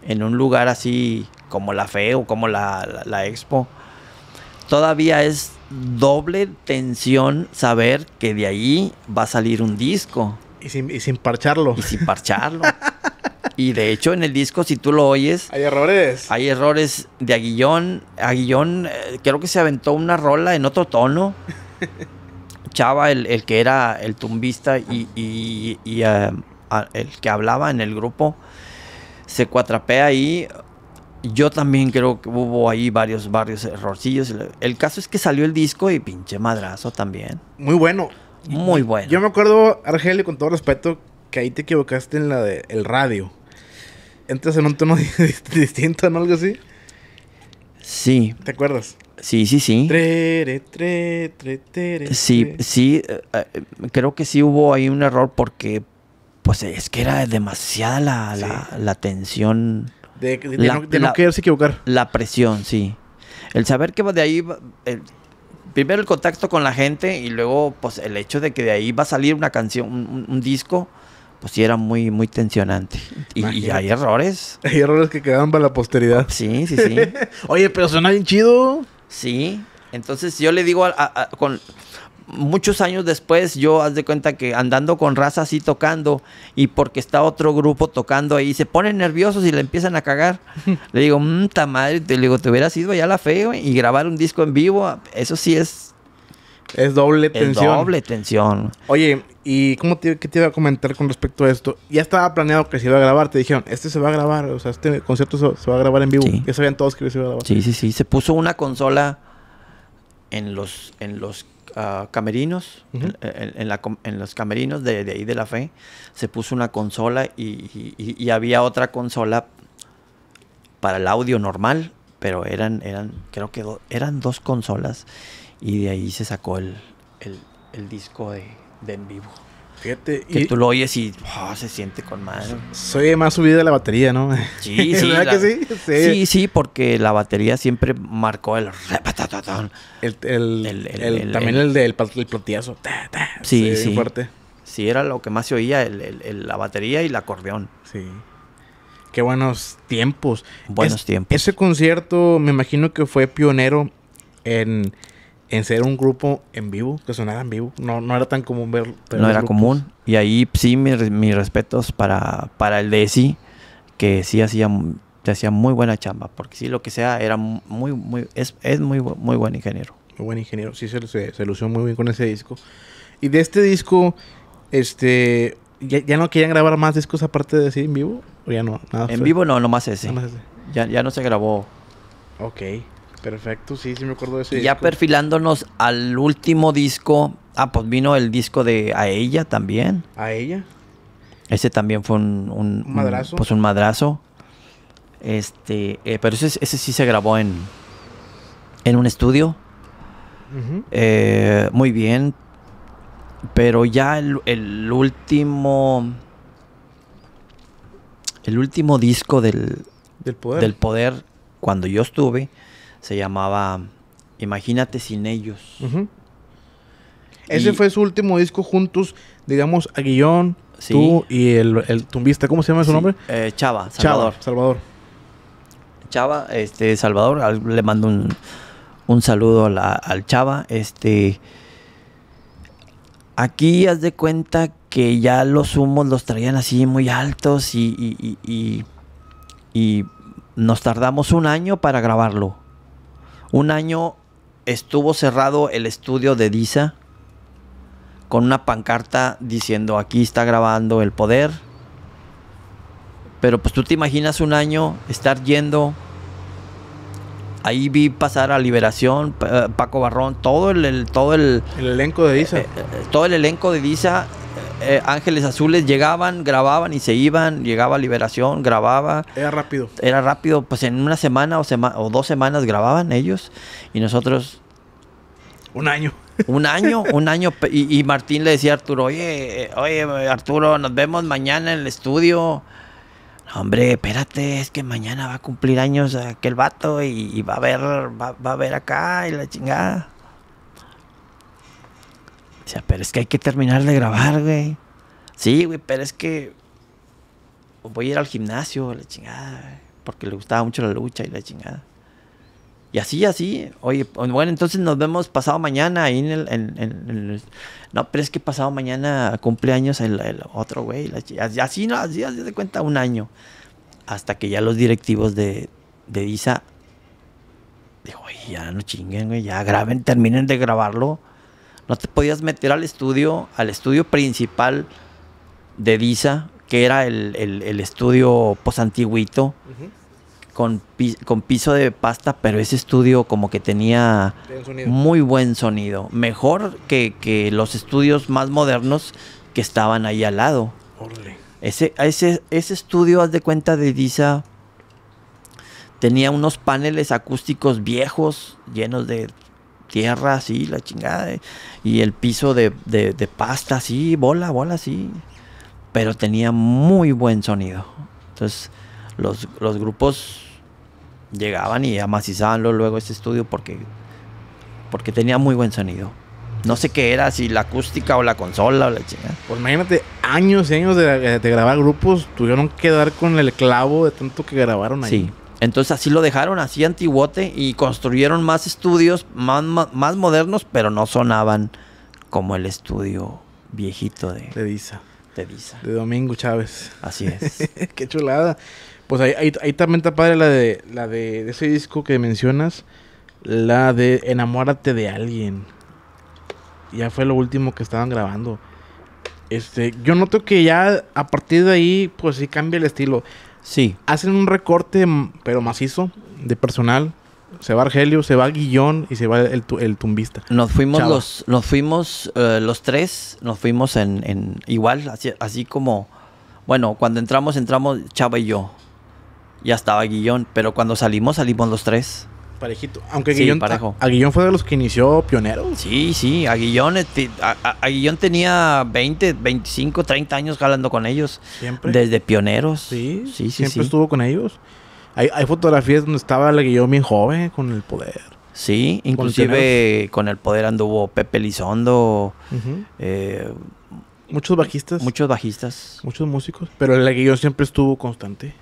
en un lugar así como la FE o como la, la, la Expo, todavía es doble tensión saber que de ahí va a salir un disco. Y sin, y sin parcharlo. Y sin parcharlo. Y de hecho, en el disco, si tú lo oyes. Hay errores. Hay errores de Aguillón. Aguillón, eh, creo que se aventó una rola en otro tono. Chava, el, el, que era el tumbista y, y, eh, el que hablaba en el grupo, se cuatrapea ahí. Yo también creo que hubo ahí varios, varios errorcillos. El caso es que salió el disco y pinche madrazo también. Muy bueno. Muy bueno. Yo me acuerdo, Argelio, con todo respeto, que ahí te equivocaste en la de el radio entras en un tono distinto, ¿no? Algo así. Sí. ¿Te acuerdas? Sí, sí, sí. sí, sí. Eh, eh, creo que sí hubo ahí un error porque, pues, es que era demasiada la, la, tensión. De, no, quererse equivocar. La presión, sí. El saber que de ahí. El, primero el contacto con la gente y luego, pues, el hecho de que de ahí va a salir una canción, un disco pues sí era muy, muy tensionante. Y, hay errores. Hay errores que quedan para la posteridad. Sí, sí, sí. Oye, pero suena bien chido. Sí. Entonces yo le digo con muchos años después, yo haz de cuenta que andando con raza así tocando, y porque está otro grupo tocando ahí, se ponen nerviosos y le empiezan a cagar. le digo, mmm, te, digo, te hubieras ido allá a la feo y grabar un disco en vivo, eso sí es. Es doble tensión. Es doble tensión. Oye, ¿Y cómo te, qué te iba a comentar con respecto a esto? Ya estaba planeado que se iba a grabar. Te dijeron, este se va a grabar. O sea, este concierto se, va a grabar en vivo. Ya sabían todos que se iba a grabar. Sí, sí, sí. Se puso una consola en los, en los ah, camerinos, en, los camerinos de, de, ahí de la fe. Se puso una consola y, había otra consola para el audio normal. Pero eran, eran creo que eran dos consolas. Y de ahí se sacó el, el disco de de en vivo. Fíjate. Que tú lo oyes y ah, se siente con más. Soy más subida la batería, ¿no? Sí, sí. que sí? sí? sí? porque la batería siempre marcó el... el, también el, del plotiazo. Sí, sí. sí. Fuerte. Sí, era lo que más se oía, la batería y el acordeón. Sí. Qué buenos tiempos. Buenos tiempos. Ese concierto me imagino que fue pionero en en ser un grupo en vivo, que sonara en vivo. No, no era tan común ver. no era común. Y ahí sí, mis respetos para, para el DSI, que sí hacía, hacía muy buena chamba, porque sí, lo que sea, era muy, muy, es, muy, muy buen ingeniero. Muy buen ingeniero, sí, se, se, lució muy bien con ese disco. Y de este disco, este, ¿ya, no querían grabar más discos aparte de decir en vivo? ¿O ya no? Nada en vivo no, nomás ese. Ya, ya no se grabó. Ok. Perfecto, sí, sí me acuerdo de ese. ya perfilándonos al último disco. Ah, pues vino el disco de A ella también. ¿A ella? Ese también fue un, madrazo. pues un madrazo. Este, eh, pero ese, sí se grabó en, en un estudio. Eh, muy bien. Pero ya el, el último. El último disco del, del poder. del poder. cuando yo estuve, se llamaba Imagínate sin ellos. Ese fue su último disco juntos, digamos, a guión, tú y el, tumbista, ¿cómo se llama su nombre? Eh, Chava, Salvador. Chava, Salvador. Chava, este, Salvador, le mando un, un saludo al Chava, este... Aquí haz de cuenta que ya los humos los traían así muy altos y, y nos tardamos un año para grabarlo. Un año estuvo cerrado el estudio de Disa con una pancarta diciendo aquí está grabando el poder. Pero pues tú te imaginas un año estar yendo. Ahí vi pasar a Liberación, eh, Paco Barrón, todo el, eh, eh, todo el, elenco de Disa. todo el elenco de Disa eh, Ángeles Azules llegaban, grababan y se iban, llegaba Liberación, grababa. Era rápido. Era rápido, pues en una semana o, dos semanas grababan ellos y nosotros... Un año. Un año, un año. Y, Martín le decía a Arturo, oye, eh, oye, Arturo, nos vemos mañana en el estudio. hombre, espérate, es que mañana va a cumplir años aquel vato y, va a ver, va a ver acá y la chingada. Dice, pero es que hay que terminar de grabar, güey. Sí, güey, pero es que voy a ir al gimnasio, la chingada, güey, porque le gustaba mucho la lucha y la chingada. Y así, así. Oye, bueno, entonces nos vemos pasado mañana ahí en el... No, pero es que pasado mañana cumpleaños el, otro güey. así, no, así, así de cuenta un año. Hasta que ya los directivos de, de Dijo, ya no chinguen, güey, ya graben, terminen de grabarlo no te podías meter al estudio, al estudio principal de Disa, que era el, estudio posantiguito, con, piso de pasta, pero ese estudio como que tenía muy buen sonido, mejor que, los estudios más modernos que estaban ahí al lado. Ese, ese, ese estudio, haz de cuenta de Disa, tenía unos paneles acústicos viejos, llenos de tierra así, la chingada. Eh, y el piso de, pasta así, bola, bola así. Pero tenía muy buen sonido. Entonces, los, grupos llegaban y amacizaban luego este estudio porque, porque tenía muy buen sonido. No sé qué era, si la acústica o la consola o la chingada. Pues imagínate, años y años de, grabar grupos tuvieron que dar con el clavo de tanto que grabaron ahí. Sí. Entonces así lo dejaron, así antiguote, y construyeron más estudios, más, más, modernos, pero no sonaban como el estudio viejito de... De De Domingo Chávez. Así es. Qué chulada. Pues ahí, también está padre la de, la de ese disco que mencionas, la de Enamórate de alguien. Ya fue lo último que estaban grabando. Este, yo noto que ya a partir de ahí, pues sí cambia el estilo. Sí. Hacen un recorte, pero macizo, de personal. Se va Argelio, se va Guillón y se va el, el tumbista. Nos fuimos los, nos fuimos eh, los tres, nos fuimos en, en igual, así, así, como, bueno, cuando entramos, entramos Chava y yo. Ya estaba Guillón, pero cuando salimos, salimos los tres. Parejito. Aunque Aguillón, fue de los que inició pionero. Sí, sí. Aguillón, este, tenía 20, 25, 30 años jalando con ellos. Siempre. Desde pioneros. Sí, sí, sí. Siempre estuvo con ellos. Hay, fotografías donde estaba el Aguillón bien joven con el poder. Sí, inclusive con, el poder anduvo Pepe Lizondo. Eh, muchos bajistas. Muchos bajistas. Muchos músicos. Pero el Aguillón siempre estuvo constante.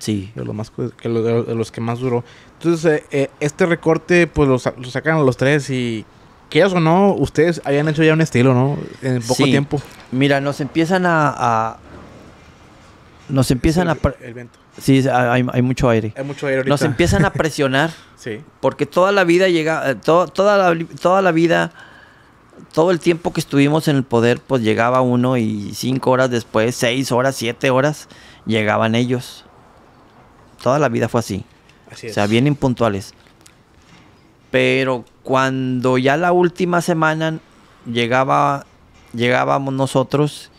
Sí. De los, más, que los que más duró. Entonces, eh, eh, este recorte, pues lo, lo sacan los tres y es o no, ustedes habían hecho ya un estilo, ¿no? En poco tiempo. Mira, nos empiezan a. nos empiezan a. El viento... Sí, hay, mucho aire. Hay mucho aire Nos empiezan a presionar. sí. Porque toda la vida llega. Eh, toda, toda la vida. Todo el tiempo que estuvimos en el poder, pues llegaba uno y cinco horas después, seis horas, siete horas, llegaban ellos toda la vida fue así. así o sea, bien impuntuales. Pero cuando ya la última semana llegaba, llegábamos nosotros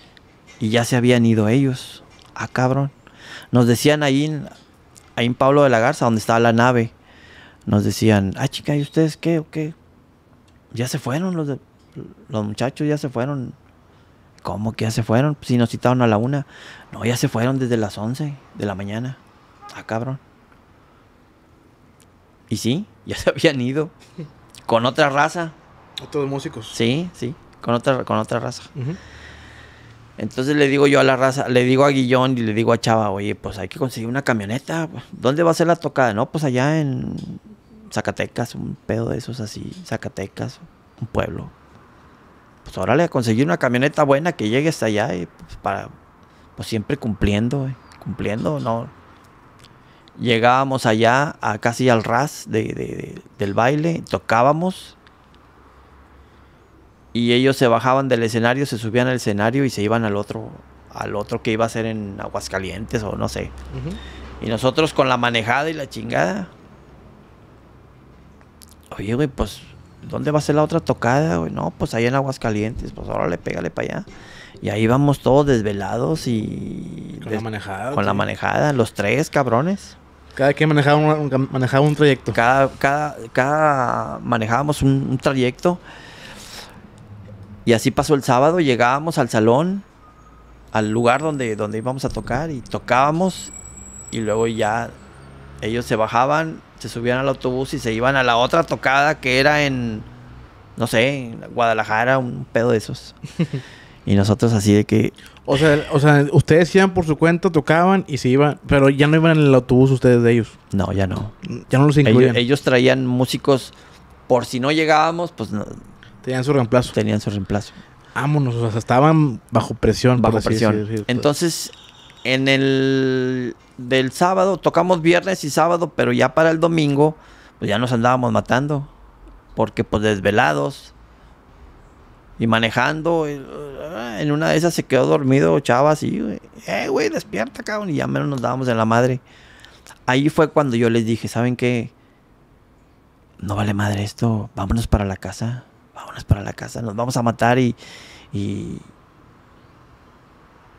y ya se habían ido ellos. Ah, cabrón. Nos decían ahí, en, Pablo de la Garza, donde estaba la nave, nos decían, ah, chica, ¿y ustedes qué o qué? Ya se fueron los, los muchachos, ya se fueron. ¿Cómo que ya se fueron? Si nos citaron a la una. No, ya se fueron desde las 11 de la mañana. Ah, cabrón. Y sí, ya se habían ido. Con otra raza. Otros músicos. Sí, sí. Con otra, con otra raza. Entonces le digo yo a la raza, le digo a Guillón y le digo a Chava, oye, pues hay que conseguir una camioneta. ¿Dónde va a ser la tocada? No, pues allá en Zacatecas, un pedo de esos así, Zacatecas, un pueblo. Pues órale, a conseguir una camioneta buena que llegue hasta allá y pues para, pues siempre cumpliendo, eh, cumpliendo, no Llegábamos allá, a casi al ras de, del baile, tocábamos. Y ellos se bajaban del escenario, se subían al escenario y se iban al otro, al otro que iba a ser en Aguascalientes o no sé. Y nosotros con la manejada y la chingada. Oye, güey, pues, ¿dónde va a ser la otra tocada, No, pues ahí en Aguascalientes, pues le pégale para allá. Y ahí vamos todos desvelados y. Con la manejada. Con la manejada, los tres cabrones. Cada quien manejaba un, un trayecto. Cada, cada, cada manejábamos un, trayecto. Y así pasó el sábado, llegábamos al salón, al lugar donde, donde íbamos a tocar y tocábamos y luego ya ellos se bajaban, se subían al autobús y se iban a la otra tocada que era en, no sé, en Guadalajara, un pedo de esos. y nosotros así de que... O sea, o sea, ustedes iban por su cuenta, tocaban y se iban, pero ya no iban en el autobús ustedes de ellos. No, ya no. Ya no los incluían. Ellos, traían músicos, por si no llegábamos, pues... No, tenían su reemplazo. Tenían su reemplazo. Vámonos, o sea, estaban bajo presión. Bajo presión. Entonces, en el del sábado, tocamos viernes y sábado, pero ya para el domingo, pues ya nos andábamos matando. Porque pues desvelados, y manejando, ah, en una de esas se quedó dormido Chavas y, eh, güey, despierta, cabrón. Y ya menos nos dábamos en la madre. Ahí fue cuando yo les dije, ¿saben qué? No vale madre esto, vámonos para la casa, vámonos para la casa, nos vamos a matar y...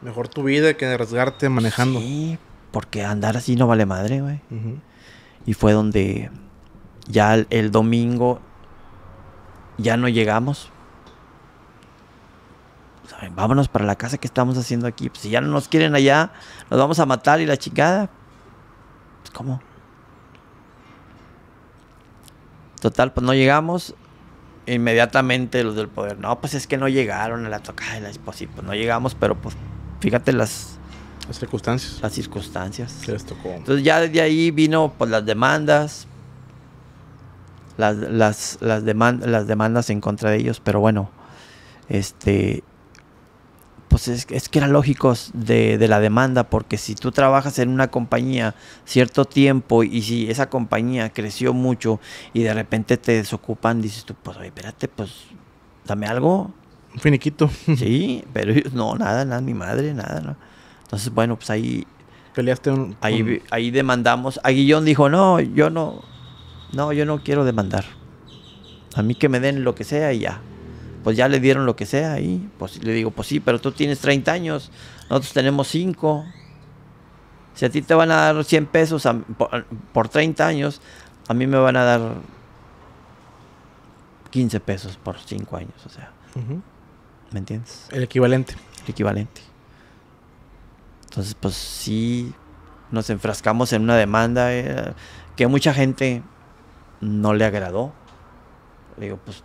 Mejor tu vida que arriesgarte manejando. Sí, porque andar así no vale madre, güey. Y fue donde ya el domingo ya no llegamos, vámonos para la casa que estamos haciendo aquí. Pues, si ya no nos quieren allá, nos vamos a matar y la chingada. Pues, cómo. Total, pues no llegamos. Inmediatamente los del poder, no, pues es que no llegaron a la tocada de la esposa pues, pues no llegamos, pero pues fíjate las circunstancias. Las circunstancias. Entonces ya desde ahí vino pues las demandas. Las, las, demandas, las demandas en contra de ellos, pero bueno, este, pues es, que era lógico de, la demanda, porque si tú trabajas en una compañía cierto tiempo y si esa compañía creció mucho y de repente te desocupan, dices tú, pues oye, espérate, pues dame algo. Un finiquito. Sí, pero no, nada, nada, mi madre, nada, no. Entonces, bueno, pues ahí... Peleaste Ahí, ahí demandamos. Aguillón dijo, no, yo no, no, yo no quiero demandar. A mí que me den lo que sea y ya pues ya le dieron lo que sea ahí. Pues le digo, pues sí, pero tú tienes 30 años, nosotros tenemos 5. Si a ti te van a dar 100 pesos por, 30 años, a mí me van a dar 15 pesos por 5 años, o sea. ¿Me entiendes? El equivalente. El equivalente. Entonces, pues sí, nos enfrascamos en una demanda eh, Que a mucha gente no le agradó. Le digo, pues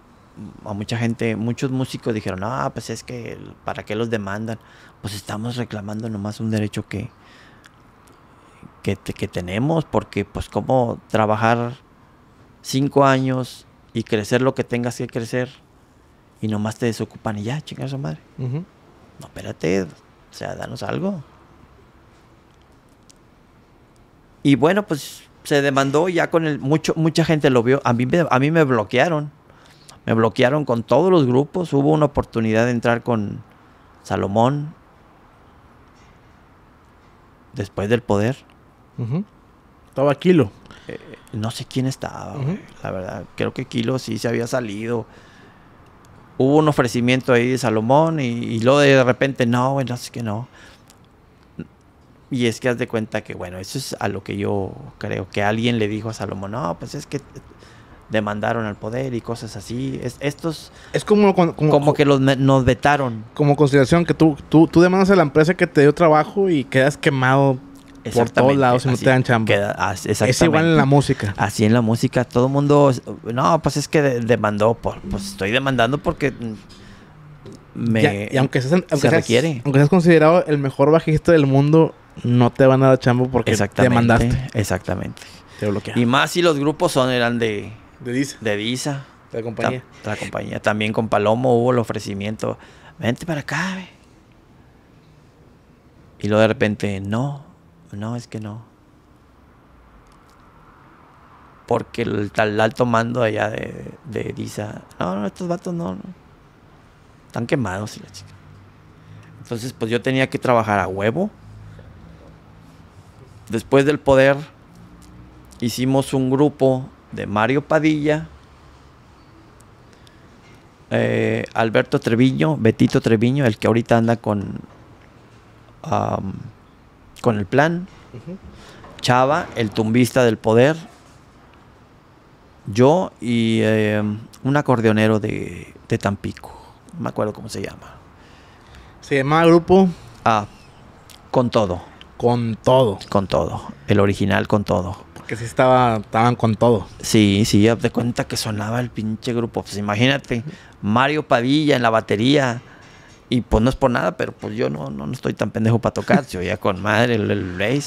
a mucha gente, muchos músicos dijeron, ah, pues es que, ¿para qué los demandan? Pues estamos reclamando nomás un derecho que, que, tenemos, porque pues cómo trabajar cinco años y crecer lo que tengas que crecer y nomás te desocupan y ya, chingar su madre. No, espérate, o sea, danos algo. Y bueno, pues se demandó ya con el mucho mucha gente lo vio. A mí, a mí me bloquearon. Me bloquearon con todos los grupos. Hubo una oportunidad de entrar con Salomón después del poder. Estaba Kilo. Eh, no sé quién estaba, la verdad. Creo que Kilo sí se había salido. Hubo un ofrecimiento ahí de Salomón y, lo luego de repente, no, bueno, es que no. Y es que haz de cuenta que, bueno, eso es a lo que yo creo que alguien le dijo a Salomón, no, pues es que demandaron al poder y cosas así. Es, estos... Es como... Como, que los, nos vetaron. Como consideración que tú, tú, tú demandas a la empresa que te dio trabajo y quedas quemado por todos lados y no te dan chambo... Ah, es igual en la música. Así en la música. Todo el mundo... No, pues es que demandó. pues estoy demandando porque... Me, y aunque seas, aunque seas, considerado el mejor bajista del mundo, no te van a dar chambo porque te Exactamente. Te Y más si los grupos son eran de de Disa. De Disa. De la compañía. la compañía. También con Palomo hubo el ofrecimiento. Vente para acá, Y luego de repente, no, no, es que no. Porque el tal alto mando allá de, de Disa, no, no, estos vatos no, no. Están quemados y la chica. Entonces, pues yo tenía que trabajar a huevo. Después del poder, hicimos un grupo de Mario Padilla, eh, Alberto Treviño, Betito Treviño, el que ahorita anda con, con el plan, Chava, el tumbista del poder, yo y em, un acordeonero de, de Tampico, no me acuerdo cómo se llama. ¿Se llama grupo? Ah, con todo. Con todo. Con todo. El original con todo que sí estaba, estaban con todo. Sí, sí, ya de cuenta que sonaba el pinche grupo. Pues imagínate, Mario Padilla en la batería. Y pues no es por nada, pero pues yo no, no, estoy tan pendejo para tocar. Yo ya con madre el, el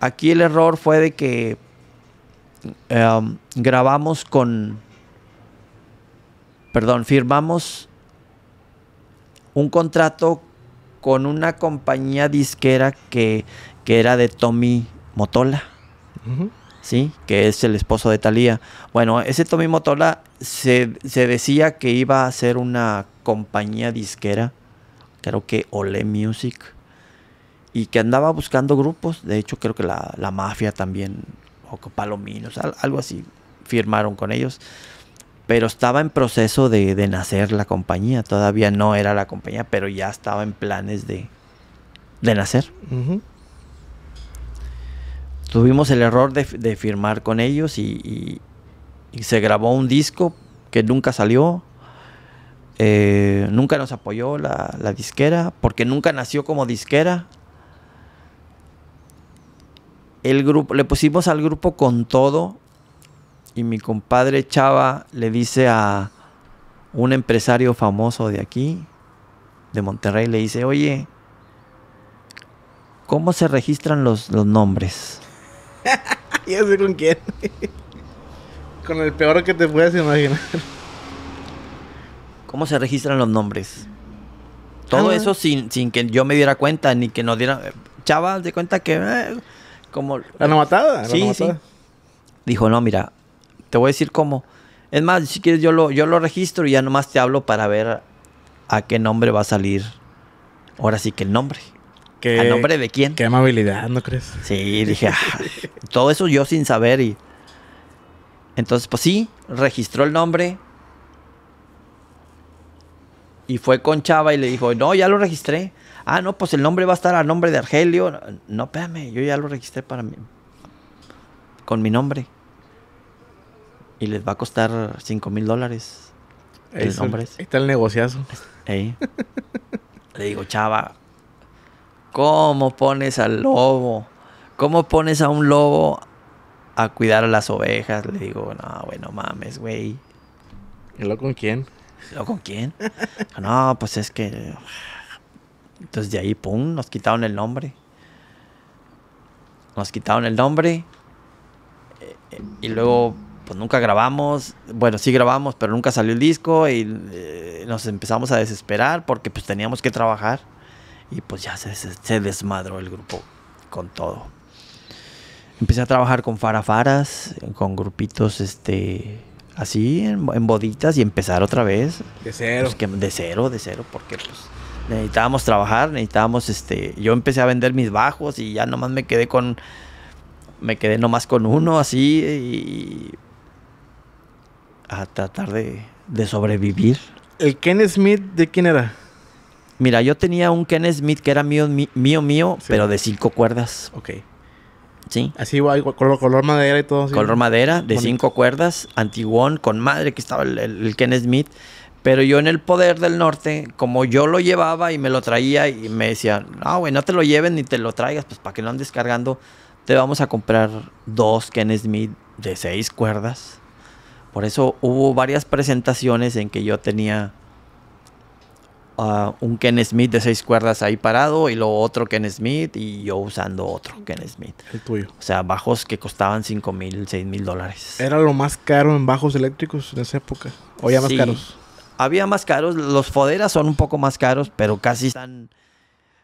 Aquí el error fue de que em, grabamos con. Perdón, firmamos un contrato con una compañía disquera que que era de Tommy Motola, ¿sí? Que es el esposo de Thalía. Bueno, ese Tommy Motola se, decía que iba a hacer una compañía disquera, creo que Ole Music, y que andaba buscando grupos. De hecho, creo que la, mafia también, o Palominos, algo así, firmaron con ellos pero estaba en proceso de, nacer la compañía. Todavía no era la compañía, pero ya estaba en planes de, nacer. Ajá tuvimos el error de, firmar con ellos y, se grabó un disco que nunca salió. Eh, nunca nos apoyó la, disquera porque nunca nació como disquera. El grupo, le pusimos al grupo con todo y mi compadre Chava le dice a un empresario famoso de aquí, de Monterrey, le dice, oye, ¿cómo se registran los nombres? ya sé con quién. con el peor que te puedas imaginar. ¿Cómo se registran los nombres? Todo ah. eso sin, que yo me diera cuenta, ni que nos diera. Eh, chava, de cuenta que. Eh, como. La no matada. Sí, sí. Dijo, no, mira, te voy a decir cómo. Es más, si quieres, yo lo, yo lo registro y ya nomás te hablo para ver a qué nombre va a salir. Ahora sí que el nombre. ¿A nombre de quién? Qué amabilidad, ah, ¿no crees? Sí, dije, ah, todo eso yo sin saber y... Entonces, pues sí, registró el nombre. Y fue con Chava y le dijo, no, ya lo registré. Ah, no, pues el nombre va a estar a nombre de Argelio. No, espérame, yo ya lo registré para mí. Con mi nombre. Y les va a costar 5 mil dólares. El nombre. Ahí está el negociazo. le digo, Chava, ¿Cómo pones al lobo? ¿Cómo pones a un lobo a cuidar a las ovejas? Le digo, no, bueno, mames, güey. ¿Y lo con quién? ¿Lo con quién? no, pues es que... Entonces pues de ahí, pum, nos quitaron el nombre. Nos quitaron el nombre. Eh, y luego, pues nunca grabamos. Bueno, sí grabamos, pero nunca salió el disco. Y eh, nos empezamos a desesperar porque pues teníamos que trabajar y pues ya se, desmadró el grupo con todo. Empecé a trabajar con farafaras, con grupitos este así en, boditas y empezar otra vez. De cero. Pues de cero, de cero, porque pues, necesitábamos trabajar, necesitábamos este, yo empecé a vender mis bajos y ya nomás me quedé con me quedé nomás con uno así y a tratar de, de sobrevivir. ¿El Ken Smith de quién era? Mira, yo tenía un Ken Smith que era mío, mío, mío, pero de cinco cuerdas. Ok. Sí. Así igual, color, color madera y todo. Color madera, de cinco cuerdas, antiguón, con madre que estaba el, Ken Smith. Pero yo en el poder del norte, como yo lo llevaba y me lo traía y me decía, ah, güey, no te lo lleven ni te lo traigas, pues para que lo andes cargando, te vamos a comprar dos Ken Smith de seis cuerdas. Por eso hubo varias presentaciones en que yo tenía Ah, un Ken Smith de seis cuerdas ahí parado y luego otro Ken Smith y yo usando otro Ken Smith. El tuyo. O sea, bajos que costaban cinco mil, seis mil dólares. ¿Era lo más caro en bajos eléctricos de esa época? ¿O ya más caros? Había más caros. Los foderas son un poco más caros, pero casi están...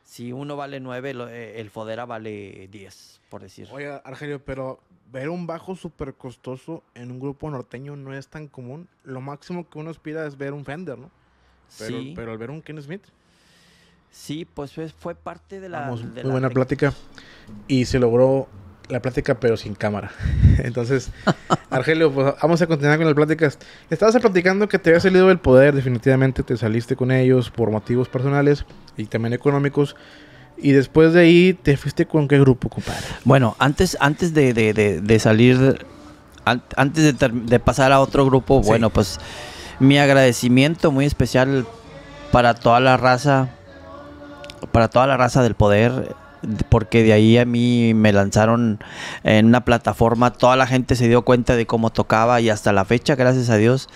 Si uno vale nueve, eh, el fodera vale diez, por decir. Oye, Argelio, pero ver un bajo súper costoso en un grupo norteño no es tan común. Lo máximo que uno aspira es ver un Fender, ¿no? Pero, pero al ver un Ken Smith. Sí, pues fue parte de la. muy buena plática. Y se logró la plática, pero sin cámara. Entonces, Argelio, pues vamos a continuar con las pláticas. Estabas platicando que te había salido del poder, definitivamente te saliste con ellos por motivos personales y también económicos. Y después de ahí, ¿te fuiste con qué grupo, compadre? Bueno, antes, antes de, salir, antes de, pasar a otro grupo, bueno, pues mi agradecimiento muy especial para toda la raza, para toda la raza del poder, porque de ahí a mí me lanzaron en una plataforma, toda la gente se dio cuenta de cómo tocaba y hasta la fecha, gracias a Dios,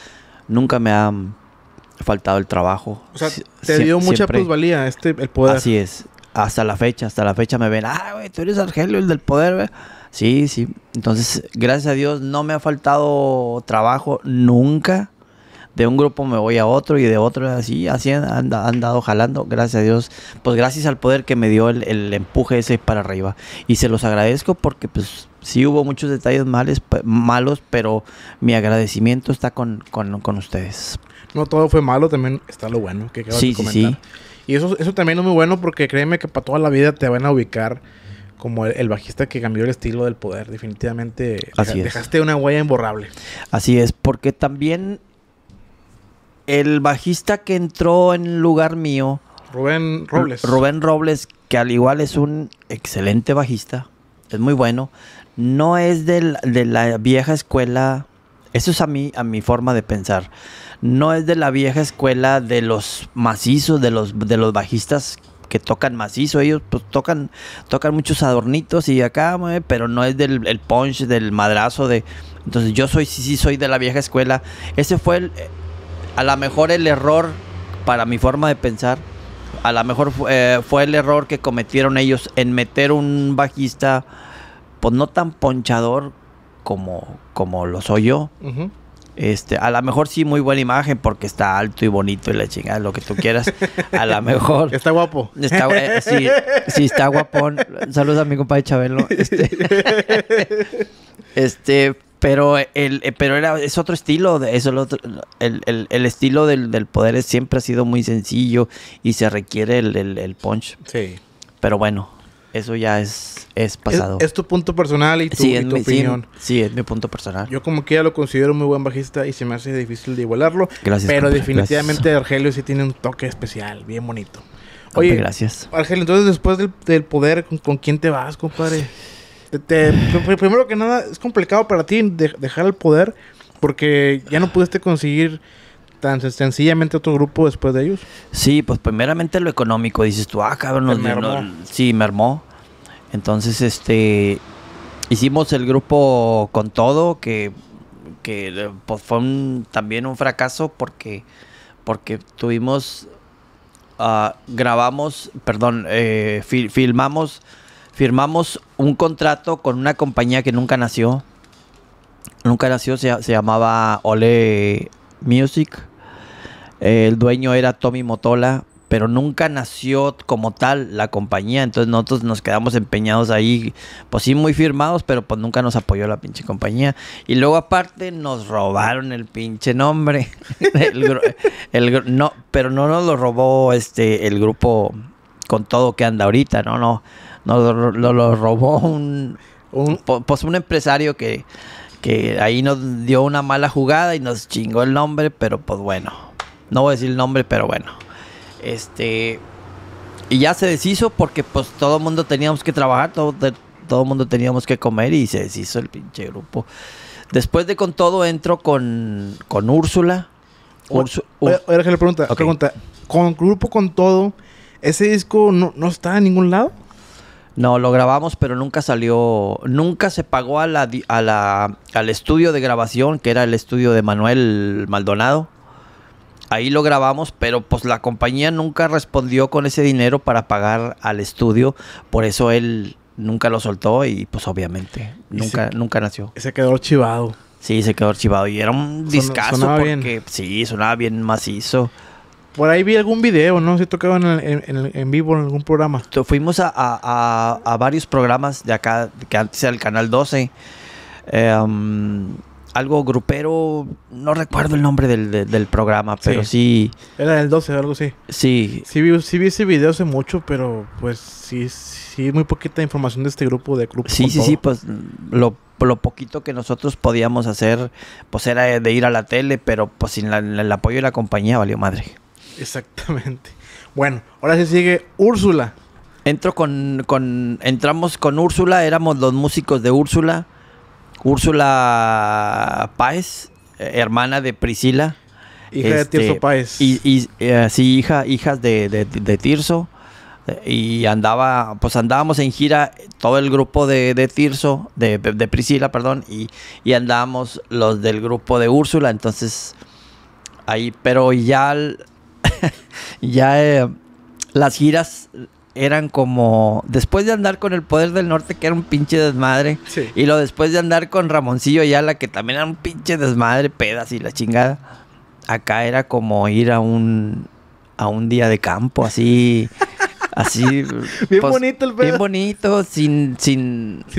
nunca me ha faltado el trabajo. O te dio mucha plusvalía este, el poder. Así es, hasta la fecha, hasta la fecha me ven, ah, güey, tú eres Argelio, el del poder, güey. Sí, sí. Entonces, gracias a Dios no me ha faltado trabajo nunca de un grupo me voy a otro y de otro así, así han, dado jalando, gracias a Dios, pues gracias al poder que me dio el, empuje ese para arriba. Y se los agradezco porque pues sí hubo muchos detalles males, malos, pero mi agradecimiento está con, con, ustedes. No todo fue malo, también está lo bueno que sí, comentar. Sí, Y eso, eso también es muy bueno porque créeme que para toda la vida te van a ubicar como el, bajista que cambió el estilo del poder. Definitivamente dejaste una huella imborrable. Así es, porque también el bajista que entró en lugar mío. Rubén Robles. Rubén Robles, que al igual es un excelente bajista, es muy bueno. No es de la vieja escuela, eso es a mí, a mi forma de pensar. No es de la vieja escuela de los macizos, de los, de los bajistas que tocan macizo, ellos pues, tocan, tocan muchos adornitos y acá, eh, pero no es del punch, del madrazo de. Entonces yo soy, sí, sí, soy de la vieja escuela. Ese fue el a lo mejor el error, para mi forma de pensar, a lo mejor eh, fue el error que cometieron ellos en meter un bajista, pues no tan ponchador como, como lo soy yo. Este, a lo mejor sí, muy buena imagen porque está alto y bonito y la chingada, lo que tú quieras. A lo mejor. Está guapo. Está, eh, sí, sí, está guapón. Saludos a mi compadre Chabelo. Este, este, pero, el, eh, pero era, es otro estilo, eso el, el, estilo del, poder siempre ha sido muy sencillo y se requiere el, punch. Sí. Pero bueno, eso ya es, pasado. Es, tu punto personal y tu, opinión. Sí, es mi punto personal. Yo como que ya lo considero muy buen bajista y se me hace difícil de igualarlo. Gracias. Pero definitivamente Argelio sí tiene un toque especial, bien bonito. Oye, gracias. Argelio, entonces después del, poder, ¿con, ¿con quién te vas, compadre? primero que nada, es complicado para ti dejar el poder porque ya no pudiste conseguir tan sencillamente otro grupo después de ellos. Sí, pues primeramente lo económico. Dices tú, ah, cabrón, nos mermó. sí, mermó. Entonces, este, hicimos el grupo con todo, que, que pues, fue también un fracaso porque, porque tuvimos, ah, grabamos, perdón, eh, filmamos firmamos un contrato con una compañía que nunca nació. Nunca nació, se, se llamaba Ole Music. el dueño era Tommy Motola, pero nunca nació como tal la compañía. Entonces nosotros nos quedamos empeñados ahí, pues sí, muy firmados, pero pues nunca nos apoyó la pinche compañía. Y luego aparte nos robaron el pinche nombre. el, no, pero no nos lo robó este el grupo con todo que anda ahorita, no, no nos lo, robó un, un, pues un empresario que, que ahí nos dio una mala jugada y nos chingó el nombre, pero pues bueno, no voy a decir el nombre, pero bueno. Este, y ya se deshizo porque pues todo el mundo teníamos que trabajar, todo, todo el mundo teníamos que comer y se deshizo el pinche grupo. Después de con todo entro con, Úrsula. Úrsula. que le pregunta, con grupo con todo, ese disco no, no está en ningún lado. No, lo grabamos, pero nunca salió, nunca se pagó a la, la, al estudio de grabación, que era el estudio de Manuel Maldonado. Ahí lo grabamos, pero pues la compañía nunca respondió con ese dinero para pagar al estudio, por eso él nunca lo soltó y pues obviamente nunca, nunca nació. Se quedó archivado. Sí, se quedó archivado y era un discazo porque sí, sonaba bien macizo. Por ahí vi algún video, ¿no? Se tocaban en, vivo en algún programa. Fuimos a, varios programas de acá, que antes era el Canal 12. Em, algo grupero, no recuerdo el nombre del, programa, pero sí. Era el 12 o algo así. Sí. Sí vi, sí vi ese video hace mucho, pero pues sí, sí, muy poquita información de este grupo de grupos. Sí, sí, sí, pues lo, lo, poquito que nosotros podíamos hacer, pues era de ir a la tele, pero pues sin el apoyo de la compañía valió madre. Exactamente. Bueno, ahora se sigue Úrsula. Entro con, entramos con Úrsula, éramos los músicos de Úrsula. Úrsula Páez, eh, hermana de Priscila. Hija de Tirso este, Páez. Y, y eh, sí, hija, hijas de, Tirso. Eh, y andaba, pues andábamos en gira todo el grupo de, Tirso, de, Priscila, perdón, y, y andábamos los del grupo de Úrsula. Entonces, ahí, pero ya ya eh, las giras eran como después de andar con el poder del norte que era un pinche desmadre y lo después de andar con Ramoncillo y que también era un pinche desmadre pedas y la chingada acá era como ir a un a un día de campo así así bien pues, bonito el bien bonito sin sin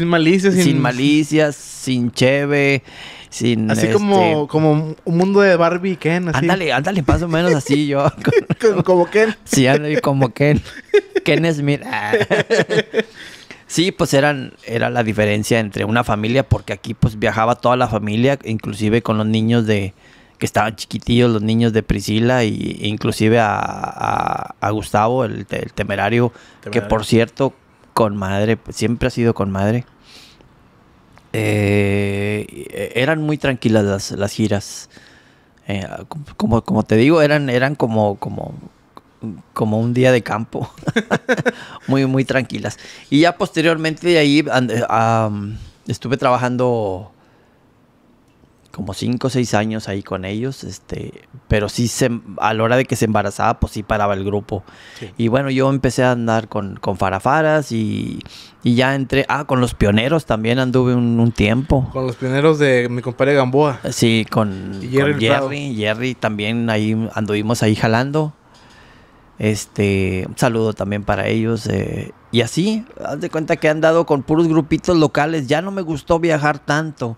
malicias sin malicias sin cheve así este, como, como un mundo de Barbie y Ken. Ándale, ándale, más o menos así yo. como Ken. Sí, ándale, como Ken. Ken Smith. Sí, pues eran, era la diferencia entre una familia, porque aquí pues viajaba toda la familia, inclusive con los niños de que estaban chiquitillos, los niños de Priscila, y, e inclusive a, Gustavo, el, temerario, que por cierto, con madre, pues, siempre ha sido con madre. Eh, eran muy tranquilas las, las giras. Eh, como, como te digo, eran, eran como, como, como un día de campo. muy, muy tranquilas. Y ya posteriormente de ahí estuve trabajando como cinco o seis años ahí con ellos, este, pero sí se, a la hora de que se embarazaba, pues sí paraba el grupo. Y bueno, yo empecé a andar con, con farafaras y, y, ya entré, ah, con los pioneros también anduve un, tiempo. Con los pioneros de mi compadre Gamboa. Sí, con, Jerry, con Jerry, Jerry, también ahí anduvimos ahí jalando. Este, un saludo también para ellos. Eh, y así, haz de cuenta que han dado con puros grupitos locales. Ya no me gustó viajar tanto.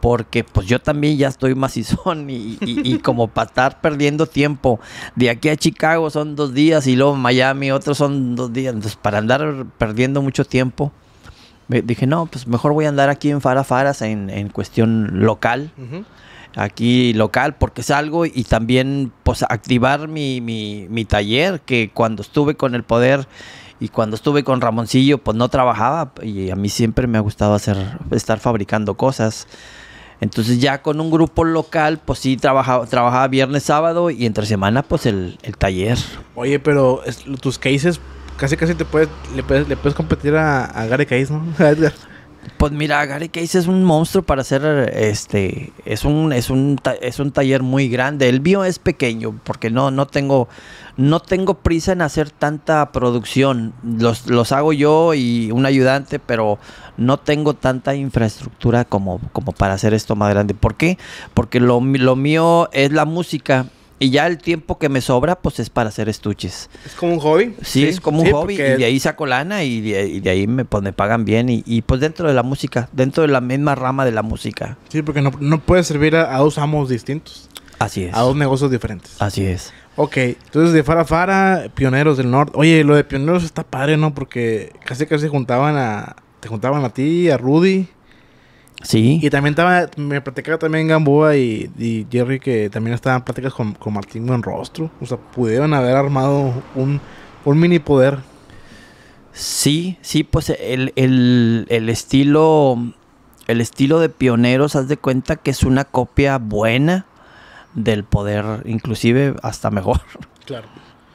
Porque pues yo también ya estoy macizón y, y, y como para estar perdiendo tiempo. De aquí a Chicago son dos días y luego Miami otros son dos días. Entonces, para andar perdiendo mucho tiempo, me dije, no, pues mejor voy a andar aquí en Farafaras en, cuestión local aquí local porque es algo y también pues activar mi, taller que cuando estuve con el poder y cuando estuve con Ramoncillo pues no trabajaba y a mí siempre me ha gustado hacer estar fabricando cosas entonces ya con un grupo local, pues sí, trabajaba, trabajaba viernes, sábado y entre semana, pues el, taller. Oye, pero tus cases casi casi te puedes, le puedes, competir a, a Gary Case, ¿no? Pues mira, Gary Case es un monstruo para hacer este es un es un taller muy grande. El mío es pequeño porque no no tengo no tengo prisa en hacer tanta producción. Los, los hago yo y un ayudante, pero no tengo tanta infraestructura como como para hacer esto más grande. ¿Por qué? Porque lo, lo mío es la música y ya el tiempo que me sobra, pues es para hacer estuches. ¿Es como un hobby? Sí, es como un hobby. Y de ahí saco lana y de, ahí pues, me, pagan bien. Y, pues dentro de la música, dentro de la misma rama de la música. Sí, porque no, no puede servir a, dos amos distintos. Así es. A dos negocios diferentes. Así es. Ok, entonces de Fara Fara, Pioneros del Norte. Oye, lo de Pioneros está padre, ¿no? Porque casi casi juntaban a, te juntaban a ti, a Rudy. Sí. Y también estaba, me platicaba también Gamboa y, Jerry que también estaban pláticas con, con Martín Buenrostro. O sea, pudieron haber armado un, mini poder. Sí, sí, pues el, el, estilo. El estilo de pioneros, haz de cuenta que es una copia buena del poder, inclusive hasta mejor. Claro.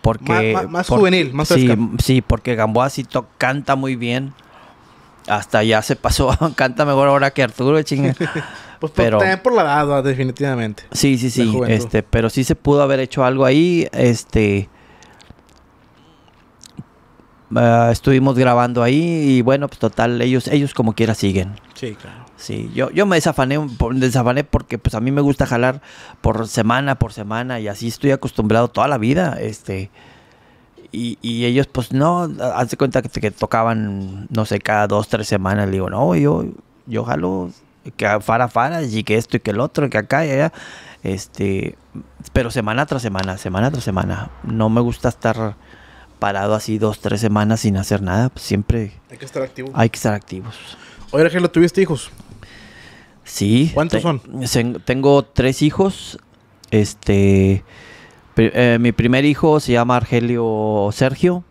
Porque. más, juvenil, más sí, sí, porque Gamboa sí canta muy bien hasta ya se pasó. Canta mejor ahora que Arturo, chinga. pues pero, también por la edad, definitivamente. Sí, sí, sí. Este, pero sí se pudo haber hecho algo ahí. Este. Ah, estuvimos grabando ahí y bueno, pues total, ellos, ellos como quiera siguen. Sí, claro. Sí, yo, yo me desafané, desafané porque pues a mí me gusta jalar por semana, por semana y así estoy acostumbrado toda la vida. Este, y, ellos, pues no, hace cuenta que, tocaban, no sé, cada dos, tres semanas. Le digo, no, yo, yo jalo que fara fara y que esto y que el otro que acá y allá. Este, pero semana tras semana, semana tras semana. No me gusta estar parado así dos, tres semanas sin hacer nada. Pues, siempre. Hay que estar activos. Hay que estar activos. Oye, Argelo, ¿tuviste hijos? Sí. ¿Cuántos son? Tengo tres hijos. Este. Eh, mi primer hijo se llama Argelio Sergio,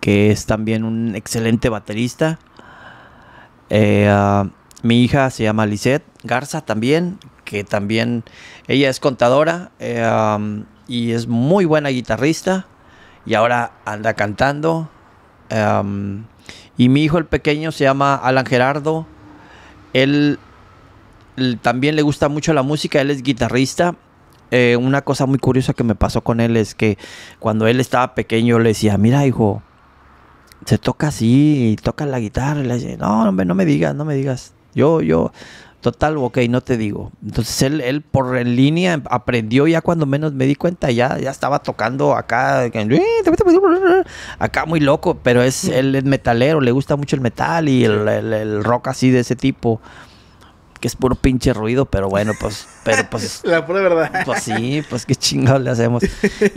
que es también un excelente baterista. Eh, ah, mi hija se llama Lisette Garza también, que también ella es contadora eh, y es muy buena guitarrista y ahora anda cantando. y mi hijo el pequeño se llama Alan Gerardo. él también le gusta mucho la música, él es guitarrista eh, una cosa muy curiosa que me pasó con él es que cuando él estaba pequeño le decía, mira hijo, se toca así, toca la guitarra. le no, hombre, no me digas, no me digas. Yo, yo, total, ok, no te digo. Entonces él, él por en línea aprendió ya cuando menos me di cuenta, ya, ya estaba tocando acá, acá muy loco, pero es, él es metalero, le gusta mucho el metal y el, el rock así de ese tipo que es puro pinche ruido, pero bueno, pues, pero pues. La pura verdad. Pues sí, pues qué chingado le hacemos.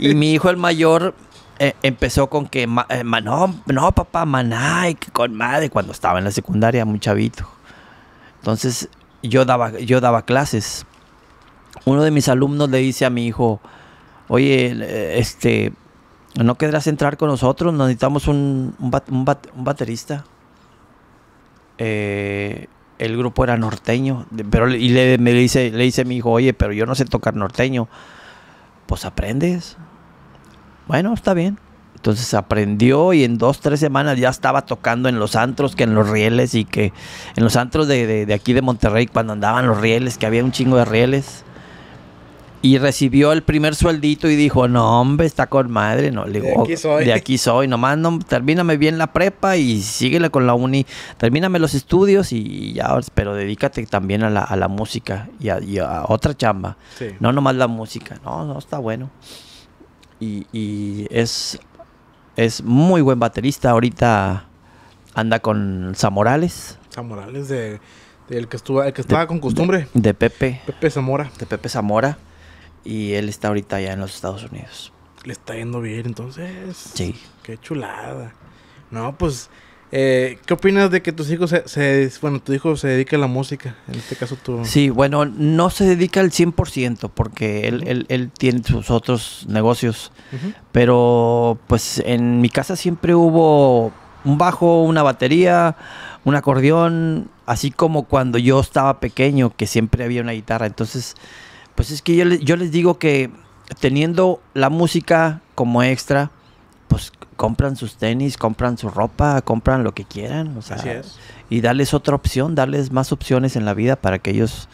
Y mi hijo el mayor eh, empezó con que, eh, no, papá, maná, con madre, cuando estaba en la secundaria, muy chavito. Entonces, yo daba, yo daba clases. Uno de mis alumnos le dice a mi hijo, oye, eh, este, ¿no querrás entrar con nosotros? Necesitamos un, un baterista. Eh, el grupo era norteño, pero y le, dice, le dice a mi hijo, oye, pero yo no sé tocar norteño. Pues aprendes. Bueno, está bien. Entonces aprendió y en dos, tres semanas ya estaba tocando en los antros, que en los rieles y que en los antros de aquí de Monterrey, cuando andaban los rieles, que había un chingo de rieles. Y recibió el primer sueldito y dijo, no, hombre, está con madre. No, le digo, de aquí soy. De aquí soy. Nomás no, termíname bien la prepa y síguele con la uni. Termíname los estudios y ya, pero dedícate también a la, música y a, otra chamba. No nomás la música. No, no, está bueno. Y, es, es muy buen baterista. Ahorita anda con Zamorales. Zamorales de... El que, estuvo, el que estaba con costumbre. De, de, Pepe. Pepe Zamora. De Pepe Zamora. Y él está ahorita ya en los Estados Unidos. Le está yendo bien, entonces. Sí. Qué chulada. No, pues, eh, ¿qué opinas de que tus hijos se, Bueno, tu hijo se dedica a la música, en este caso tú... Sí, bueno, no se dedica al 100% porque él, él, él, tiene sus otros negocios. Pero, pues, en mi casa siempre hubo un bajo, una batería, un acordeón, así como cuando yo estaba pequeño, que siempre había una guitarra. Entonces, pues es que yo, les, digo que teniendo la música como extra, pues compran sus tenis, compran su ropa, compran lo que quieran. O sea, Y darles otra opción, darles más opciones en la vida para que ellos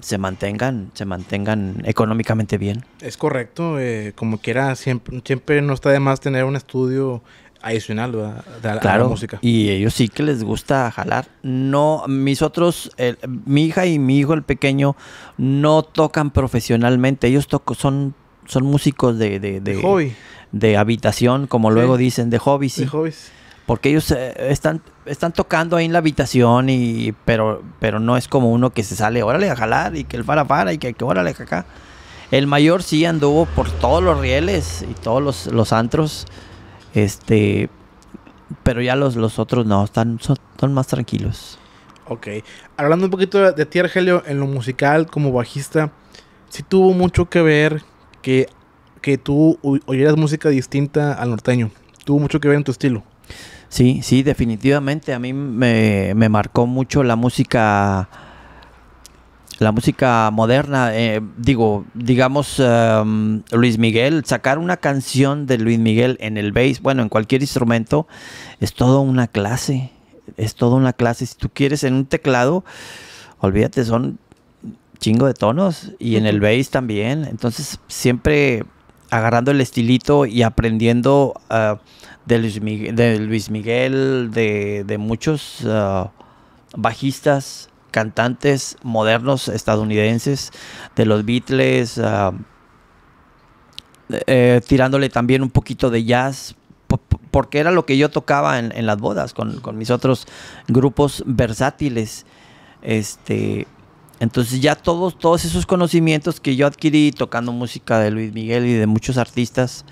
se mantengan, se mantengan económicamente bien. Es correcto, eh, como quiera, siempre, siempre no está de más tener un estudio adicional A, la, claro, música. Y ellos sí que les gusta jalar. No, mis otros, mi hija y mi hijo el pequeño no tocan profesionalmente. Ellos son, son músicos de, de, de, habitación, como luego dicen, de hobby, sí. De hobbies. Porque ellos eh, están, están tocando ahí en la habitación, y, pero, pero no es como uno que se sale, órale a jalar, y que el para para, y que, que órale acá. El mayor sí anduvo por todos los rieles y todos los, los antros este, pero ya los, los otros no, están, son, más tranquilos. Ok. Hablando un poquito de, ti, Argelio, en lo musical, como bajista, sí tuvo mucho que ver que, que tú oyeras música distinta al norteño. Tuvo mucho que ver en tu estilo. Sí, sí, definitivamente. A mí me, me marcó mucho la música la música moderna, eh, digo, digamos em, Luis Miguel, sacar una canción de Luis Miguel en el bass, bueno, en cualquier instrumento, es toda una clase, es toda una clase. Si tú quieres en un teclado, olvídate, son chingo de tonos y en el bass también, entonces siempre agarrando el estilito y aprendiendo eh, de, Luis Miguel, de, muchos eh, bajistas cantantes modernos estadounidenses, de los Beatles, ah, eh, tirándole también un poquito de jazz, porque era lo que yo tocaba en, las bodas con, mis otros grupos versátiles. Este, entonces ya todos, todos esos conocimientos que yo adquirí tocando música de Luis Miguel y de muchos artistas,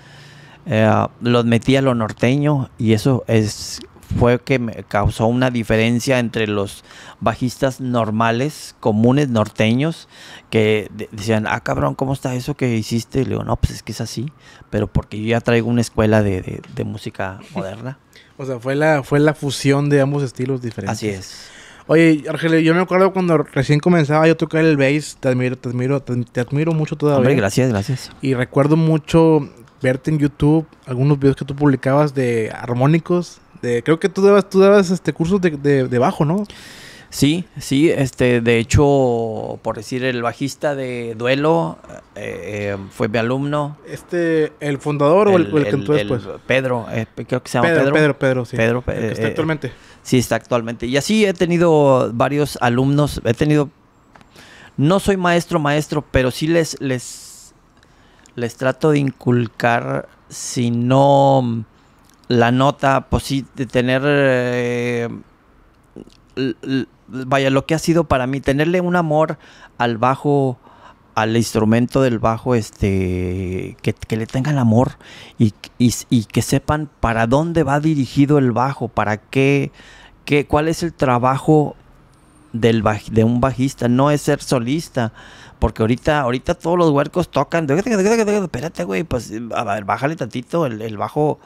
eh, los metí a lo norteño y eso es fue que me causó una diferencia entre los bajistas normales, comunes, norteños, que decían, ah, cabrón, ¿cómo está eso que hiciste? Y le digo, no, pues es que es así, pero porque yo ya traigo una escuela de, música moderna. o sea, fue la, fue la fusión de ambos estilos diferentes. Así es. Oye, Argelio, yo me acuerdo cuando recién comenzaba yo a tocar el bass, te admiro, te admiro, te, admiro mucho todavía. Hombre, gracias, gracias. Y recuerdo mucho verte en YouTube, algunos videos que tú publicabas de armónicos, creo que tú dabas, tú este, cursos de, de, bajo, ¿no? Sí, sí, este, de hecho, por decir, el bajista de Duelo eh, eh, fue mi alumno. Este, el fundador o el, que entró después. Pedro, eh, creo que se llama Pedro. Pedro, Pedro, sí. Pedro, está actualmente. Sí, está actualmente. Y así he tenido varios alumnos, he tenido, no soy maestro, maestro, pero sí les, les, les trato de inculcar, si no la nota, Pues de tener, vaya, lo que ha sido para mí, tenerle un amor al bajo, al instrumento del bajo, este, que, que le tengan amor y, y, que sepan para dónde va dirigido el bajo, para qué, qué cuál es el trabajo del baj, de un bajista, no es ser solista. Porque ahorita, ahorita todos los huercos tocan. Espérate, güey, pues a ver, bájale tantito el, el bajo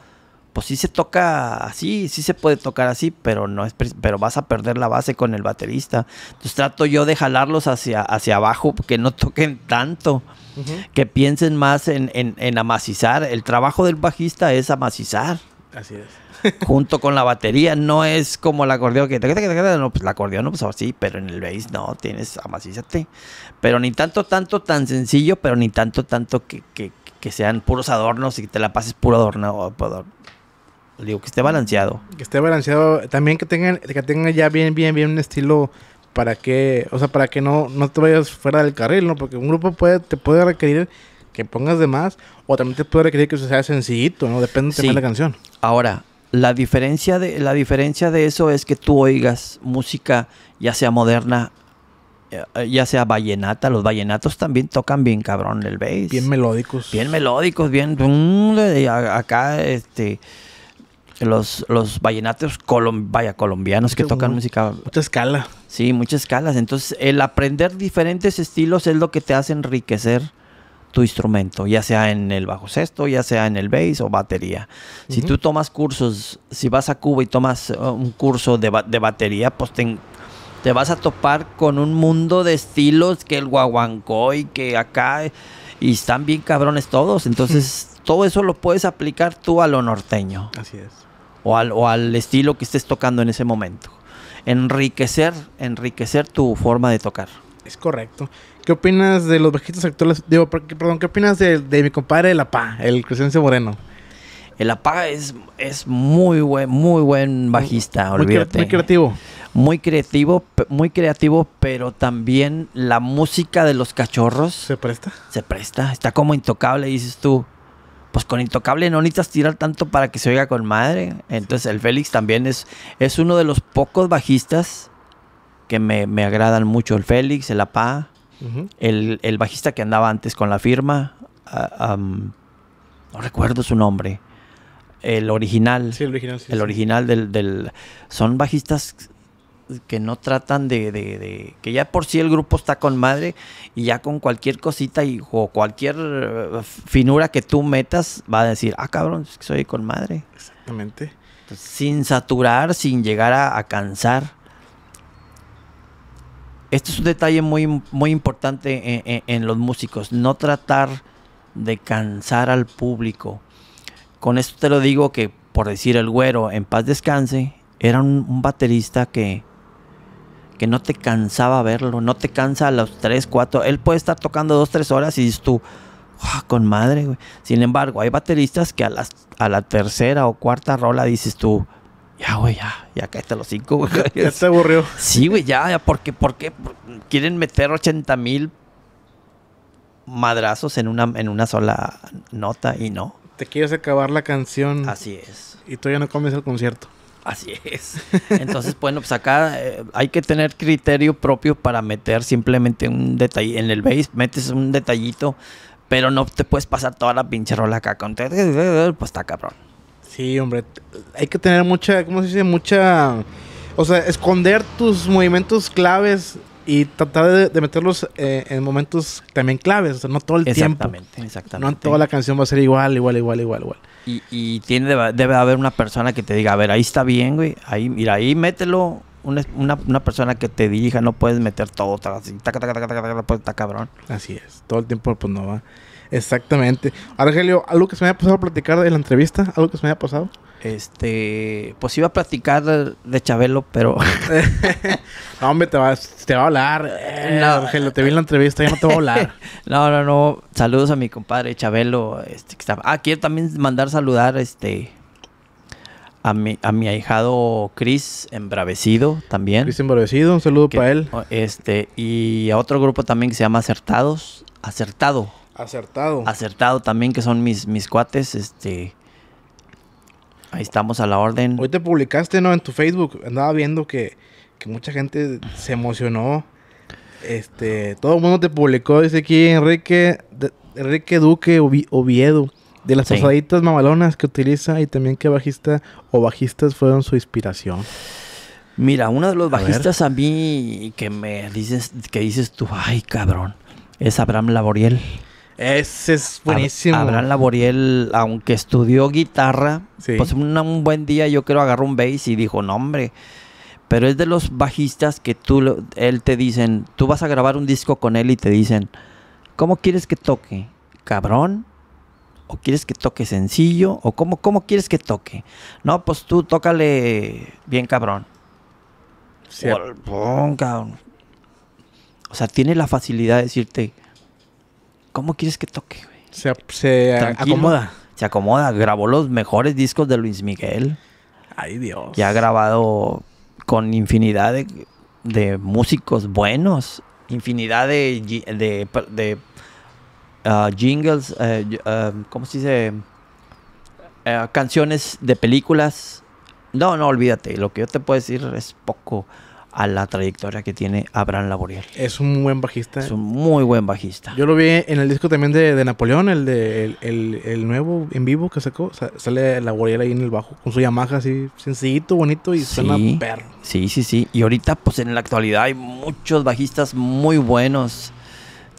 pues sí se toca así, sí se puede tocar así, pero no es pero vas a perder la base con el baterista. Entonces trato yo de jalarlos hacia, hacia abajo, que no toquen tanto, que piensen más en, en, amacizar. El trabajo del bajista es amacizar. Así es. Junto con la batería, no es como el acordeón que no, pues el acordeón, no, pues sí, pero en el bass no, tienes amacízate. Pero ni tanto, tanto, tan sencillo, pero ni tanto, tanto que, sean puros adornos y te la pases puro adorno, adorno digo, que esté balanceado. Que esté balanceado. También que tengan, que tengan ya bien, bien, bien un estilo para que, o sea, para que no, no te vayas fuera del carril, ¿no? Porque un grupo puede, te puede requerir que pongas de más o también te puede requerir que eso sea sencillito, ¿no? Depende también de la canción. Ahora, la diferencia, de, la diferencia de eso es que tú oigas música, ya sea moderna, eh, ya sea vallenata, los vallenatos también tocan bien cabrón el bass. Bien melódicos. Bien melódicos, bien mm, acá este los, los vallenatos vaya, colombianos que tocan música. Mucha escala. Sí, muchas escalas. Entonces, el aprender diferentes estilos es lo que te hace enriquecer tu instrumento, ya sea en el bajo sexto, ya sea en el bass o batería. Si tú tomas cursos, si vas a Cuba y tomas uh, un curso de, batería, pues te, vas a topar con un mundo de estilos que el y que acá, y están bien cabrones todos. Entonces, todo eso lo puedes aplicar tú a lo norteño. Así es o al, o al estilo que estés tocando en ese momento. Enriquecer, enriquecer tu forma de tocar. Es correcto. ¿Qué opinas de los bajistas actuales? Digo, perdón, ¿qué opinas de, mi compadre El Apa, el Crescencio Moreno? El Apa es, es muy buen, muy buen bajista, olvídate. Muy creativo. Muy creativo, muy creativo, pero también la música de los cachorros. ¿Se presta? Se presta. Está como intocable, dices tú pues con Intocable no necesitas tirar tanto para que se oiga con madre. Entonces el Félix también es, es uno de los pocos bajistas que me, agradan mucho. El Félix, el APA, el, bajista que andaba antes con la firma, no recuerdo su nombre. El original. Sí, el original. el original del, del... Son bajistas que no tratan de, que ya por sí el grupo está con madre y ya con cualquier cosita y, o cualquier eh, finura que tú metas va a decir, ah cabrón, es que soy con madre. Exactamente. sin saturar, sin llegar a, cansar. Este es un detalle muy, muy importante en, los músicos, no tratar de cansar al público. Con esto te lo digo que, por decir el güero, en paz descanse, era un, baterista que no te cansaba verlo, no te cansa a los 3, 4. Él puede estar tocando 2, 3 horas y dices tú, ah, con madre, Sin embargo, hay bateristas que a, las, a la tercera o cuarta rola dices tú, ya, güey, ya, ya cállate los cinco, güey. Ya te aburrió. Sí, güey, ya, ya, porque, porque quieren meter 80 mil madrazos en una, en una sola nota y no. Te quieres acabar la canción. Así es. Y tú ya no comes el concierto. Así es. Entonces, bueno, pues acá eh, hay que tener criterio propio para meter simplemente un detalle en el bass, metes un detallito, pero no te puedes pasar toda la pinche rola acá con pues está cabrón. Sí, hombre, hay que tener mucha, ¿cómo se dice? Mucha o sea, esconder tus movimientos claves y tratar de, meterlos eh, en momentos también claves, o sea, no todo el tiempo. Exactamente, No toda la canción va a ser igual, igual, igual, igual, igual. Y, y tiene, debe, haber una persona que te diga, a ver, ahí está bien, güey, ahí, mira, ahí mételo. Una, una, persona que te diga, no puedes meter todo, así, taca, taca, taca, taca, pues cabrón. Así es, todo el tiempo pues no va. Exactamente. Argelio, algo que se me haya pasado a platicar de la entrevista, algo que se me haya pasado. Este, pues iba a platicar de Chabelo, pero. no, hombre, te, vas, te va a hablar. Eh, no, te vi en la entrevista, ya no te va a hablar. no, no, no. Saludos a mi compadre Chabelo. Este, que Ah, quiero también mandar saludar este, a, mi, a mi ahijado Chris Embravecido también. Cris Embravecido, un saludo para él. Este, y a otro grupo también que se llama Acertados. Acertado. Acertado. Acertado también, que son mis, mis cuates. Este Ahí estamos a la orden. Hoy te publicaste, ¿no? En tu Facebook. Andaba viendo que, mucha gente se emocionó. Este, todo el mundo te publicó, dice aquí Enrique, Enrique Duque Oviedo, de las posaditas mamalonas que utiliza y también que bajista o bajistas fueron su inspiración. Mira, uno de los bajistas a mí que me dices, que dices tú, ay cabrón, es Abraham Laboriel. Ese es buenísimo. Abraham Laboriel, aunque estudió guitarra, pues un, buen día yo creo agarró un bass y dijo, no hombre, pero es de los bajistas que tú, él te dicen, tú vas a grabar un disco con él y te dicen, ¿cómo quieres que toque? ¿Cabrón? ¿O quieres que toque sencillo? ¿O cómo, cómo quieres que toque? No, pues tú tócale bien cabrón. cabrón. o sea, tiene la facilidad de decirte, ¿Cómo quieres que toque, güey? Se, acomoda. Se acomoda. Grabó los mejores discos de Luis Miguel. Ay, Dios. Y ha grabado con infinidad de, músicos buenos. Infinidad de, de, ah, jingles. Eh, ah, ¿Cómo se dice? Eh, canciones de películas. No, no, olvídate. Lo que yo te puedo decir es poco a la trayectoria que tiene Abraham Laboriel. Es un buen bajista. Es un muy buen bajista. Yo lo vi en el disco también de, Napoleón, el de el, nuevo en vivo que sacó. Sale Laboriel ahí en el bajo, con su Yamaha así, sencillito, bonito y suena perro. Sí, sí, sí. Y ahorita, pues en la actualidad hay muchos bajistas muy buenos.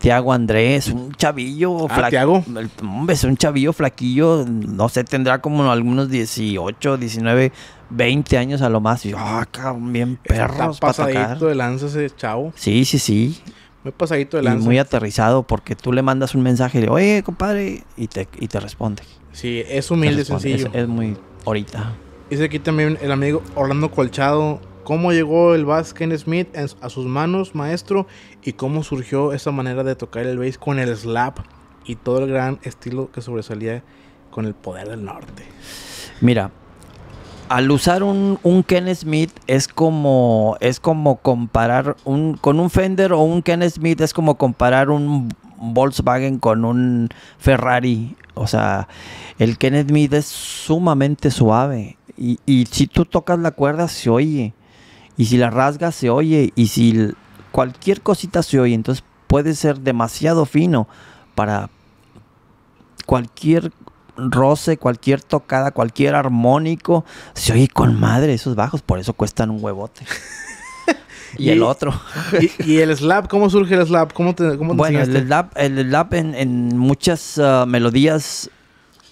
Tiago Andrés, un chavillo ah, flaquillo. Hombre, es un chavillo flaquillo, no sé, tendrá como algunos 18, 19, 20 años a lo más. Y yo, ah, bien perros para atacar. de lanza ese chavo. Sí, sí, sí. Muy pasadito de lanza. Y muy aterrizado porque tú le mandas un mensaje de oye, compadre, y te, y te responde. Sí, es humilde, sencillo. Es, es muy ahorita. Dice aquí también el amigo Orlando Colchado ¿Cómo llegó el bass Ken Smith a sus manos, maestro? ¿Y cómo surgió esa manera de tocar el bass con el slap y todo el gran estilo que sobresalía con el poder del norte? Mira, al usar un, un, Ken Smith es como es como comparar un con un Fender o un Ken Smith es como comparar un Volkswagen con un Ferrari, o sea, el Ken Smith es sumamente suave y, y si tú tocas la cuerda se oye. Y si la rasga se oye y si cualquier cosita se oye, entonces puede ser demasiado fino para cualquier roce, cualquier tocada, cualquier armónico, se oye con madre esos bajos, por eso cuestan un huevote. y, el otro. y, el slap? ¿Cómo surge el slap? ¿Cómo te, cómo bueno, el slap, el slap en, en muchas uh, melodías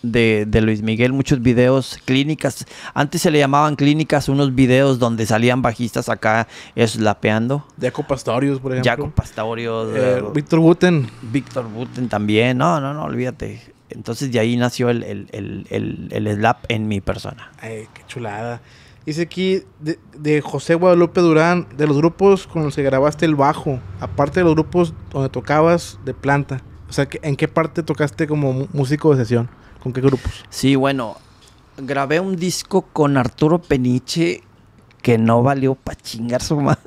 de, Luis Miguel, muchos videos, clínicas. Antes se le llamaban clínicas unos videos donde salían bajistas acá eslapeando. Jaco Pastorios por ejemplo. Jaco Pastorios eh, eh, Víctor Buten. Víctor Buten también. No, no, no, olvídate. Entonces de ahí nació el, el, slap en mi persona. Ay, qué chulada. Dice aquí de, de, José Guadalupe Durán, de los grupos con los que grabaste el bajo, aparte de los grupos donde tocabas de planta. O sea, ¿en qué parte tocaste como músico de sesión? ¿Con qué grupos? Sí, bueno, grabé un disco con Arturo Peniche que no valió para chingar su madre.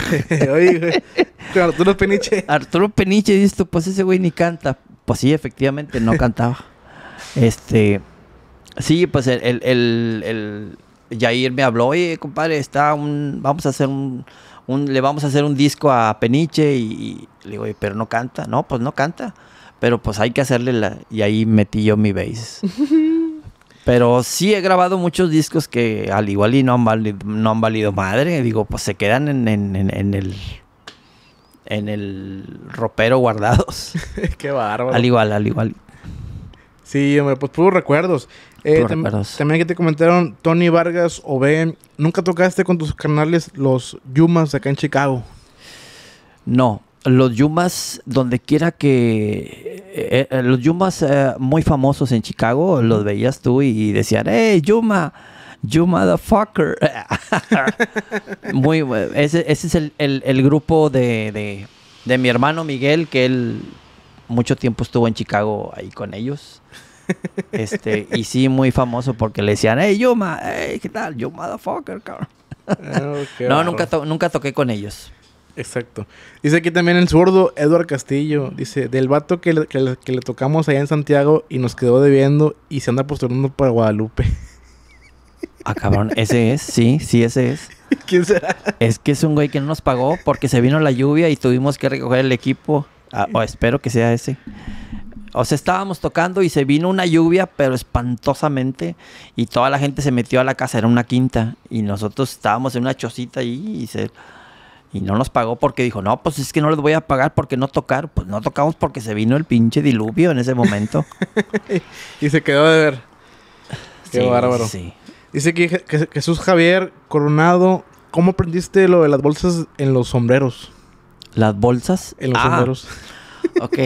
Oye, Arturo Peniche. Arturo Peniche, y pues ese güey ni canta. Pues sí, efectivamente, no cantaba. este, sí, pues el, el, el, me habló, oye, compadre, está un, vamos a hacer un, un le vamos a hacer un disco a Peniche y, le digo, pero no canta. No, pues no canta. Pero pues hay que hacerle la... Y ahí metí yo mi bass. Pero sí he grabado muchos discos que al igual y no han valido, no han valido madre. Digo, pues se quedan en, en, en, el en el ropero guardados. Qué bárbaro. Al igual, al igual. Sí, hombre, pues puros recuerdos. Eh, también que te comentaron Tony Vargas o Ben. ¿Nunca tocaste con tus canales los Yumas acá en Chicago? No, los Yumas, donde quiera que. Eh, eh, eh, los Yumas muy famosos en Chicago, los veías tú y, decían, ¡Hey, Yuma! You motherfucker. muy Ese, es el, grupo de, mi hermano Miguel, que él mucho tiempo estuvo en Chicago ahí con ellos. Este, y sí, muy famoso porque le decían, hey, Yuma, hey, ¿qué tal? You motherfucker, cabrón. Oh, no, nunca, nunca toqué con ellos. Exacto. Dice aquí también el zurdo Edward Castillo. Dice, del vato que le, tocamos allá en Santiago y nos quedó debiendo y se anda postulando para Guadalupe. Ah, cabrón, ese es, sí, sí, ese es. ¿Quién será? Es que es un güey que no nos pagó porque se vino la lluvia y tuvimos que recoger el equipo. Ah, o espero que sea ese. O sea, estábamos tocando y se vino una lluvia, pero espantosamente. Y toda la gente se metió a la casa, era una quinta. Y nosotros estábamos en una chocita ahí y se y no nos pagó porque dijo, no, pues es que no les voy a pagar porque no tocar. Pues no tocamos porque se vino el pinche diluvio en ese momento. y se quedó de ver. Qué bárbaro. Dice que, Jesús Javier Coronado, ¿cómo aprendiste lo de las bolsas en los sombreros? ¿Las bolsas? En los ah. sombreros. Ok.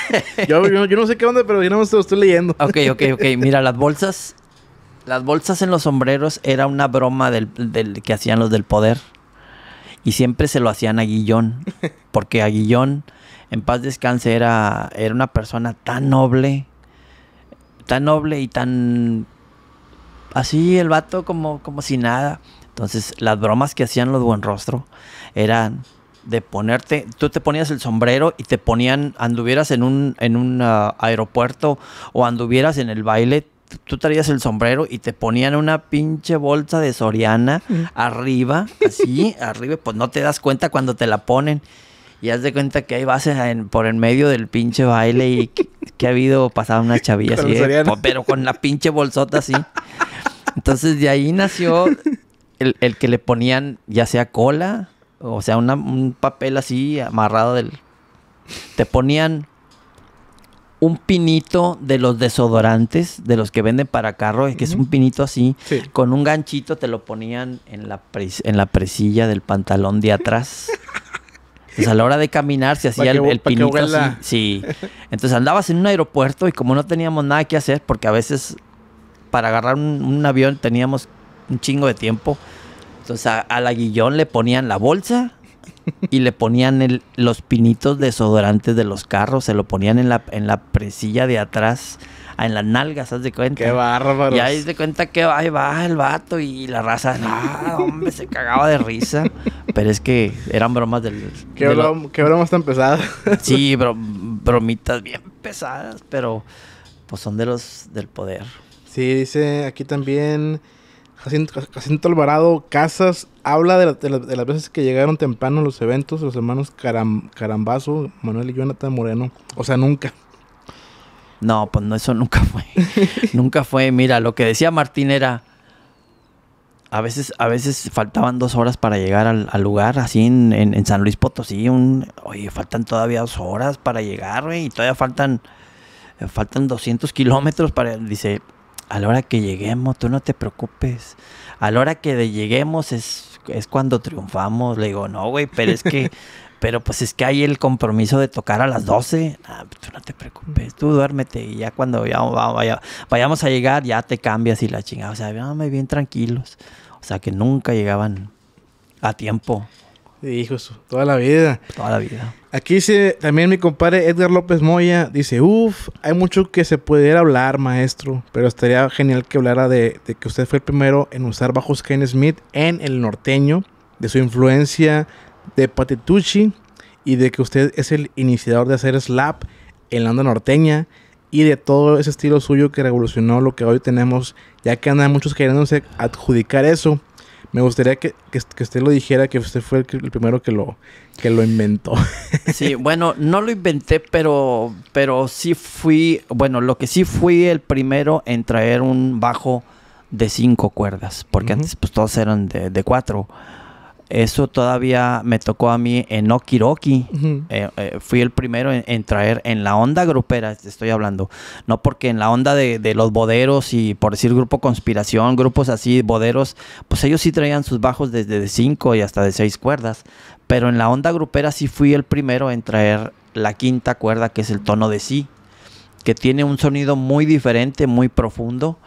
yo, no sé qué onda, pero yo no lo estoy leyendo. ok, ok, ok. Mira, las bolsas. Las bolsas en los sombreros era una broma del que hacían los del poder y siempre se lo hacían a Guillón, porque a Guillón, en paz descanse, era, era una persona tan noble, tan noble y tan... Así el vato como, como si nada. Entonces, las bromas que hacían los buen rostro eran de ponerte, tú te ponías el sombrero y te ponían, anduvieras en un, en un ah, aeropuerto o anduvieras en el baile, tú traías el sombrero y te ponían una pinche bolsa de Soriana arriba, así, arriba, pues no te das cuenta cuando te la ponen. Y haz de cuenta que hay bases por el medio del pinche baile y que, ha habido pasado una chavilla así, pero con la pinche bolsota así. Entonces de ahí nació el, que le ponían ya sea cola, o sea, un papel así amarrado del... Te ponían un pinito de los desodorantes, de los que venden para carro, que es un pinito así, con un ganchito te lo ponían en la, en la presilla del pantalón de atrás. Entonces a la hora de caminar se hacía el, pinito así. Sí. Entonces andabas en un aeropuerto y como no teníamos nada que hacer, porque a veces para agarrar un, avión teníamos un chingo de tiempo, entonces a, a la le ponían la bolsa, y le ponían los pinitos desodorantes de los carros, se lo ponían en la, en la presilla de atrás, ah, en la nalgas, ¿sabes de cuenta. Qué bárbaro. Y ahí de cuenta que ahí va el vato y la raza, ah, hombre, se cagaba de risa. Pero es que eran bromas del. Qué, bromas tan pesadas. sí, bromitas bien pesadas, pero pues son de los del poder. Sí, dice aquí también. Jacinto, Alvarado Casas habla de, las veces que llegaron temprano los eventos, los hermanos Carambazo, Manuel y Jonathan Moreno. O sea, nunca. No, pues no, eso nunca fue. nunca fue. Mira, lo que decía Martín era. A veces, a veces faltaban dos horas para llegar al, lugar, así en, San Luis Potosí. Un, oye, faltan todavía dos horas para llegar, güey, y todavía faltan, faltan 200 kilómetros para. Dice, a la hora que lleguemos, tú no te preocupes. A la hora que lleguemos es, es cuando triunfamos. Le digo, no, güey, pero es que, pero pues es que hay el compromiso de tocar a las 12. Ah, pues, tú no te preocupes, tú duérmete y ya cuando vayamos a llegar ya te cambias y la chingada. O sea, bien tranquilos. O sea, que nunca llegaban a tiempo. Hijos, toda la vida. Toda la vida. Aquí dice también mi compadre Edgar López Moya, dice, uff, hay mucho que se pudiera hablar, maestro, pero estaría genial que hablara de, que usted fue el primero en usar bajos Ken Smith en el norteño, de su influencia de Patitucci y de que usted es el iniciador de hacer slap en la onda norteña y de todo ese estilo suyo que revolucionó lo que hoy tenemos, ya que andan muchos queriéndose adjudicar eso me gustaría que, usted lo dijera, que usted fue el, primero que lo, que lo inventó. Sí, bueno, no lo inventé, pero, pero sí fui, bueno, lo que sí fui el primero en traer un bajo de cinco cuerdas, porque antes pues todos eran de, de cuatro. Eso todavía me tocó a mí en Okiroki. Eh, eh, fui el primero en, traer en la onda grupera, estoy hablando. No porque en la onda de, los boderos y por decir grupo conspiración, grupos así, boderos, pues ellos sí traían sus bajos desde de 5 y hasta de seis cuerdas. Pero en la onda grupera sí fui el primero en traer la quinta cuerda, que es el tono de sí, que tiene un sonido muy diferente, muy profundo.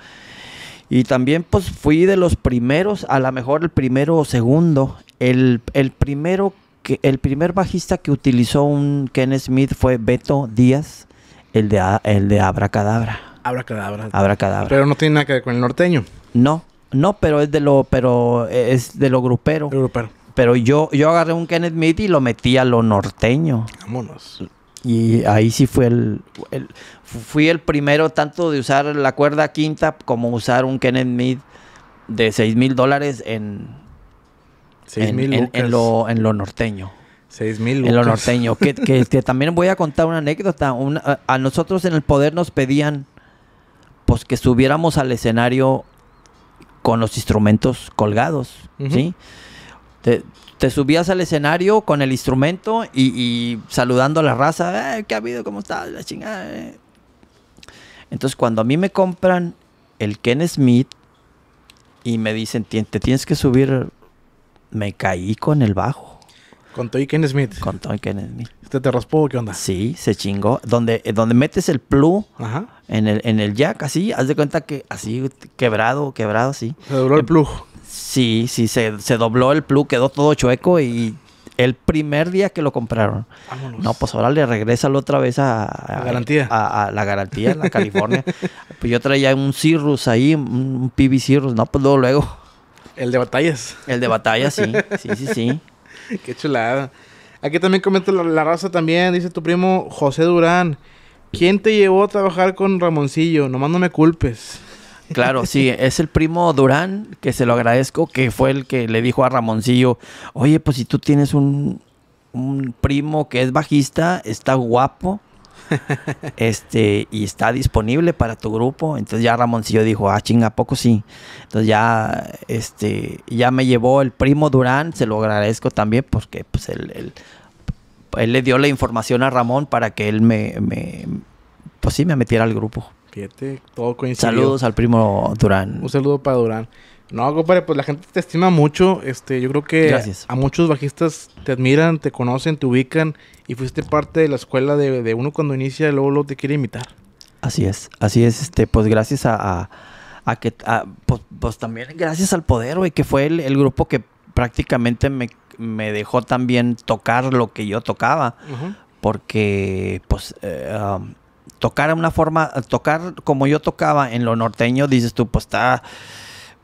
Y también pues fui de los primeros, a lo mejor el primero o segundo el, el, primero que, el primer bajista que utilizó un Ken Smith fue Beto Díaz, el de, el de Abracadabra. Abra Cadabra. Pero no tiene nada que ver con el norteño. No, no, pero es de lo, pero es de lo grupero. grupero. Pero yo, yo agarré un Ken Smith y lo metí a lo norteño. Vámonos. Y ahí sí fue el, fui el primero tanto de usar la cuerda quinta como usar un Kenneth Smith de seis mil dólares en 6 en, lo, norteño. 6 En lo norteño. que, también voy a contar una anécdota. a, nosotros en el poder nos pedían pues que subiéramos al escenario con los instrumentos colgados, ¿sí? Te, subías al escenario con el instrumento y, saludando a la raza, ¿qué ha habido? ¿Cómo estás? La chingada. Eh". Entonces, cuando a mí me compran el Ken Smith y me dicen, te tienes que subir me caí con el bajo. Con Toy Ken Smith. Con Toy Ken Smith. ¿Este te raspó o qué onda? Sí, se chingó. Donde, eh, donde metes el plu En, el, en el jack, así, haz de cuenta que así, quebrado, quebrado, así. Se dobló el, el em, Sí, sí, se, dobló el plu quedó todo chueco y el primer día que lo compraron. No, pues ahora le regrésalo otra vez a, la garantía. A, la garantía en la California. pues yo traía un Cirrus ahí, un, un PB Cirrus. No, pues luego, luego el de batallas. El de batallas, sí. Sí, sí, sí. Qué chulada. Aquí también comenta la, raza también. Dice tu primo José Durán. ¿Quién te llevó a trabajar con Ramoncillo? Nomás no me culpes. Claro, sí, es el primo Durán, que se lo agradezco, que fue el que le dijo a Ramoncillo, oye, pues si tú tienes un, un primo que es bajista, está guapo, este, y está disponible para tu grupo. Entonces ya Ramoncillo dijo, ah, chinga, ¿a poco sí? Entonces ya, este, ya me llevó el primo Durán, se lo agradezco también porque pues él, le dio la información a Ramón para que él me, pues sí, me metiera al grupo. todo Saludos al primo Durán. Un saludo para Durán. No, compadre, pues la gente te estima mucho. Este, yo creo que a muchos bajistas te admiran, te conocen, te ubican y fuiste parte de la escuela de, uno cuando inicia, luego, lo te quiere imitar. Así es, así es, este, pues gracias a, que, pues, pues, también gracias al poder, güey, que fue el, grupo que prácticamente me, dejó también tocar lo que yo tocaba, porque pues eh, um, tocar una forma, tocar como yo tocaba en lo norteño, dices tú, pues está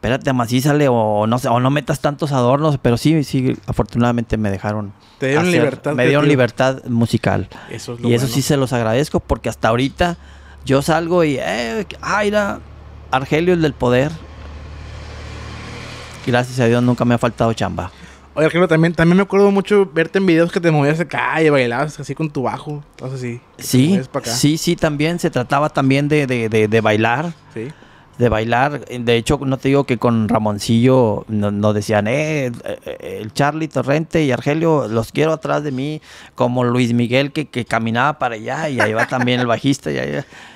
espérate, amacízale o no sé, o no metas tantos adornos, pero sí, sí, afortunadamente me dejaron. Te dieron libertad. Me dieron libertad musical. y eso sí se los agradezco porque hasta ahorita yo salgo y, eh, Aira, Argelio el del poder. Gracias a Dios nunca me ha faltado chamba. Oye, Argelio, también, también me acuerdo mucho verte en videos que te movías de calle, bailabas así con tu bajo, entonces así. Sí, sí, sí, también se trataba también de, de, de, de bailar. Sí de bailar. De hecho, no te digo que con Ramoncillo nos no decían, eh, eh, el Charlie Torrente y Argelio, los quiero atrás de mí, como Luis Miguel que, caminaba para allá y ahí va también el bajista. Y,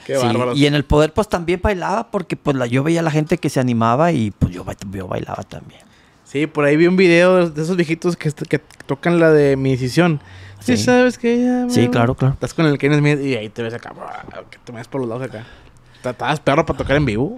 Qué y en el poder pues también bailaba porque pues la, yo veía a la gente que se animaba y pues yo, bailaba también. Sí, por ahí vi un video de esos viejitos que, que tocan la de mi decisión. Sí, sabes que ya, Sí, claro, claro. Estás con el y ahí te ves acá, que te ves por los lados acá estabas perro para tocar en vivo.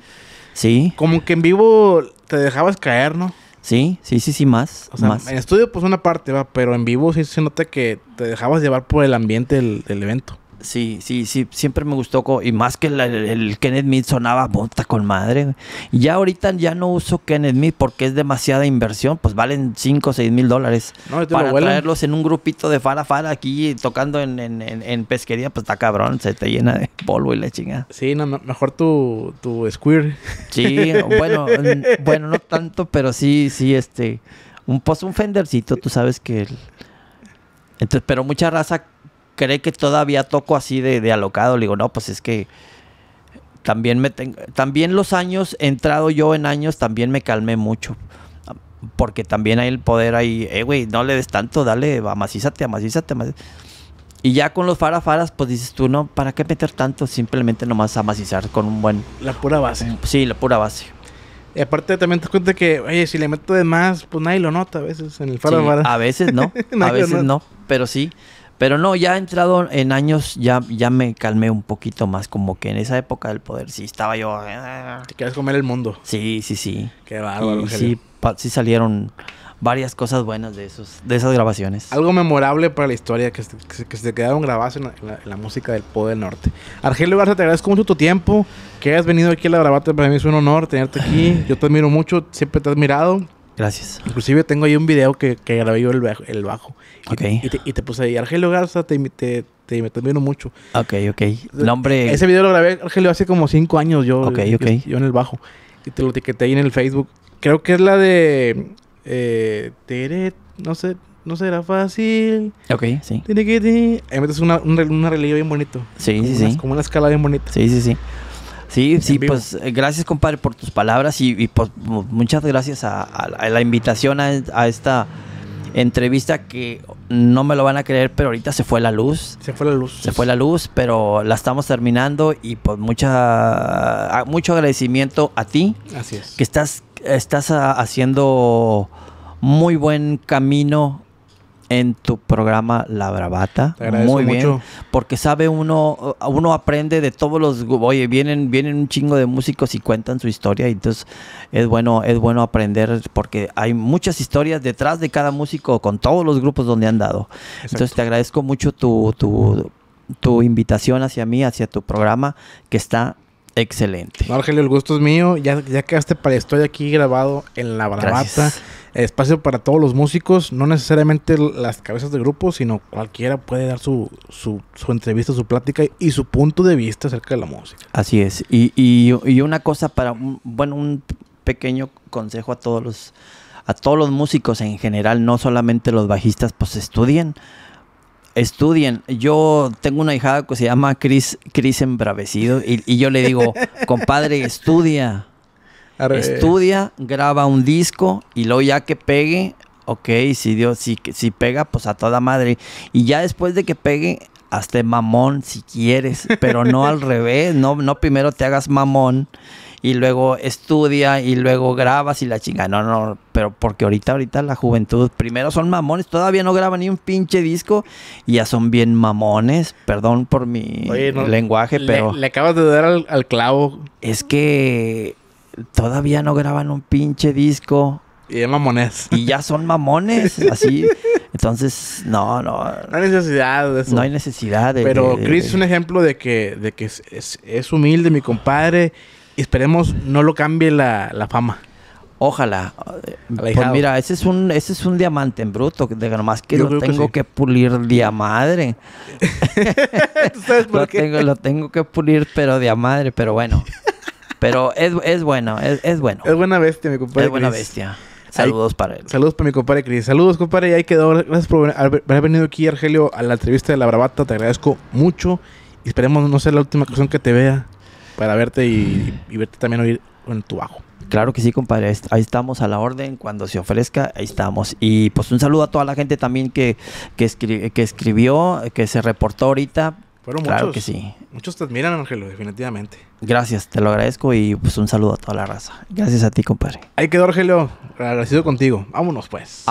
Sí. Como que en vivo te dejabas caer, ¿no? Sí, sí, sí, sí, más. O sea, en estudio, pues una parte va, pero en vivo sí se nota que te dejabas llevar por el ambiente del evento. Sí, sí, sí, siempre me gustó y más que el, Kenneth Mead sonaba bota con madre. Ya ahorita ya no uso Kenneth Mead porque es demasiada inversión, pues valen 5 o 6 mil dólares. para traerlos en un grupito de fara fara aquí tocando en, pesquería, pues está cabrón, se te llena de polvo y la chingada. Sí, mejor tu, tu square. Sí, bueno, bueno, no tanto, pero sí, sí, este, un, pues un fendercito, tú sabes que... entonces, pero mucha raza cree que todavía toco así de, de alocado. Le digo, no, pues es que también, me también los años, entrado yo en años, también me calmé mucho. Porque también hay el poder ahí, eh, güey, no le des tanto, dale, amacízate, amacízate, amacízate. Y ya con los farafaras, pues dices tú, no, ¿para qué meter tanto? Simplemente nomás amacizar con un buen... La pura base. Sí, la pura base. Y aparte también te cuenta que, oye, si le meto de más, pues nadie lo nota a veces en el farafaras a veces no, a veces no, pero sí. Pero no, ya he entrado en años, ya, ya me calmé un poquito más, como que en esa época del poder sí estaba yo. Ah". Te quieres comer el mundo. Sí, sí, sí. Qué bárbaro. Y sí, salieron varias cosas buenas de esos, de esas grabaciones. Algo memorable para la historia que, se, quedaron grabadas en la, música del Poder Norte. Argelio Garza, te agradezco mucho tu tiempo, que has venido aquí a la grabata, para mí es un honor tenerte aquí. Yo te admiro mucho, siempre te he admirado. Gracias. Inclusive tengo ahí un video que, que grabé yo el El bajo. Ok. Y, te, y te, puse ahí, Argelio Garza, te, te, te, me mucho. Ok, ok. Nombre... Ese video lo grabé, Argelio, hace como cinco años yo. en el bajo. Y te lo etiqueté ahí en el Facebook. Creo que es la de... Eh, no sé, no será fácil. Ok, sí. Ahí metes una, un, relillo bien bonito. Sí, como sí, sí. Como una escala bien bonita. Sí, sí, sí. Sí, sí, pues eh, gracias compadre por tus palabras y, pues, muchas gracias a, la invitación a, esta entrevista que no me lo van a creer, pero ahorita se fue la luz. Se fue la luz. Se fue la luz, pero la estamos terminando y pues mucha, ah, mucho agradecimiento a ti. Así Que estás, estás ah, haciendo muy buen camino en tu programa La Bravata. Muy bien. Porque sabe uno, uno aprende de todos los, oye, vienen, vienen un chingo de músicos y cuentan su historia. Y entonces es bueno, es bueno aprender porque hay muchas historias detrás de cada músico con todos los grupos donde han dado. Entonces te agradezco mucho tu, tu, tu invitación hacia mí, hacia tu programa, que está excelente. No, el gusto es mío. Ya, ya quedaste para estoy aquí grabado en La Bravata espacio para todos los músicos, no necesariamente las cabezas de grupo, sino cualquiera puede dar su, su, entrevista, su plática y su punto de vista acerca de la música. Así es. Y, una cosa para, bueno, un pequeño consejo a todos los a todos los músicos en general, no solamente los bajistas, pues estudien. Estudien. Yo tengo una hijada que se llama Cris Chris Embravecido y, y yo le digo, compadre, estudia Estudia, graba un disco y luego ya que pegue, ok, si, Dios, si, si pega, pues a toda madre. Y ya después de que pegue, hazte mamón si quieres, pero no al revés, no, no primero te hagas mamón y luego estudia y luego grabas y la chinga. No, no, pero porque ahorita, ahorita la juventud, primero son mamones, todavía no graban ni un pinche disco y ya son bien mamones. Perdón por mi lenguaje, pero. Le, acabas de dar al, clavo. Es que todavía no graban un pinche disco. Y es mamones. Y ya son mamones, así. Entonces, no, no. No hay necesidad de eso. No hay necesidad de... Pero Chris es un ejemplo de que, de que es, humilde, mi compadre. Y esperemos no lo cambie la, la fama. Ojalá. Pues mira, ese es un, ese es un diamante en bruto, de nomás que lo tengo que, pulir de madre. sabes por lo qué? Tengo, lo tengo que pulir, pero de madre, pero bueno. Pero es, es bueno, es, es, bueno. Es buena bestia, mi compadre. Es buena bestia. Saludos para él. Saludos para mi compadre Cris. Saludos, compadre. Y ahí quedó. Gracias por haber, venido aquí, Argelio, a la entrevista de La Bravata. Te agradezco mucho. Y esperemos no ser la última ocasión que te vea para verte y, verte también oír en tu bajo. Claro que sí, compadre. Ahí estamos a la orden. Cuando se ofrezca, ahí estamos. Y pues un saludo a toda la gente también que, que, que escribió, que se reportó ahorita muchos. que sí. Muchos te admiran, Ángelo, definitivamente. Gracias, te lo agradezco y pues un saludo a toda la raza. Gracias a ti, compadre. Ahí quedó, Ángelo. Agradecido contigo. Vámonos, pues.